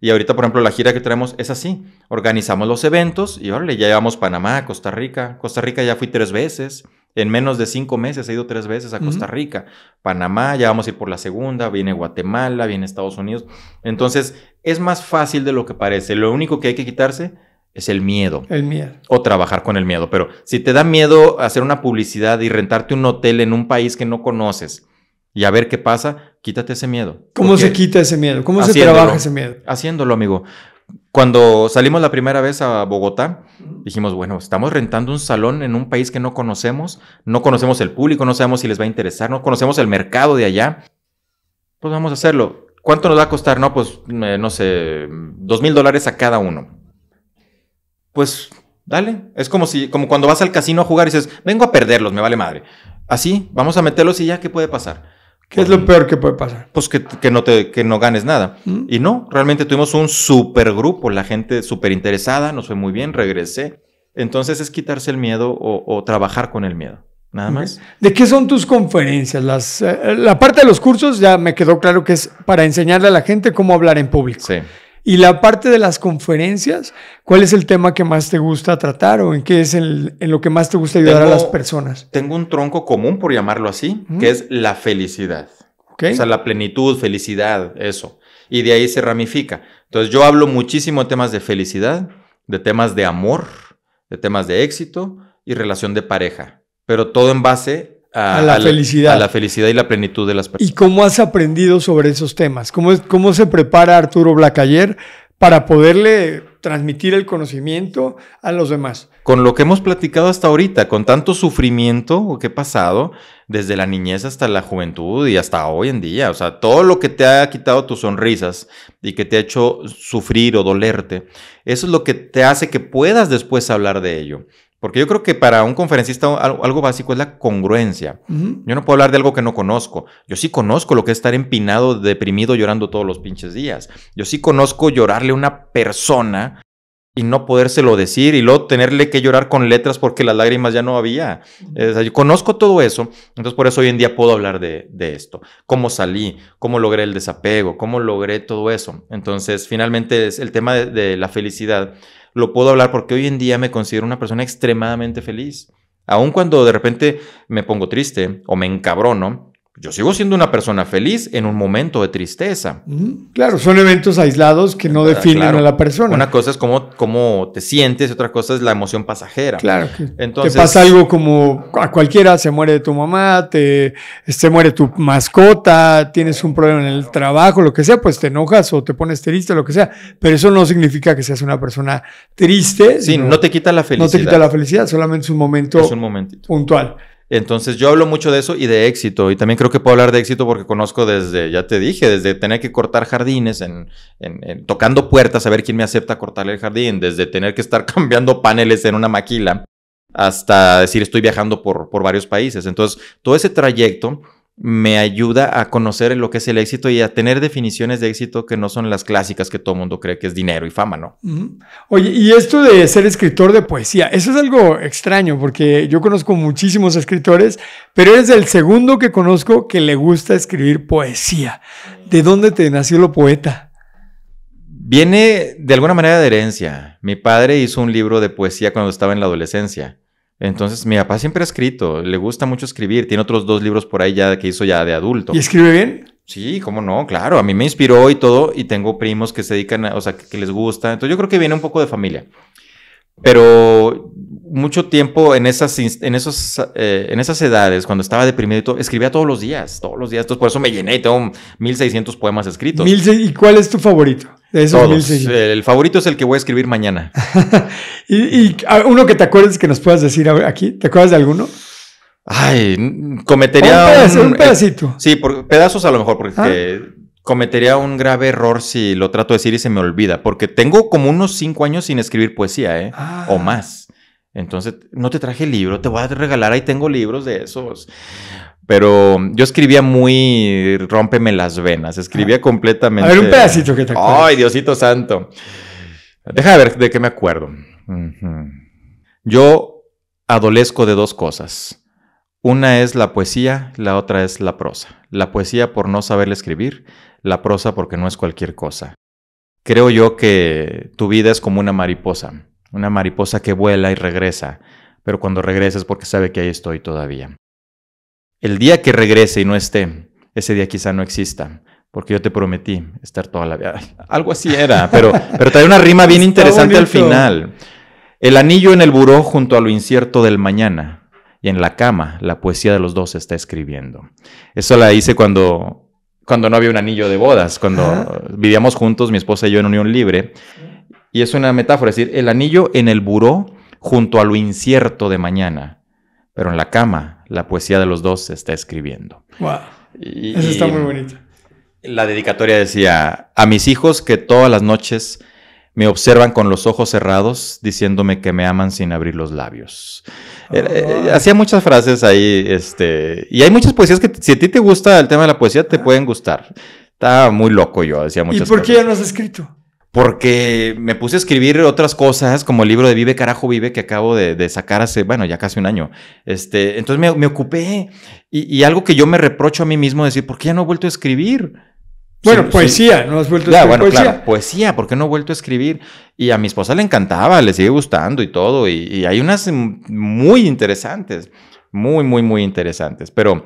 Y ahorita, por ejemplo, la gira que traemos es así. Organizamos los eventos y órale, ya llevamos Panamá, Costa Rica. Costa Rica ya fui tres veces. En menos de cinco meses he ido tres veces a Costa Rica. Panamá, ya vamos a ir por la segunda. Viene Guatemala, viene Estados Unidos. Entonces, es más fácil de lo que parece. Lo único que hay que quitarse es el miedo. El miedo. O trabajar con el miedo. Pero si te da miedo hacer una publicidad y rentarte un hotel en un país que no conoces y a ver qué pasa, quítate ese miedo. ¿Cómo se quita ese miedo? ¿Cómo se trabaja ese miedo? Haciéndolo, amigo. Cuando salimos la primera vez a Bogotá, dijimos, bueno, estamos rentando un salón en un país que no conocemos, no conocemos el público, no sabemos si les va a interesar, no conocemos el mercado de allá. Pues vamos a hacerlo. ¿Cuánto nos va a costar? No, pues, eh, no sé, dos mil dólares a cada uno. Pues, dale. Es como si, como cuando vas al casino a jugar y dices, vengo a perderlos, me vale madre. Así, vamos a meterlos y ya, ¿qué puede pasar? ¿Qué es lo peor que puede pasar? Pues que, que no, te, que no ganes nada. Y no, realmente tuvimos un super grupo, la gente súper interesada, nos fue muy bien, regresé. Entonces es quitarse el miedo o, trabajar con el miedo. Nada más. ¿De qué son tus conferencias? Las, eh, la parte de los cursos ya me quedó claro que es para enseñarle a la gente cómo hablar en público. Sí. Y la parte de las conferencias, ¿cuál es el tema que más te gusta tratar o en qué es en lo que más te gusta ayudar a las personas? Tengo un tronco común, por llamarlo así, que es la felicidad. O sea, la plenitud, felicidad, eso. Y de ahí se ramifica. Entonces yo hablo muchísimo de temas de felicidad, de temas de amor, de temas de éxito y relación de pareja, pero todo en base a, la felicidad. A la felicidad y la plenitud de las personas. ¿Y cómo has aprendido sobre esos temas? ¿Cómo, cómo se prepara Arturo Blacayer para poderle transmitir el conocimiento a los demás? Con lo que hemos platicado hasta ahorita, con tanto sufrimiento que he pasado, desde la niñez hasta la juventud y hasta hoy en día. O sea, todo lo que te ha quitado tus sonrisas y que te ha hecho sufrir o dolerte, eso es lo que te hace que puedas después hablar de ello. Porque yo creo que para un conferencista algo básico es la congruencia. Yo no puedo hablar de algo que no conozco. Yo sí conozco lo que es estar empinado, deprimido, llorando todos los pinches días. Yo sí conozco llorarle a una persona y no podérselo decir y luego tenerle que llorar con letras porque las lágrimas ya no había. yo conozco todo eso, entonces por eso hoy en día puedo hablar de, esto. Cómo salí, cómo logré el desapego, cómo logré todo eso. Entonces, finalmente es el tema de, de la felicidad. Lo puedo hablar porque hoy en día me considero una persona extremadamente feliz. Aun cuando de repente me pongo triste o me encabrono, yo sigo siendo una persona feliz en un momento de tristeza. Claro, son eventos aislados que no ah, definen a la persona. Una cosa es cómo, cómo te sientes, otra cosa es la emoción pasajera. Claro. Entonces, te pasa algo como a cualquiera, se muere tu mamá, te, se muere tu mascota, tienes un problema en el trabajo, lo que sea, pues te enojas o te pones triste, lo que sea. Pero eso no significa que seas una persona triste. Sí, no, te quita la felicidad. No te quita la felicidad, solamente es un momento puntual. Entonces yo hablo mucho de eso y de éxito. Y también creo que puedo hablar de éxito porque conozco desde, ya te dije, desde tener que cortar jardines, en, tocando puertas a ver quién me acepta cortarle el jardín, desde tener que estar [LAUGHS] cambiando paneles en una maquila, hasta decir estoy viajando por, por varios países. Entonces todo ese trayecto me ayuda a conocer lo que es el éxito y a tener definiciones de éxito que no son las clásicas que todo el mundo cree que es dinero y fama, ¿no? Oye, y esto de ser escritor de poesía, eso es algo extraño porque yo conozco muchísimos escritores, pero eres el segundo que conozco que le gusta escribir poesía. ¿De dónde te nació lo poeta? Viene de alguna manera de herencia. Mi padre hizo un libro de poesía cuando estaba en la adolescencia. Entonces, mi papá siempre ha escrito, le gusta mucho escribir, tiene otros dos libros por ahí ya que hizo ya de adulto. ¿Y escribe bien? Sí, cómo no, claro, a mí me inspiró y todo, y tengo primos que se dedican, o sea, que, les gusta, entonces yo creo que viene un poco de familia. Pero mucho tiempo en esas, en, esos, eh, en esas edades, cuando estaba deprimido y todo, escribía todos los días, todos los días. Entonces, por eso me llené, tengo 1600 poemas escritos. ¿Y cuál es tu favorito? El favorito es el que voy a escribir mañana. [LAUGHS] y, uno que te acuerdes que nos puedas decir aquí, ¿te acuerdas de alguno? Ay, cometería. Un, pedacito. sí, pedazos a lo mejor, porque ah. cometería un grave error si lo trato de decir y se me olvida, porque tengo como unos cinco años sin escribir poesía, ¿eh? O ah. más. Entonces, no te traje el libro, te voy a regalar, ahí tengo libros de esos pero yo escribía muy rómpeme las venas, escribía ah. completamente. A ver, un pedacito que te acuerdas. Ay, Diosito santo. Deja ver de qué me acuerdo. Yo adolezco de dos cosas. Una es la poesía, la otra es la prosa. La poesía por no saber escribir, la prosa porque no es cualquier cosa. Creo yo que tu vida es como una mariposa, una mariposa que vuela y regresa, pero cuando regresas porque sabe que ahí estoy todavía el día que regrese y no esté, ese día quizá no exista porque yo te prometí estar toda la vida. [LAUGHS] Algo así era, pero, pero trae una rima bien [LAUGHS] interesante al final. El anillo en el buró junto a lo incierto del mañana, y en la cama la poesía de los dos está escribiendo. Eso la hice cuando, cuando no había un anillo de bodas, cuando vivíamos juntos, mi esposa y yo en unión libre. Y es una metáfora, es decir, el anillo en el buró junto a lo incierto de mañana pero en la cama la poesía de los dos se está escribiendo. Wow. Eso está muy bonito. La dedicatoria decía, a mis hijos que todas las noches me observan con los ojos cerrados, diciéndome que me aman sin abrir los labios. Eh, eh, ah. eh, hacía muchas frases ahí, este, y hay muchas poesías que si a ti te gusta el tema de la poesía, te pueden gustar. Estaba muy loco yo, decía muchas ¿Y por qué ya no has escrito? porque me puse a escribir otras cosas, como el libro de Vive Carajo Vive, que acabo de, sacar hace, bueno, ya casi un año. Este, entonces me, ocupé y, algo que yo me reprocho a mí mismo, decir, ¿por qué no he vuelto a escribir? Bueno, poesía, no has vuelto a escribir. poesía. ¿por qué no he vuelto a escribir? Y a mi esposa le encantaba, le sigue gustando y todo, y, hay unas muy interesantes, muy, muy, muy interesantes, pero...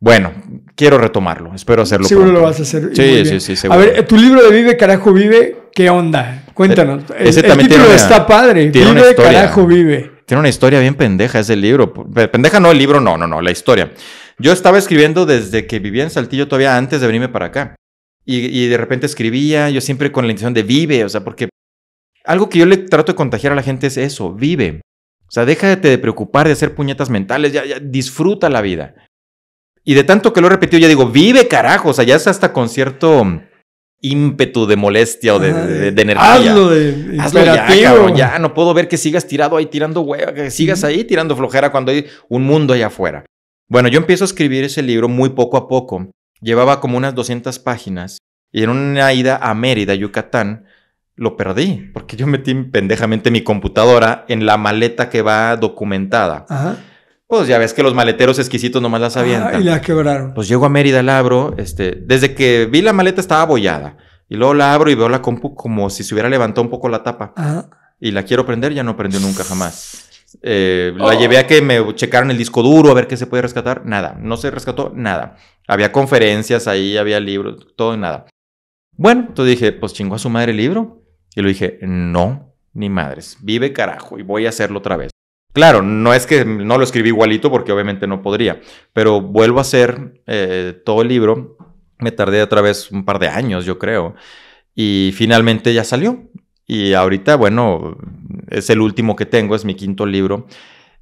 Bueno, quiero retomarlo. Espero hacerlo. Seguro pronto. lo vas a hacer. Sí, sí, sí, seguro. A ver, tu libro de Vive, Carajo Vive, ¿Qué onda? Cuéntanos. Eh, ese el, título está padre. vive, carajo, vive. Tiene una historia bien pendeja ese libro. Pendeja no el libro, no, no, no, la historia. Yo estaba escribiendo desde que vivía en Saltillo todavía antes de venirme para acá. Y, de repente escribía, yo siempre con la intención de vive, o sea, porque algo que yo le trato de contagiar a la gente es eso, vive. O sea, déjate de preocupar de hacer puñetas mentales, ya, ya disfruta la vida. Y de tanto que lo he repetido, ya digo, vive carajo, o sea, ya es hasta con cierto ímpetu de molestia o de, energía. Hazlo, de, Hazlo ya, cabrón, ya, no puedo ver que sigas tirado ahí tirando hueva, que sigas ahí tirando flojera cuando hay un mundo allá afuera. Bueno, yo empiezo a escribir ese libro muy poco a poco. Llevaba como unas 200 páginas y en una ida a Mérida, Yucatán, lo perdí porque yo metí pendejamente mi computadora en la maleta que va documentada. Ajá. Pues ya ves que los maleteros exquisitos nomás las sabían. Ah, y la quebraron. Pues llego a Mérida, la abro. Este, desde que vi la maleta estaba abollada. Y luego la abro y veo la compu como si se hubiera levantado un poco la tapa. Ah. Y la quiero prender, ya no prendió nunca jamás. Eh, la oh. llevé a que me checaran el disco duro, a ver qué se puede rescatar. Nada, no se rescató nada. Había conferencias ahí, había libros, todo y nada. Bueno, entonces dije, pues chingó a su madre el libro. Y le dije, no, ni madres, vive carajo y voy a hacerlo otra vez. Claro, no es que no lo escribí igualito porque obviamente no podría, pero vuelvo a hacer eh, todo el libro. Me tardé otra vez un par de años, yo creo, y finalmente ya salió. Y ahorita, bueno, es el último que tengo, es mi quinto libro,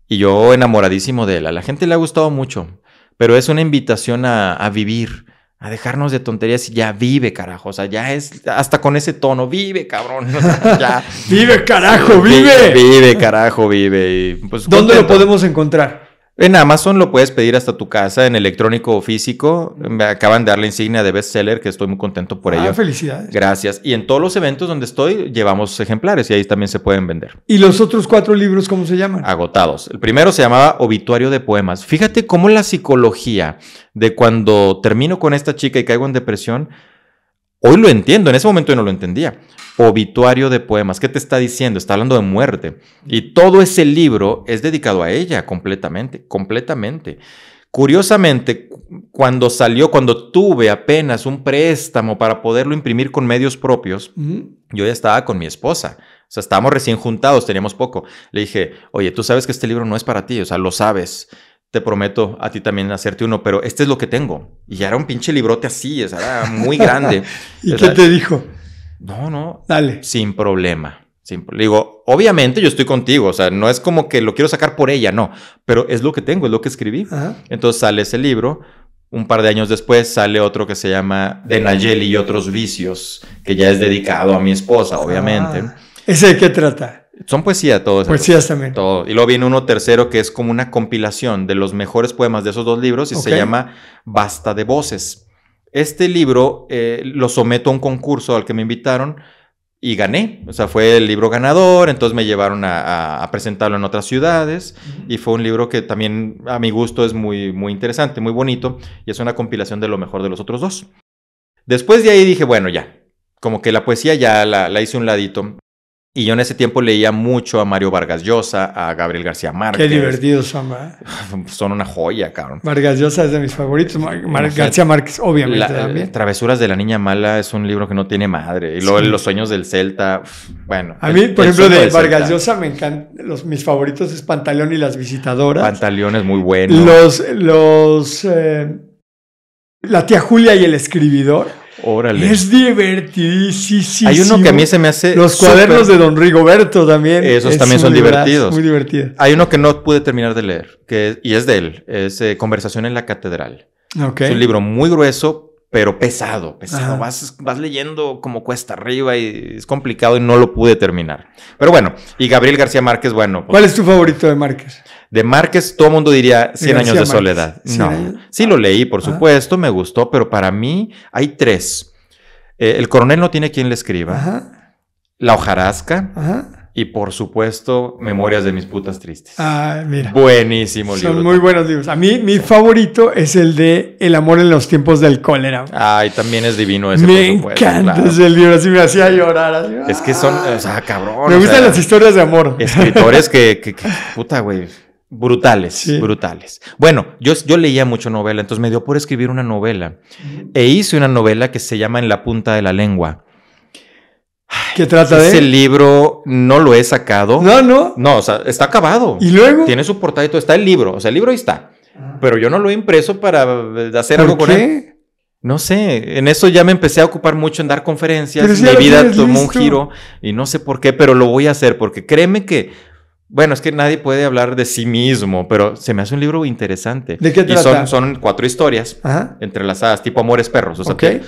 y yo enamoradísimo de él. A la gente le ha gustado mucho, pero es una invitación a vivir a dejarnos de tonterías y ya vive, carajo. O sea, ya es hasta con ese tono, vive, cabrón. [LAUGHS] ya. vive, carajo, vive. vive. carajo, vive. Pues, ¿Dónde lo podemos encontrar? En Amazon lo puedes pedir hasta tu casa, en electrónico o físico. Me acaban de dar la insignia de bestseller, que estoy muy contento por ah, ello. Felicidades. Gracias. Y en todos los eventos donde estoy, llevamos ejemplares y ahí también se pueden vender. ¿Y los otros cuatro libros cómo se llaman? Agotados. El primero se llamaba Obituario de Poemas. Fíjate cómo la psicología de cuando termino con esta chica y caigo en depresión Hoy lo entiendo, en ese momento yo no lo entendía. Obituario de poemas, ¿qué te está diciendo? Está hablando de muerte. Y todo ese libro es dedicado a ella completamente, completamente. Curiosamente, cuando salió, cuando tuve apenas un préstamo para poderlo imprimir con medios propios, yo ya estaba con mi esposa. O sea, estábamos recién juntados, teníamos poco. Le dije, oye, tú sabes que este libro no es para ti, o sea, lo sabes te prometo a ti también hacerte uno, pero este es lo que tengo. Y ya era un pinche librote así, es muy grande. [LAUGHS] ¿Y qué te dijo? No, no. Dale. Sin problema. Sin, digo, obviamente yo estoy contigo, o sea, no es como que lo quiero sacar por ella, no, pero es lo que tengo, es lo que escribí. Entonces sale ese libro, un par de años después sale otro que se llama De Nayeli y otros vicios, que ya es dedicado a mi esposa, obviamente. Ah, ¿Ese de qué trata? Son poesía todos. Poesías también. Todo. Y luego viene uno tercero que es como una compilación de los mejores poemas de esos dos libros y se llama Basta de Voces. Este libro eh, lo someto a un concurso al que me invitaron y gané. O sea, fue el libro ganador, entonces me llevaron a, presentarlo en otras ciudades y fue un libro que también a mi gusto es muy, muy interesante, muy bonito y es una compilación de lo mejor de los otros dos. Después de ahí dije, bueno, ya, como que la poesía ya la, la hice un ladito. Y yo en ese tiempo leía mucho a Mario Vargas Llosa, a Gabriel García Márquez. Qué divertido son, [LAUGHS] Son una joya, cabrón. Vargas Llosa es de mis favoritos. García Márquez, obviamente. también. Eh, Travesuras de la Niña Mala es un libro que no tiene madre. Y luego Los Sueños del Celta. Bueno. A mí, por ejemplo, de Vargas Llosa me encantan. Los, mis favoritos es Pantaleón y las visitadoras. Pantaleón es muy bueno. Los. los eh, la tía Julia y el escribidor. Órale. Es divertidísimo. Hay uno que a mí se me hace. Los cuadernos de Don Rigoberto también. Esos también son divertidos. Muy divertidos. Hay uno que no pude terminar de leer, que y es de él. Es eh, Conversación en la Catedral. Es un libro muy grueso, pero pesado, pesado. Vas, vas, leyendo como cuesta arriba y es complicado y no lo pude terminar. Pero bueno, y Gabriel García Márquez, bueno. Pues ¿Cuál es tu favorito de Márquez? De Márquez, todo el mundo diría 100 años de soledad. No. Sí lo leí, por ah. supuesto, me gustó, pero para mí hay tres. Eh, el coronel no tiene quien le escriba. La hojarasca. Y por supuesto, Memorias de mis putas tristes. mira. Buenísimo libro. Son muy buenos libros. A mí, mi favorito es el de El amor en los tiempos del cólera. Ay, también es divino ese. Me encanta ese libro, así me hacía llorar. es que son, ¡ah! o sea, cabrón. Me gustan las historias de amor. Escritores que, que [LAUGHS] puta, güey Brutales, brutales. Bueno, yo, yo leía mucho novela, entonces me dio por escribir una novela. E hice una novela que se llama En la punta de la lengua. ¿Qué trata de? Ese libro no lo he sacado. No, no. No, o sea, está acabado. ¿Y luego? Tiene su portada Está el libro, o sea, el libro ahí está. Ah. Pero yo no lo he impreso para eh, hacer algo con él. No sé, en eso ya me empecé a ocupar mucho en dar conferencias, mi vida tomó un giro y no sé por qué, pero lo voy a hacer porque créeme que bueno, es que nadie puede hablar de sí mismo, pero se me hace un libro interesante. ¿De qué trata? Y son, cuatro historias entrelazadas, tipo Amores Perros. O sea, te,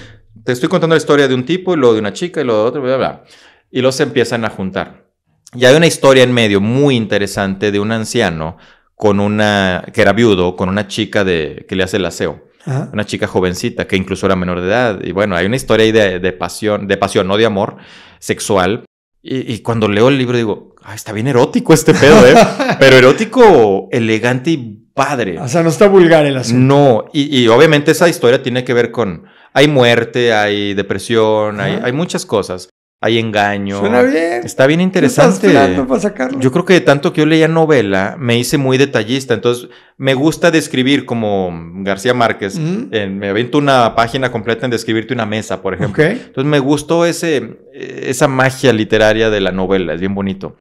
estoy contando la historia de un tipo y luego de una chica y luego de otro, bla, bla, bla. Y los empiezan a juntar. Y hay una historia en medio muy interesante de un anciano con una, que era viudo, con una chica de, que le hace el aseo. Una chica jovencita que incluso era menor de edad. Y bueno, hay una historia ahí de, pasión, de pasión, no de amor, sexual. Y, y cuando leo el libro digo, ah, está bien erótico este pedo, ¿eh? [LAUGHS] Pero erótico, elegante y padre. O sea, no está vulgar el asunto. No, y, obviamente esa historia tiene que ver con, hay muerte, hay depresión, hay, muchas cosas. Hay engaño. Suena bien. Está bien interesante. Estás para sacarlo? Yo creo que de tanto que yo leía novela, me hice muy detallista. Entonces, me gusta describir como García Márquez. me avento una página completa en describirte una mesa, por ejemplo. Entonces, me gustó ese, esa magia literaria de la novela. Es bien bonito.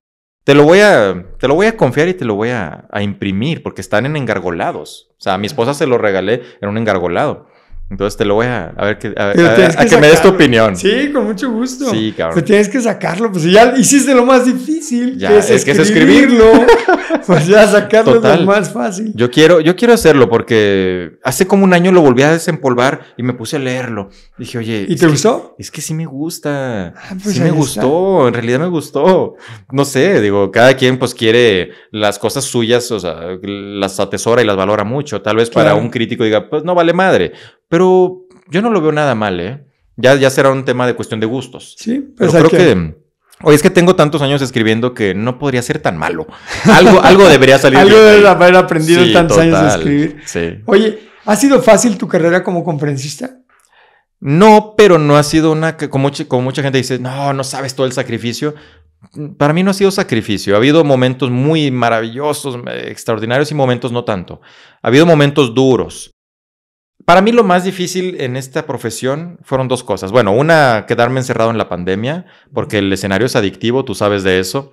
Te lo voy a, te lo voy a confiar y te lo voy a, a imprimir porque están en engargolados. O sea, a mi esposa se lo regalé en un engargolado. Entonces te lo voy a, a ver que, a, a que, me des tu opinión. Sí, con mucho gusto. Sí, cabrón. Te tienes que sacarlo, pues ya hiciste lo más difícil. que es, escribirlo. [LAUGHS] pues ya sacarlo es lo más fácil. Yo quiero, yo quiero hacerlo porque hace como un año lo volví a desempolvar y me puse a leerlo. Dije, oye. ¿Y te gustó? es que sí me gusta. Ah, pues, sí me gustó, en realidad me gustó. No sé, digo, cada quien pues quiere las cosas suyas, o sea, las atesora y las valora mucho. Tal vez para un crítico diga, pues no vale madre pero yo no lo veo nada mal, ¿eh? Ya, será un tema de cuestión de gustos. Sí, pues pero creo que... Oye, es que tengo tantos años escribiendo que no podría ser tan malo. Algo, algo debería salir. [LAUGHS] algo de haber aprendido tantos años de escribir. Sí. Oye, ¿ha sido fácil tu carrera como conferencista? No, pero no ha sido una que, como, como mucha gente dice, no, no sabes todo el sacrificio. Para mí no ha sido sacrificio. Ha habido momentos muy maravillosos, eh, extraordinarios y momentos no tanto. Ha habido momentos duros. Para mí lo más difícil en esta profesión fueron dos cosas. Bueno, una, quedarme encerrado en la pandemia, porque el escenario es adictivo, tú sabes de eso.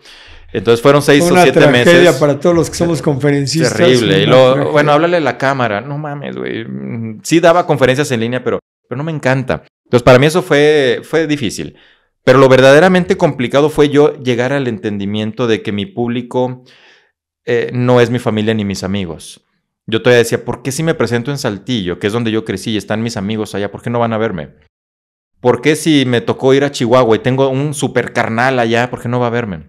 Entonces fueron seis o siete tragedia meses. para todos los que somos [LAUGHS] conferencistas. Terrible. bueno, háblale a la cámara. No mames, güey. Mm, sí daba conferencias en línea, pero, pero no me encanta. Entonces para mí eso fue, fue difícil. Pero lo verdaderamente complicado fue yo llegar al entendimiento de que mi público eh, no es mi familia ni mis amigos yo todavía decía, ¿por qué si me presento en Saltillo, que es donde yo crecí y están mis amigos allá, por qué no van a verme? ¿Por qué si me tocó ir a Chihuahua y tengo un super carnal allá, por qué no va a verme?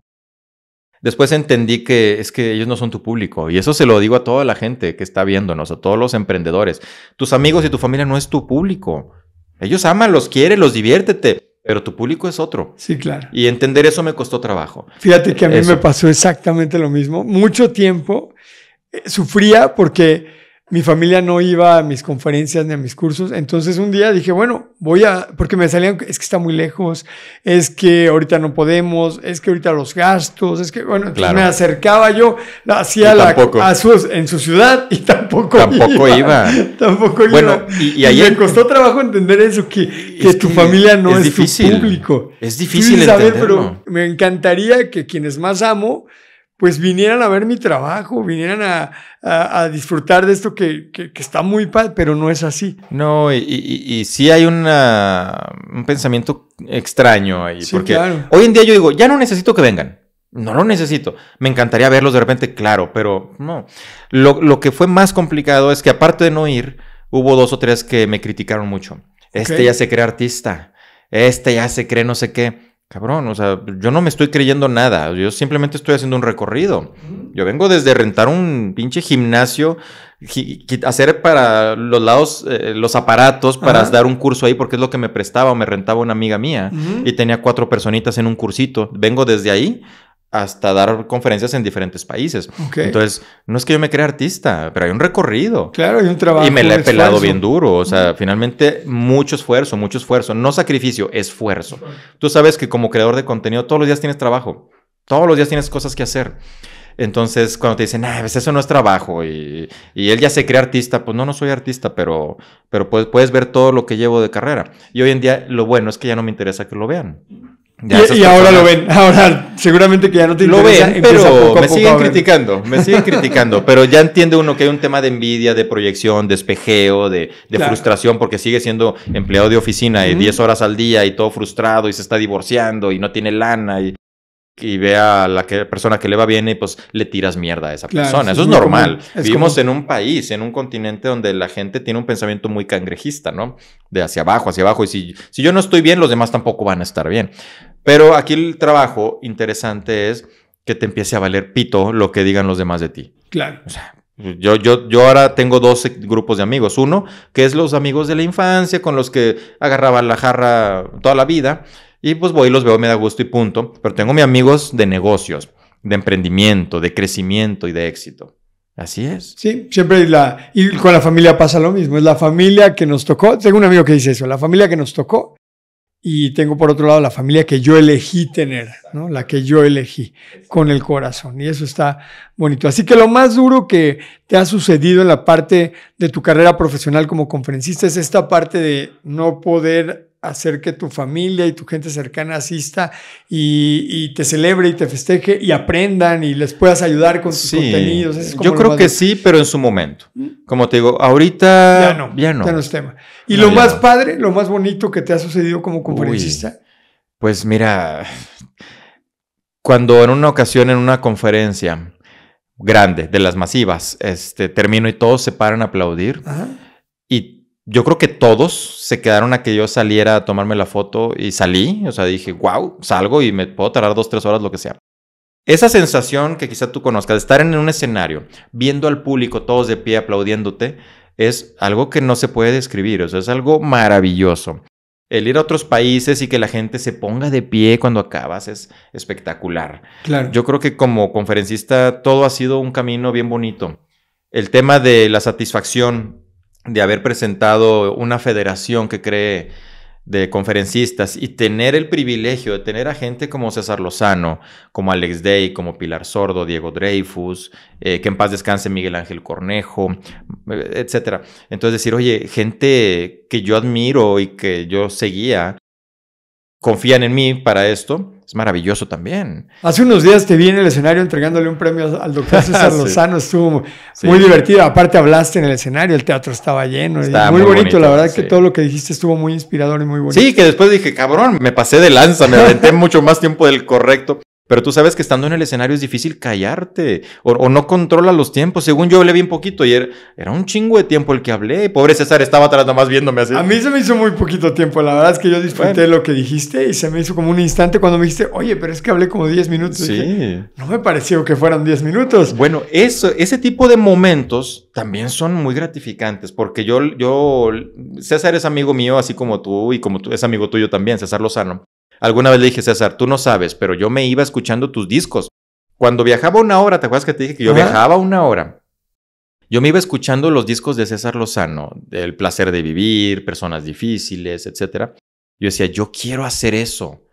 Después entendí que es que ellos no son tu público y eso se lo digo a toda la gente que está viéndonos, a todos los emprendedores. Tus amigos y tu familia no es tu público. Ellos aman, los quieren, los diviértete pero tu público es otro. Sí, claro. Y entender eso me costó trabajo. Fíjate que a mí me pasó exactamente lo mismo. Mucho tiempo eh, sufría porque mi familia no iba a mis conferencias ni a mis cursos. Entonces un día dije, bueno, voy a, porque me salían, es que está muy lejos, es que ahorita no podemos, es que ahorita los gastos, es que, bueno, me acercaba yo, hacía la, a en su ciudad y tampoco, tampoco iba. [LAUGHS] Tampoco iba. Y, me costó trabajo entender eso, que, tu familia no es, público. Es difícil pero me encantaría que quienes más amo, pues vinieran a ver mi trabajo, vinieran a, disfrutar de esto que, está muy padre, pero no es así. No, y, y, sí hay un pensamiento extraño ahí, porque hoy en día yo digo, ya no necesito que vengan. No lo necesito. Me encantaría verlos de repente, claro, pero no. Lo, que fue más complicado es que aparte de no ir, hubo dos o tres que me criticaron mucho. Este ya se cree artista. Este ya se cree no sé qué. Cabrón, o sea, yo no me estoy creyendo nada, yo simplemente estoy haciendo un recorrido. Yo vengo desde rentar un pinche gimnasio, hacer para los lados eh, los aparatos para dar un curso ahí porque es lo que me prestaba o me rentaba una amiga mía y tenía cuatro personitas en un cursito. Vengo desde ahí hasta dar conferencias en diferentes países. Entonces, no es que yo me crea artista, pero hay un recorrido. Claro, hay un trabajo. Y me la he pelado bien duro. O sea, finalmente, mucho esfuerzo, mucho esfuerzo. No sacrificio, esfuerzo. Tú sabes que como creador de contenido, todos los días tienes trabajo. Todos los días tienes cosas que hacer. Entonces, cuando te dicen, ah, pues eso no es trabajo y, él ya se cree artista, pues no, no soy artista, pero, pero puedes, puedes ver todo lo que llevo de carrera. Y hoy en día, lo bueno es que ya no me interesa que lo vean y, ahora lo ven, ahora seguramente que ya no te Lo ven, pero me siguen criticando, me siguen [LAUGHS] criticando, pero ya entiende uno que hay un tema de envidia, de proyección, de espejeo, de, frustración, porque sigue siendo empleado de oficina y 10 horas al día y todo frustrado y se está divorciando y no tiene lana y, y ve a la persona que le va bien y pues le tiras mierda a esa persona. Eso es, normal. Vivimos en un país, en un continente donde la gente tiene un pensamiento muy cangrejista, ¿no? De hacia abajo, hacia abajo. Y si, si yo no estoy bien, los demás tampoco van a estar bien. Pero aquí el trabajo interesante es que te empiece a valer pito lo que digan los demás de ti. Claro. yo, yo, yo ahora tengo dos grupos de amigos. Uno, que es los amigos de la infancia, con los que agarraba la jarra toda la vida. Y pues voy, los veo, me da gusto y punto. Pero tengo mis amigos de negocios, de emprendimiento, de crecimiento y de éxito. Así es. Sí, siempre la, y con la familia pasa lo mismo. Es la familia que nos tocó. Tengo un amigo que dice eso, la familia que nos tocó y tengo por otro lado la familia que yo elegí tener, ¿no? la que yo elegí con el corazón. Y eso está bonito. Así que lo más duro que te ha sucedido en la parte de tu carrera profesional como conferencista es esta parte de no poder hacer que tu familia y tu gente cercana asista y, te celebre y te festeje y aprendan y les puedas ayudar con sus contenidos. yo creo que sí, pero en su momento. Mm. Como te digo, ahorita ya no, ya no, es tema. Y lo más padre, lo más bonito que te ha sucedido como conferencista. pues mira, cuando en una ocasión en una conferencia grande, de las masivas, este, termino y todos se paran a aplaudir y yo creo que todos se quedaron a que yo saliera a tomarme la foto y salí, o sea, dije, wow, salgo y me puedo tardar dos, tres horas, lo que sea. Esa sensación que quizá tú conozcas, de estar en un escenario, viendo al público todos de pie aplaudiéndote, es algo que no se puede describir, o sea, es algo maravilloso. El ir a otros países y que la gente se ponga de pie cuando acabas es espectacular. Claro. Yo creo que como conferencista todo ha sido un camino bien bonito. El tema de la satisfacción de haber presentado una federación que cree de conferencistas y tener el privilegio de tener a gente como César Lozano, como Alex Day, como Pilar Sordo, Diego Dreyfus, eh, que en paz descanse Miguel Ángel Cornejo, eh, etc. Entonces decir, oye, gente que yo admiro y que yo seguía, confían en mí para esto es maravilloso también. Hace unos días te vi en el escenario entregándole un premio al doctor [LAUGHS] César Lozano. Estuvo muy divertido. Aparte, hablaste en el escenario, el teatro estaba lleno. Estaba muy, bonito. la verdad que todo lo que dijiste estuvo muy inspirador y muy bonito. Sí, que después dije, cabrón, me pasé de lanza, me aventé [LAUGHS] mucho más tiempo del correcto. Pero tú sabes que estando en el escenario es difícil callarte o, no controla los tiempos. Según yo hablé bien poquito y er, era, un chingo de tiempo el que hablé. Pobre César estaba tratando más viéndome así. A mí se me hizo muy poquito tiempo. La verdad es que yo disfruté de lo que dijiste y se me hizo como un instante cuando me dijiste, oye, pero es que hablé como 10 minutos. Sí. no me pareció que fueran 10 minutos. Bueno, eso, ese tipo de momentos también son muy gratificantes porque yo, yo, César es amigo mío así como tú y como tú, es amigo tuyo también, César Lozano. Alguna vez le dije, César, tú no sabes, pero yo me iba escuchando tus discos. Cuando viajaba una hora, ¿te acuerdas que te dije que yo viajaba una hora? Yo me iba escuchando los discos de César Lozano, El placer de vivir, Personas difíciles, etc. Yo decía, yo quiero hacer eso.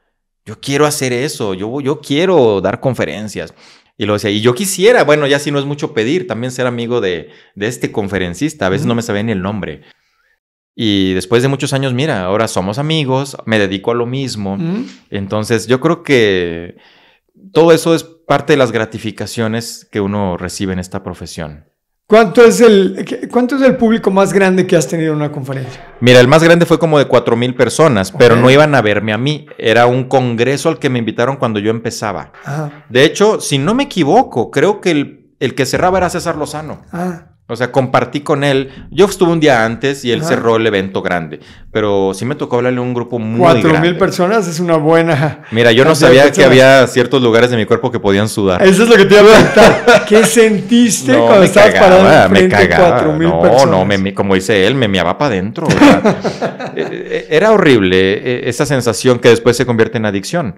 Yo quiero hacer eso. Yo, yo quiero dar conferencias. Y lo decía, y yo quisiera, bueno, ya si no es mucho pedir, también ser amigo de, de este conferencista. A veces no me sabía ni el nombre. Y después de muchos años, mira, ahora somos amigos, me dedico a lo mismo. Entonces, yo creo que todo eso es parte de las gratificaciones que uno recibe en esta profesión. ¿Cuánto es el, cuánto el público más grande que has tenido en una conferencia? Mira, el más grande fue como de cuatro mil personas, pero no iban a verme a mí. Era un congreso al que me invitaron cuando yo empezaba. De hecho, si no me equivoco, creo que el, que cerraba era César Lozano. Ah. O sea, compartí con él. Yo estuve un día antes y él cerró el evento grande. Pero sí me tocó hablarle a un grupo muy Cuatro mil personas es una buena. Mira, yo no sabía que había ciertos lugares de mi cuerpo que podían sudar. Eso es lo que te iba a [LAUGHS] preguntar. ¿Qué sentiste cuando estabas cagaba, parado me cagaba. no, personas? No, me, como dice él, me miaba para adentro. [LAUGHS] E, e, e, era horrible esa sensación que después se convierte en adicción.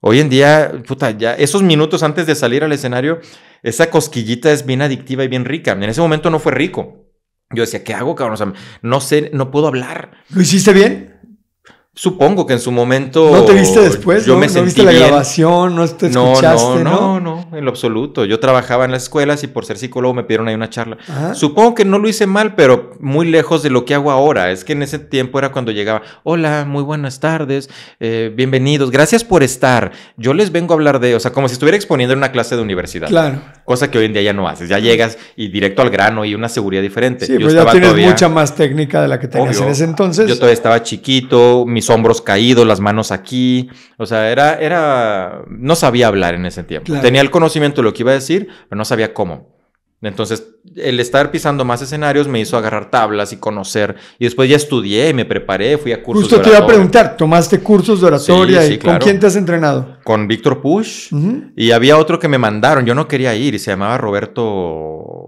Hoy en día, puta, ya esos minutos antes de salir al escenario esa cosquillita es bien adictiva y bien rica. En ese momento no fue rico. Yo decía, ¿qué hago, cabrón? no sé, no puedo hablar. ¿Lo hiciste bien? Supongo que en su momento. ¿No te viste después? Yo ¿no? me ¿No viste la grabación? ¿No te escuchaste? No, no, no, en lo absoluto. Yo trabajaba en las escuelas y por ser psicólogo me pidieron ahí una charla. Supongo que no lo hice mal, pero muy lejos de lo que hago ahora. Es que en ese tiempo era cuando llegaba. Hola, muy buenas tardes, eh, bienvenidos, gracias por estar. Yo les vengo a hablar de. O sea, como si estuviera exponiendo en una clase de universidad. Claro. Cosa que hoy en día ya no haces. Ya llegas y directo al grano y una seguridad diferente. Sí, pues ya tienes mucha más técnica de la que tenías en ese entonces. Yo todavía estaba chiquito, mis hombros caídos, las manos aquí. O sea, era, era, no sabía hablar en ese tiempo. Tenía el conocimiento de lo que iba a decir, pero no sabía cómo. Entonces, el estar pisando más escenarios me hizo agarrar tablas y conocer. Y después ya estudié, me preparé, fui a cursos. de oratoria. te iba a preguntar, ¿tomaste cursos de oratoria? y ¿Con quién te has entrenado? Con Víctor Push. Y había otro que me mandaron, yo no quería ir y se llamaba Roberto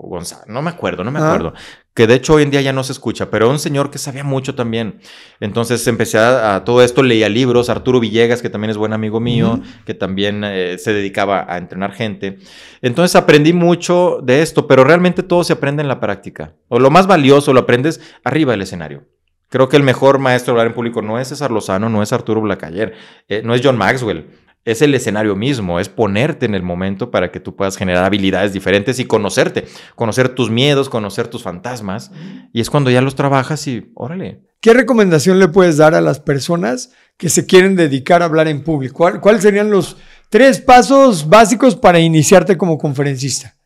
González. No me acuerdo, no me ah. acuerdo que de hecho hoy en día ya no se escucha, pero un señor que sabía mucho también. Entonces empecé a, todo esto, leía libros, Arturo Villegas, que también es buen amigo mío, que también eh, se dedicaba a entrenar gente. Entonces aprendí mucho de esto, pero realmente todo se aprende en la práctica. O lo más valioso lo aprendes arriba del escenario. Creo que el mejor maestro de hablar en público no es César Lozano, no es Arturo Blacayer, eh, no es John Maxwell es el escenario mismo, es ponerte en el momento para que tú puedas generar habilidades diferentes y conocerte, conocer tus miedos, conocer tus fantasmas. Y es cuando ya los trabajas y órale. ¿Qué recomendación le puedes dar a las personas que se quieren dedicar a hablar en público? ¿Cuáles serían los tres pasos básicos para iniciarte como conferencista?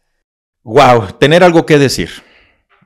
Wow, tener algo que decir.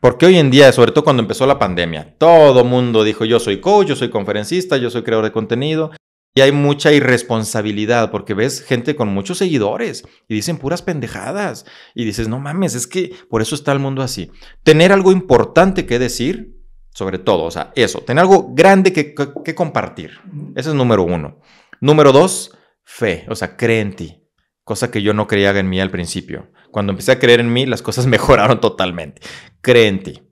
Porque hoy en día, sobre todo cuando empezó la pandemia, todo mundo dijo, yo soy coach, yo soy conferencista, yo soy creador de contenido, y hay mucha irresponsabilidad porque ves gente con muchos seguidores y dicen puras pendejadas. Y dices, no mames, es que por eso está el mundo así. Tener algo importante que decir, sobre todo, o sea, eso, tener algo grande que, compartir. Ese es número uno. Número dos, fe, o sea, cree en ti. Cosa que yo no creía en mí al principio. Cuando empecé a creer en mí, las cosas [LAUGHS] mejoraron totalmente. Cree en ti.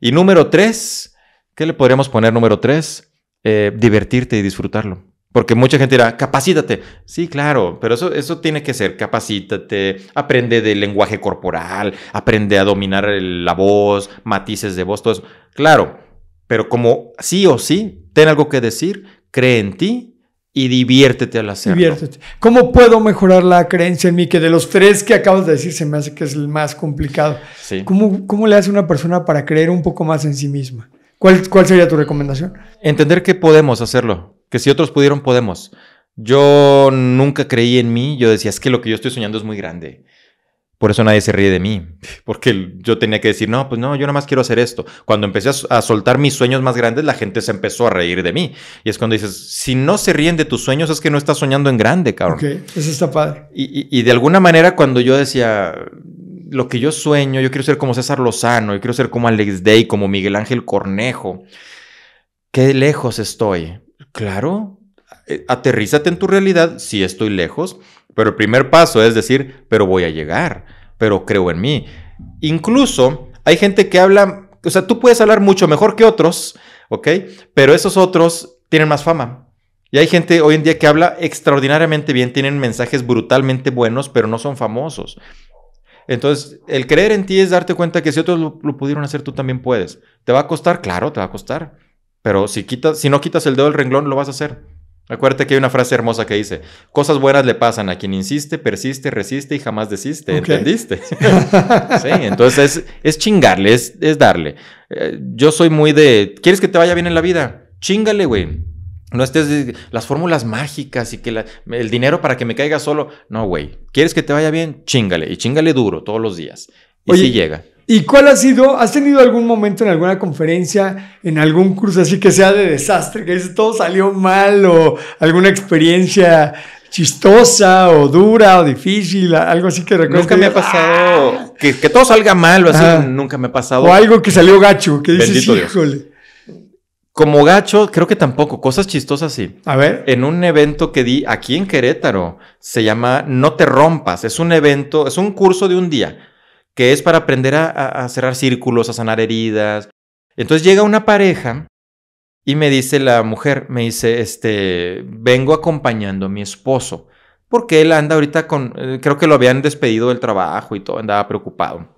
Y número tres, ¿qué le podríamos poner número tres? Eh, divertirte y disfrutarlo. Porque mucha gente dirá, capacítate. Sí, claro, pero eso, eso tiene que ser, capacítate, aprende del lenguaje corporal, aprende a dominar la voz, matices de voz, todo eso. Claro, pero como sí o sí, ten algo que decir, cree en ti y diviértete al hacerlo. Diviértete. ¿Cómo puedo mejorar la creencia en mí? Que de los tres que acabas de decir se me hace que es el más complicado. ¿Cómo, le hace una persona para creer un poco más en sí misma? ¿Cuál, ¿Cuál sería tu recomendación? Entender que podemos hacerlo que si otros pudieron, podemos. Yo nunca creí en mí, yo decía, es que lo que yo estoy soñando es muy grande. Por eso nadie se ríe de mí, [LAUGHS] porque yo tenía que decir, no, pues no, yo nada más quiero hacer esto. Cuando empecé a, soltar mis sueños más grandes, la gente se empezó a reír de mí. Y es cuando dices, si no se ríen de tus sueños, es que no estás soñando en grande, cabrón. Ok, eso está padre. Y, de alguna manera, cuando yo decía, lo que yo sueño, yo quiero ser como César Lozano, yo quiero ser como Alex Day, como Miguel Ángel Cornejo, qué lejos estoy. Claro, eh, aterrízate en tu realidad, si estoy lejos, pero el primer paso es decir, pero voy a llegar, pero creo en mí. Incluso hay gente que habla, o sea, tú puedes hablar mucho mejor que otros, ¿ok? Pero esos otros tienen más fama. Y hay gente hoy en día que habla extraordinariamente bien, tienen mensajes brutalmente buenos, pero no son famosos. Entonces, el creer en ti es darte cuenta que si otros lo pudieron hacer, tú también puedes. ¿Te va a costar? Claro, te va a costar pero si, quitas, si no quitas el dedo del renglón, lo vas a hacer. Acuérdate que hay una frase hermosa que dice, cosas buenas le pasan a quien insiste, persiste, resiste y jamás desiste, ¿entendiste? [LAUGHS] sí, entonces es, chingarle, es, darle. Eh, yo soy muy de, ¿quieres que te vaya bien en la vida? Chingale, güey. No estés las fórmulas mágicas y que el dinero para que me caiga solo. No, güey. ¿Quieres que te vaya bien? Chingale. Y chingale duro todos los días. Y si sí llega. ¿Y cuál ha sido? ¿Has tenido algún momento en alguna conferencia, en algún curso así que sea de desastre, que dices todo salió mal o alguna experiencia chistosa o dura o difícil, algo así que recuerdo. Nunca me ha ah"? pasado que, todo salga mal o así, nunca me ha pasado. O algo que salió gacho, que dices, híjole. Como gacho, creo que tampoco, cosas chistosas sí. A ver. En un evento que di aquí en Querétaro, se llama No te rompas, es un evento, es un curso de un día que es para aprender a, cerrar círculos, a sanar heridas. Entonces llega una pareja y me dice la mujer, me dice, este, vengo acompañando a mi esposo, porque él anda ahorita con, eh, creo que lo habían despedido del trabajo y todo, andaba preocupado.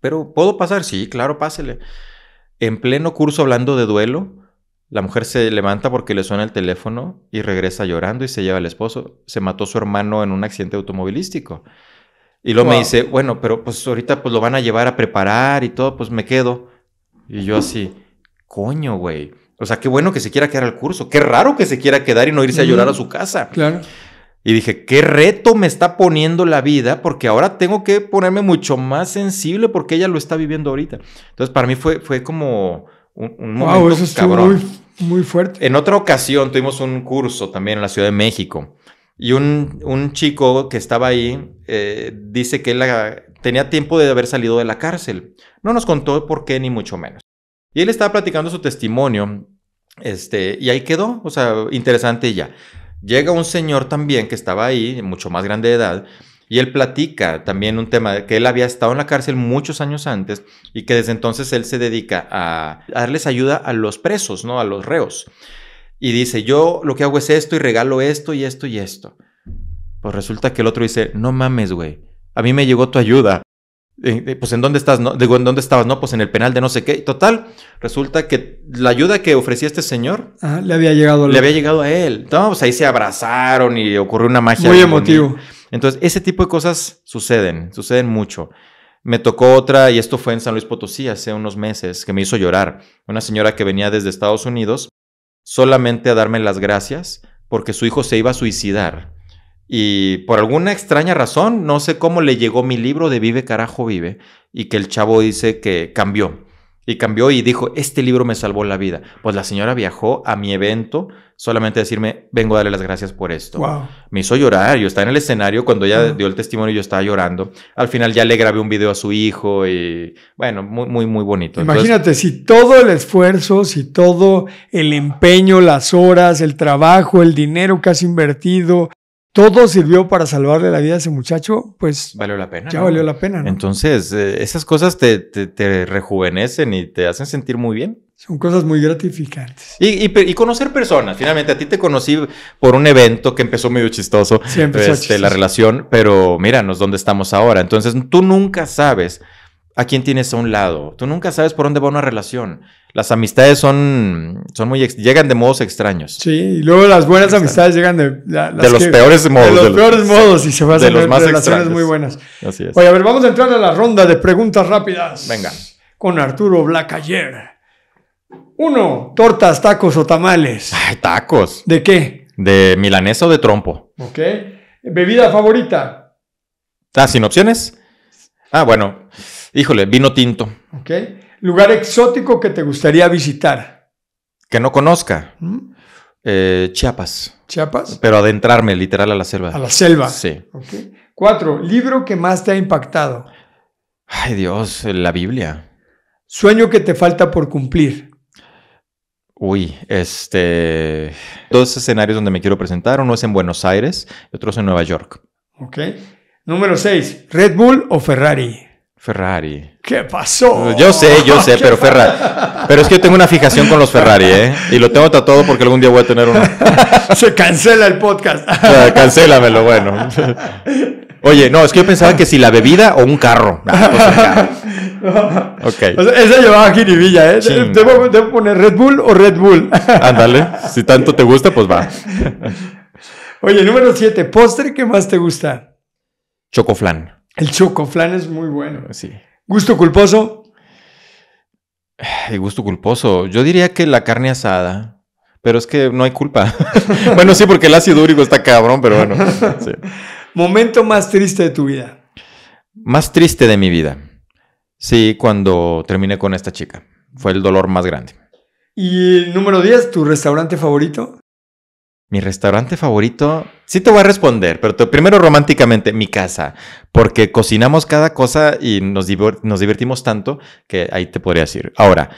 Pero ¿puedo pasar? Sí, claro, pásele. En pleno curso hablando de duelo, la mujer se levanta porque le suena el teléfono y regresa llorando y se lleva al esposo. Se mató su hermano en un accidente automovilístico. Y luego me dice, bueno, pero pues ahorita pues lo van a llevar a preparar y todo, pues me quedo. Y yo así, coño, güey. O sea, qué bueno que se quiera quedar al curso. Qué raro que se quiera quedar y no irse a llorar a su casa. Claro. Y dije, qué reto me está poniendo la vida, porque ahora tengo que ponerme mucho más sensible porque ella lo está viviendo ahorita. Entonces, para mí fue, fue como un, un cabrón. Muy, muy fuerte. En otra ocasión tuvimos un curso también en la Ciudad de México y un, chico que estaba ahí eh, dice que él tenía tiempo de haber salido de la cárcel. No nos contó por qué, ni mucho menos. Y él estaba platicando su testimonio, este, y ahí quedó, o sea, interesante ya. Llega un señor también que estaba ahí, mucho más grande de edad, y él platica también un tema de que él había estado en la cárcel muchos años antes y que desde entonces él se dedica a, darles ayuda a los presos, ¿no? A los reos y dice, yo lo que hago es esto y regalo esto y esto y esto. Pues resulta que el otro dice, no mames, güey, a mí me llegó tu ayuda. Eh, eh, pues en dónde estás, no? digo, ¿en dónde estabas? No, pues en el penal de no sé qué. Total, resulta que la ayuda que ofrecía este señor le había llegado a él. Le había llegado a él. Entonces, pues, ahí se abrazaron y ocurrió una magia. Muy emotivo. Entonces, ese tipo de cosas suceden, suceden mucho. Me tocó otra, y esto fue en San Luis Potosí hace unos meses, que me hizo llorar. Una señora que venía desde Estados Unidos solamente a darme las gracias porque su hijo se iba a suicidar. Y por alguna extraña razón, no sé cómo le llegó mi libro de Vive Carajo Vive y que el chavo dice que cambió. Y cambió y dijo, este libro me salvó la vida. Pues la señora viajó a mi evento solamente a decirme, vengo a darle las gracias por esto. Me hizo llorar, yo estaba en el escenario, cuando ella dio el testimonio yo estaba llorando. Al final ya le grabé un video a su hijo y bueno, muy, muy, muy bonito. Imagínate, si todo el esfuerzo, si todo el empeño, las horas, el trabajo, el dinero que has invertido, todo sirvió para salvarle la vida a ese muchacho, pues... Valió la pena. Ya valió la pena. ¿no? Entonces, eh, esas cosas te, rejuvenecen y te hacen sentir muy bien. Son cosas muy gratificantes. Y, conocer personas. Finalmente, a ti te conocí por un evento que empezó medio chistoso. Siempre este, chistoso. La relación, pero míranos dónde estamos ahora. Entonces, tú nunca sabes a quién tienes a un lado. Tú nunca sabes por dónde va una relación. Las amistades son, son muy llegan de modos extraños. Sí, y luego las buenas amistades llegan de de los peores modos. De los, peores modos y se van a hacer los más relaciones extraños. muy buenas. Así es. Oye, a ver, vamos a entrar a la ronda de preguntas rápidas. Venga. Con Arturo Blacayer. Uno, tortas, tacos o tamales. Ay, tacos. ¿De qué? De milanesa o de trompo. Ok. Bebida favorita. Ah, sin opciones. Ah, bueno, Híjole, vino tinto. Ok. Lugar exótico que te gustaría visitar. Que no conozca. ¿Mm? Eh, Chiapas. Chiapas. Pero adentrarme literal a la selva. A la selva. Sí. Okay. Cuatro, libro que más te ha impactado. Ay Dios, la Biblia. Sueño que te falta por cumplir. Uy, este... Dos escenarios donde me quiero presentar. Uno es en Buenos Aires y otro es en Nueva York. Ok. Número seis, Red Bull o Ferrari. Ferrari. ¿Qué pasó? Yo sé, yo sé, [LAUGHS] pero Ferrari. Pero es que yo tengo una fijación con los Ferrari, ¿eh? Y lo tengo todo porque algún día voy a tener uno. [LAUGHS] Se cancela el podcast. [LAUGHS] cancélamelo, bueno. Oye, no, es que yo pensaba que si la bebida o un carro. Pues ok. esa llevaba ¿eh? Debo, poner Red Bull o Red Bull. Ándale, si tanto te gusta, pues va. Oye, número 7, postre que más te gusta. Chocoflan. El chocoflan es muy bueno. Eh, sí. Gusto culposo. El eh, gusto culposo. Yo diría que la carne asada. Pero es que no hay culpa. [LAUGHS] bueno, sí, porque el ácido úrico está cabrón, pero bueno. [LAUGHS] Momento más triste de tu vida. Más triste de mi vida. Sí, cuando terminé con esta chica. Fue el dolor más grande. ¿Y número 10, tu restaurante favorito? Mi restaurante favorito, sí te voy a responder, pero primero románticamente, mi casa, porque cocinamos cada cosa y nos, divertimos tanto que ahí te podría decir. Ahora,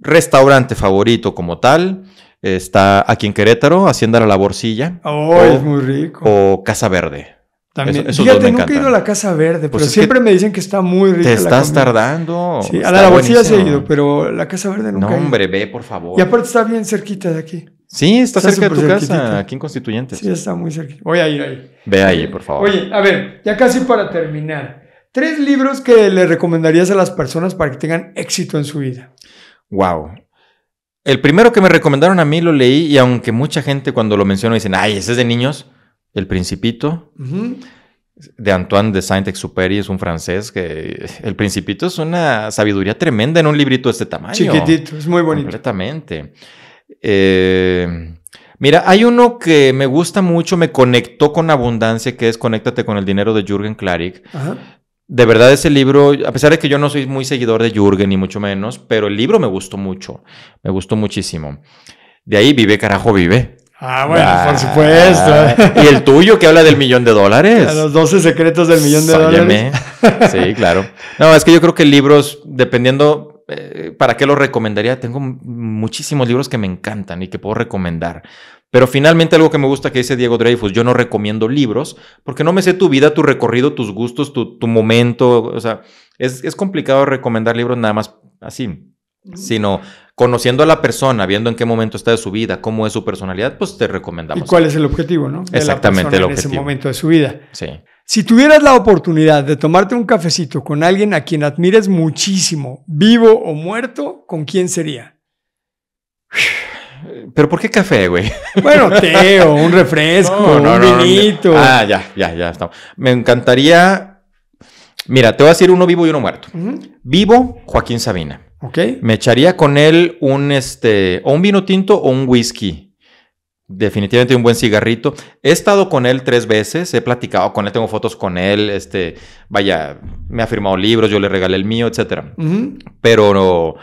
restaurante favorito como tal, está aquí en Querétaro, Hacienda La Laborcilla. Oh, es muy rico. O Casa Verde. También. Eso, Fíjate, nunca he ido a la Casa Verde, pues pero siempre me dicen que está muy rico. Te estás tardando. Sí, a la Laborcilla se ha ido, pero la Casa Verde nunca. No, hombre, ve, por favor. Y aparte está bien cerquita de aquí. Sí, está, cerca de tu casa, aquí en Constituyentes. Sí, está muy cerca. Voy a ir ahí. Ve ahí, por favor. Oye, a ver, ya casi para terminar. Tres libros que le recomendarías a las personas para que tengan éxito en su vida. Wow. El primero que me recomendaron a mí lo leí y aunque mucha gente cuando lo menciono dicen, ay, ese es de niños, El Principito. De Antoine de Saint-Exupéry, es un francés que El Principito es una sabiduría tremenda en un librito de este tamaño. Chiquitito, es muy bonito. Completamente. Eh, mira, hay uno que me gusta mucho, me conectó con abundancia, que es Conéctate con el dinero de Jürgen Klarik. De verdad ese libro, a pesar de que yo no soy muy seguidor de Jürgen ni mucho menos, pero el libro me gustó mucho, me gustó muchísimo. De ahí vive, carajo, vive. Ah, bueno, ah, por supuesto. Y el tuyo que habla del millón de dólares. los 12 secretos del millón de dólares. Sí, claro. No, es que yo creo que libros, dependiendo, eh, ¿para qué lo recomendaría? Tengo muchísimos libros que me encantan y que puedo recomendar. Pero finalmente algo que me gusta que dice Diego Dreyfus, yo no recomiendo libros porque no me sé tu vida, tu recorrido, tus gustos, tu, momento. O sea, es, complicado recomendar libros nada más así, sino conociendo a la persona, viendo en qué momento está de su vida, cómo es su personalidad, pues te recomendamos. ¿Y cuál es el objetivo, no? Exactamente la el En ese momento de su vida. Sí. Si tuvieras la oportunidad de tomarte un cafecito con alguien a quien admires muchísimo, vivo o muerto, ¿con quién sería? ¿Pero por qué café, güey? Bueno, té un [LAUGHS] refresco, un vinito. Ah, ya, ya, ya. Me encantaría. Mira, te voy a decir uno vivo y uno muerto. Vivo, Joaquín Sabina. Ok. Me echaría con él un este. O un vino tinto o un whisky Definitivamente un buen cigarrito. He estado con él tres veces, he platicado con él, tengo fotos con él, este, vaya, me ha firmado libros, yo le regalé el mío, etcétera. Pero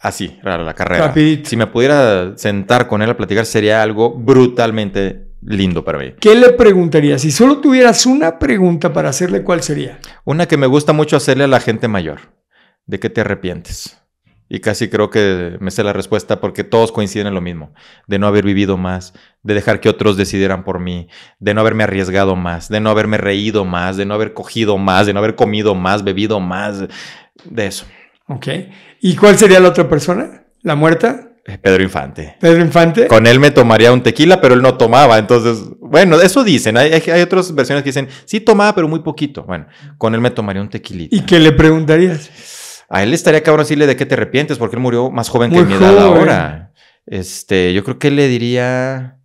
así, la, la carrera. Si me pudiera sentar con él a platicar sería algo brutalmente lindo para mí. ¿Qué le preguntaría? Si solo tuvieras una pregunta para hacerle, ¿cuál sería? Una que me gusta mucho hacerle a la gente mayor. ¿De qué te arrepientes? Y casi creo que me sé la respuesta porque todos coinciden en lo mismo, de no haber vivido más, de dejar que otros decidieran por mí, de no haberme arriesgado más, de no haberme reído más, de no haber cogido más, de no haber comido más, bebido más, de eso. Ok. ¿Y cuál sería la otra persona? ¿La muerta? Eh, Pedro Infante. Pedro Infante. Con él me tomaría un tequila, pero él no tomaba. Entonces, bueno, eso dicen. Hay, otras versiones que dicen, sí tomaba, pero muy poquito. Bueno, con él me tomaría un tequilito. ¿Y qué le preguntarías? a él estaría cabrón decirle de qué te arrepientes, porque él murió más joven que mi edad ahora. Este, yo creo que le diría.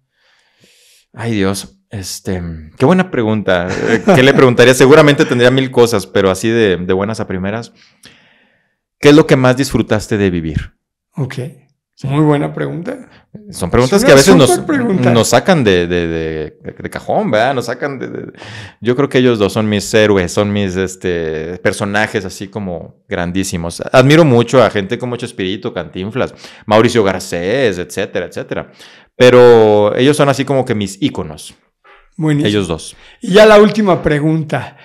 Ay, Dios. Este, qué buena pregunta. Eh, ¿Qué le preguntaría? Seguramente tendría mil cosas, pero así de buenas a primeras. ¿Qué es lo que más disfrutaste de vivir? Ok. Muy buena pregunta. Son preguntas que a veces nos, sacan de, cajón, ¿verdad? Nos sacan de, Yo creo que ellos dos son mis héroes, son mis este, personajes así como grandísimos. Admiro mucho a gente con mucho espíritu, Cantinflas, Mauricio Garcés, etcétera, etcétera. Pero ellos son así como que mis íconos. Buenísimo. Ellos dos. Y ya la última pregunta.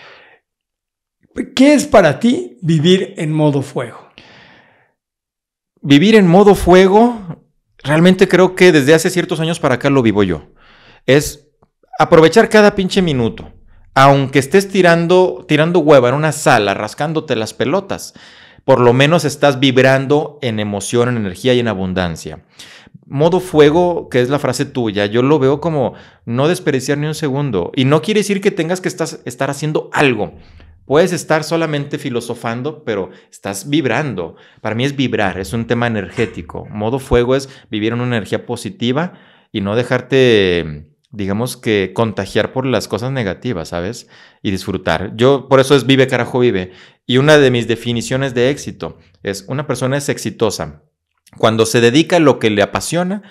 ¿Qué es para ti vivir en modo fuego? vivir en modo fuego, realmente creo que desde hace ciertos años para acá lo vivo yo. Es aprovechar cada pinche minuto. Aunque estés tirando, tirando hueva en una sala, rascándote las pelotas, por lo menos estás vibrando en emoción, en energía y en abundancia. Modo fuego, que es la frase tuya, yo lo veo como no desperdiciar ni un segundo. Y no quiere decir que tengas que estar haciendo algo. Puedes estar solamente filosofando, pero estás vibrando. Para mí es vibrar, es un tema energético. Modo fuego es vivir en una energía positiva y no dejarte, digamos que, contagiar por las cosas negativas, ¿sabes? Y disfrutar. Yo, por eso es vive, carajo, vive. Y una de mis definiciones de éxito es una persona es exitosa cuando se dedica a lo que le apasiona,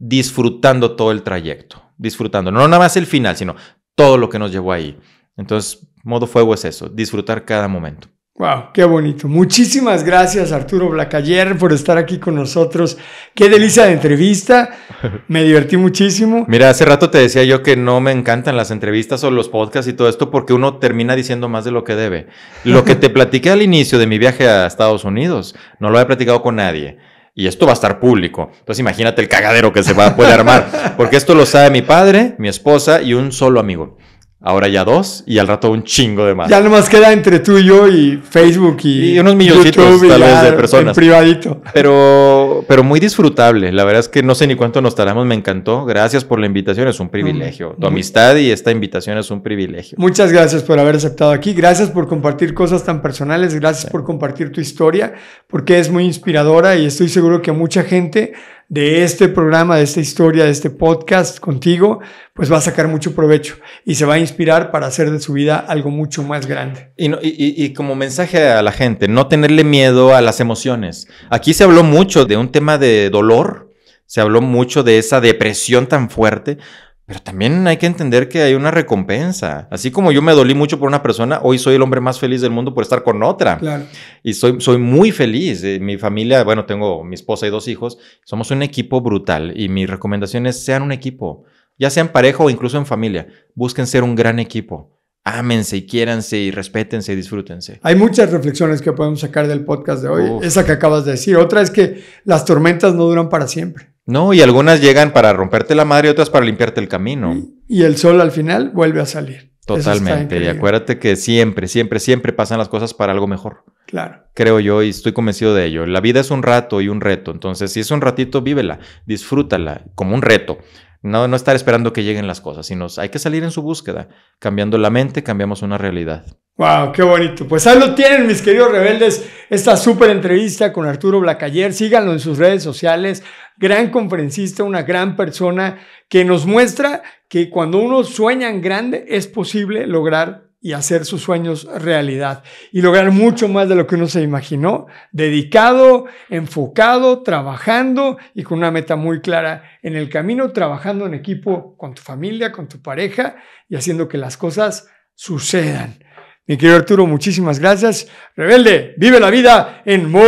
disfrutando todo el trayecto, disfrutando, no nada más el final, sino todo lo que nos llevó ahí. Entonces, Modo fuego es eso, disfrutar cada momento. Wow, qué bonito. Muchísimas gracias Arturo Blacayer por estar aquí con nosotros. Qué delicia de entrevista. [LAUGHS] Me divertí muchísimo. Mira, hace rato te decía yo que no me encantan las entrevistas o los podcasts y todo esto porque uno termina diciendo más de lo que debe. Lo que te [LAUGHS] platiqué al inicio de mi viaje a Estados Unidos, no lo había platicado con nadie. Y esto va a estar público. Entonces imagínate el cagadero que se va a poder armar. Porque esto lo sabe mi padre, mi esposa y un solo amigo ahora ya dos y al rato un chingo de más. Ya nomás queda entre tú y yo y Facebook y, unos milloncitos tal vez de personas. En privadito. Pero, pero muy disfrutable. La verdad es que no sé ni cuánto nos tardamos, me encantó. Gracias por la invitación, es un privilegio. Tu amistad y esta invitación es un privilegio. Muchas gracias por haber aceptado aquí. Gracias por compartir cosas tan personales, gracias por compartir tu historia, porque es muy inspiradora y estoy seguro que mucha gente de este programa, de esta historia, de este podcast contigo, pues va a sacar mucho provecho y se va a inspirar para hacer de su vida algo mucho más grande. Y, como mensaje a la gente, no tenerle miedo a las emociones. Aquí se habló mucho de un tema de dolor, se habló mucho de esa depresión tan fuerte, pero también hay que entender que hay una recompensa. Así como yo me dolí mucho por una persona, hoy soy el hombre más feliz del mundo por estar con otra. Claro. Y soy, soy muy feliz. Eh, mi familia, bueno, tengo mi esposa y dos hijos. Somos un equipo brutal. Y mi recomendación es sean un equipo. Ya sean pareja o incluso en familia. Busquen ser un gran equipo. Ámense y quiéranse y respétense y disfrútense. Hay muchas reflexiones que podemos sacar del podcast de hoy. Esa que acabas de decir. Otra es que las tormentas no duran para siempre. No, y algunas llegan para romperte la madre y otras para limpiarte el camino. Y, el sol al final vuelve a salir. Totalmente. Y acuérdate que siempre, siempre, siempre pasan las cosas para algo mejor. Claro. Creo yo y estoy convencido de ello. La vida es un rato y un reto. Entonces, si es un ratito, vívela, disfrútala como un reto. No, no estar esperando que lleguen las cosas, sino hay que salir en su búsqueda. Cambiando la mente, cambiamos una realidad. ¡Wow! ¡Qué bonito! Pues ahí lo tienen, mis queridos rebeldes, esta súper entrevista con Arturo Blacayer. Síganlo en sus redes sociales gran conferencista, una gran persona que nos muestra que cuando uno sueña en grande es posible lograr y hacer sus sueños realidad y lograr mucho más de lo que uno se imaginó, dedicado, enfocado, trabajando y con una meta muy clara en el camino, trabajando en equipo con tu familia, con tu pareja y haciendo que las cosas sucedan. Mi querido Arturo, muchísimas gracias. Rebelde, vive la vida en modo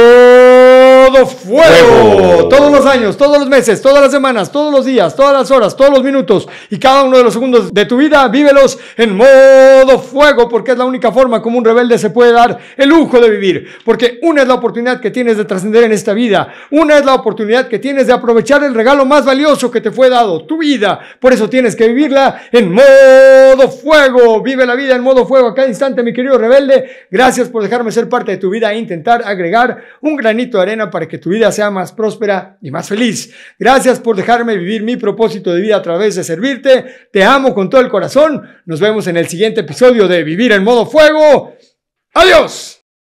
fuego. Todos los años, todos los meses, todas las semanas, todos los días, todas las horas, todos los minutos y cada uno de los segundos de tu vida, vívelos en modo fuego, porque es la única forma como un rebelde se puede dar el lujo de vivir. Porque una es la oportunidad que tienes de trascender en esta vida, una es la oportunidad que tienes de aprovechar el regalo más valioso que te fue dado, tu vida. Por eso tienes que vivirla en modo fuego. Vive la vida en modo fuego a cada instante, mi querido rebelde. Gracias por dejarme ser parte de tu vida e intentar agregar un granito de arena para que tu vida vida sea más próspera y más feliz. Gracias por dejarme vivir mi propósito de vida a través de servirte. Te amo con todo el corazón. Nos vemos en el siguiente episodio de Vivir en modo fuego. Adiós.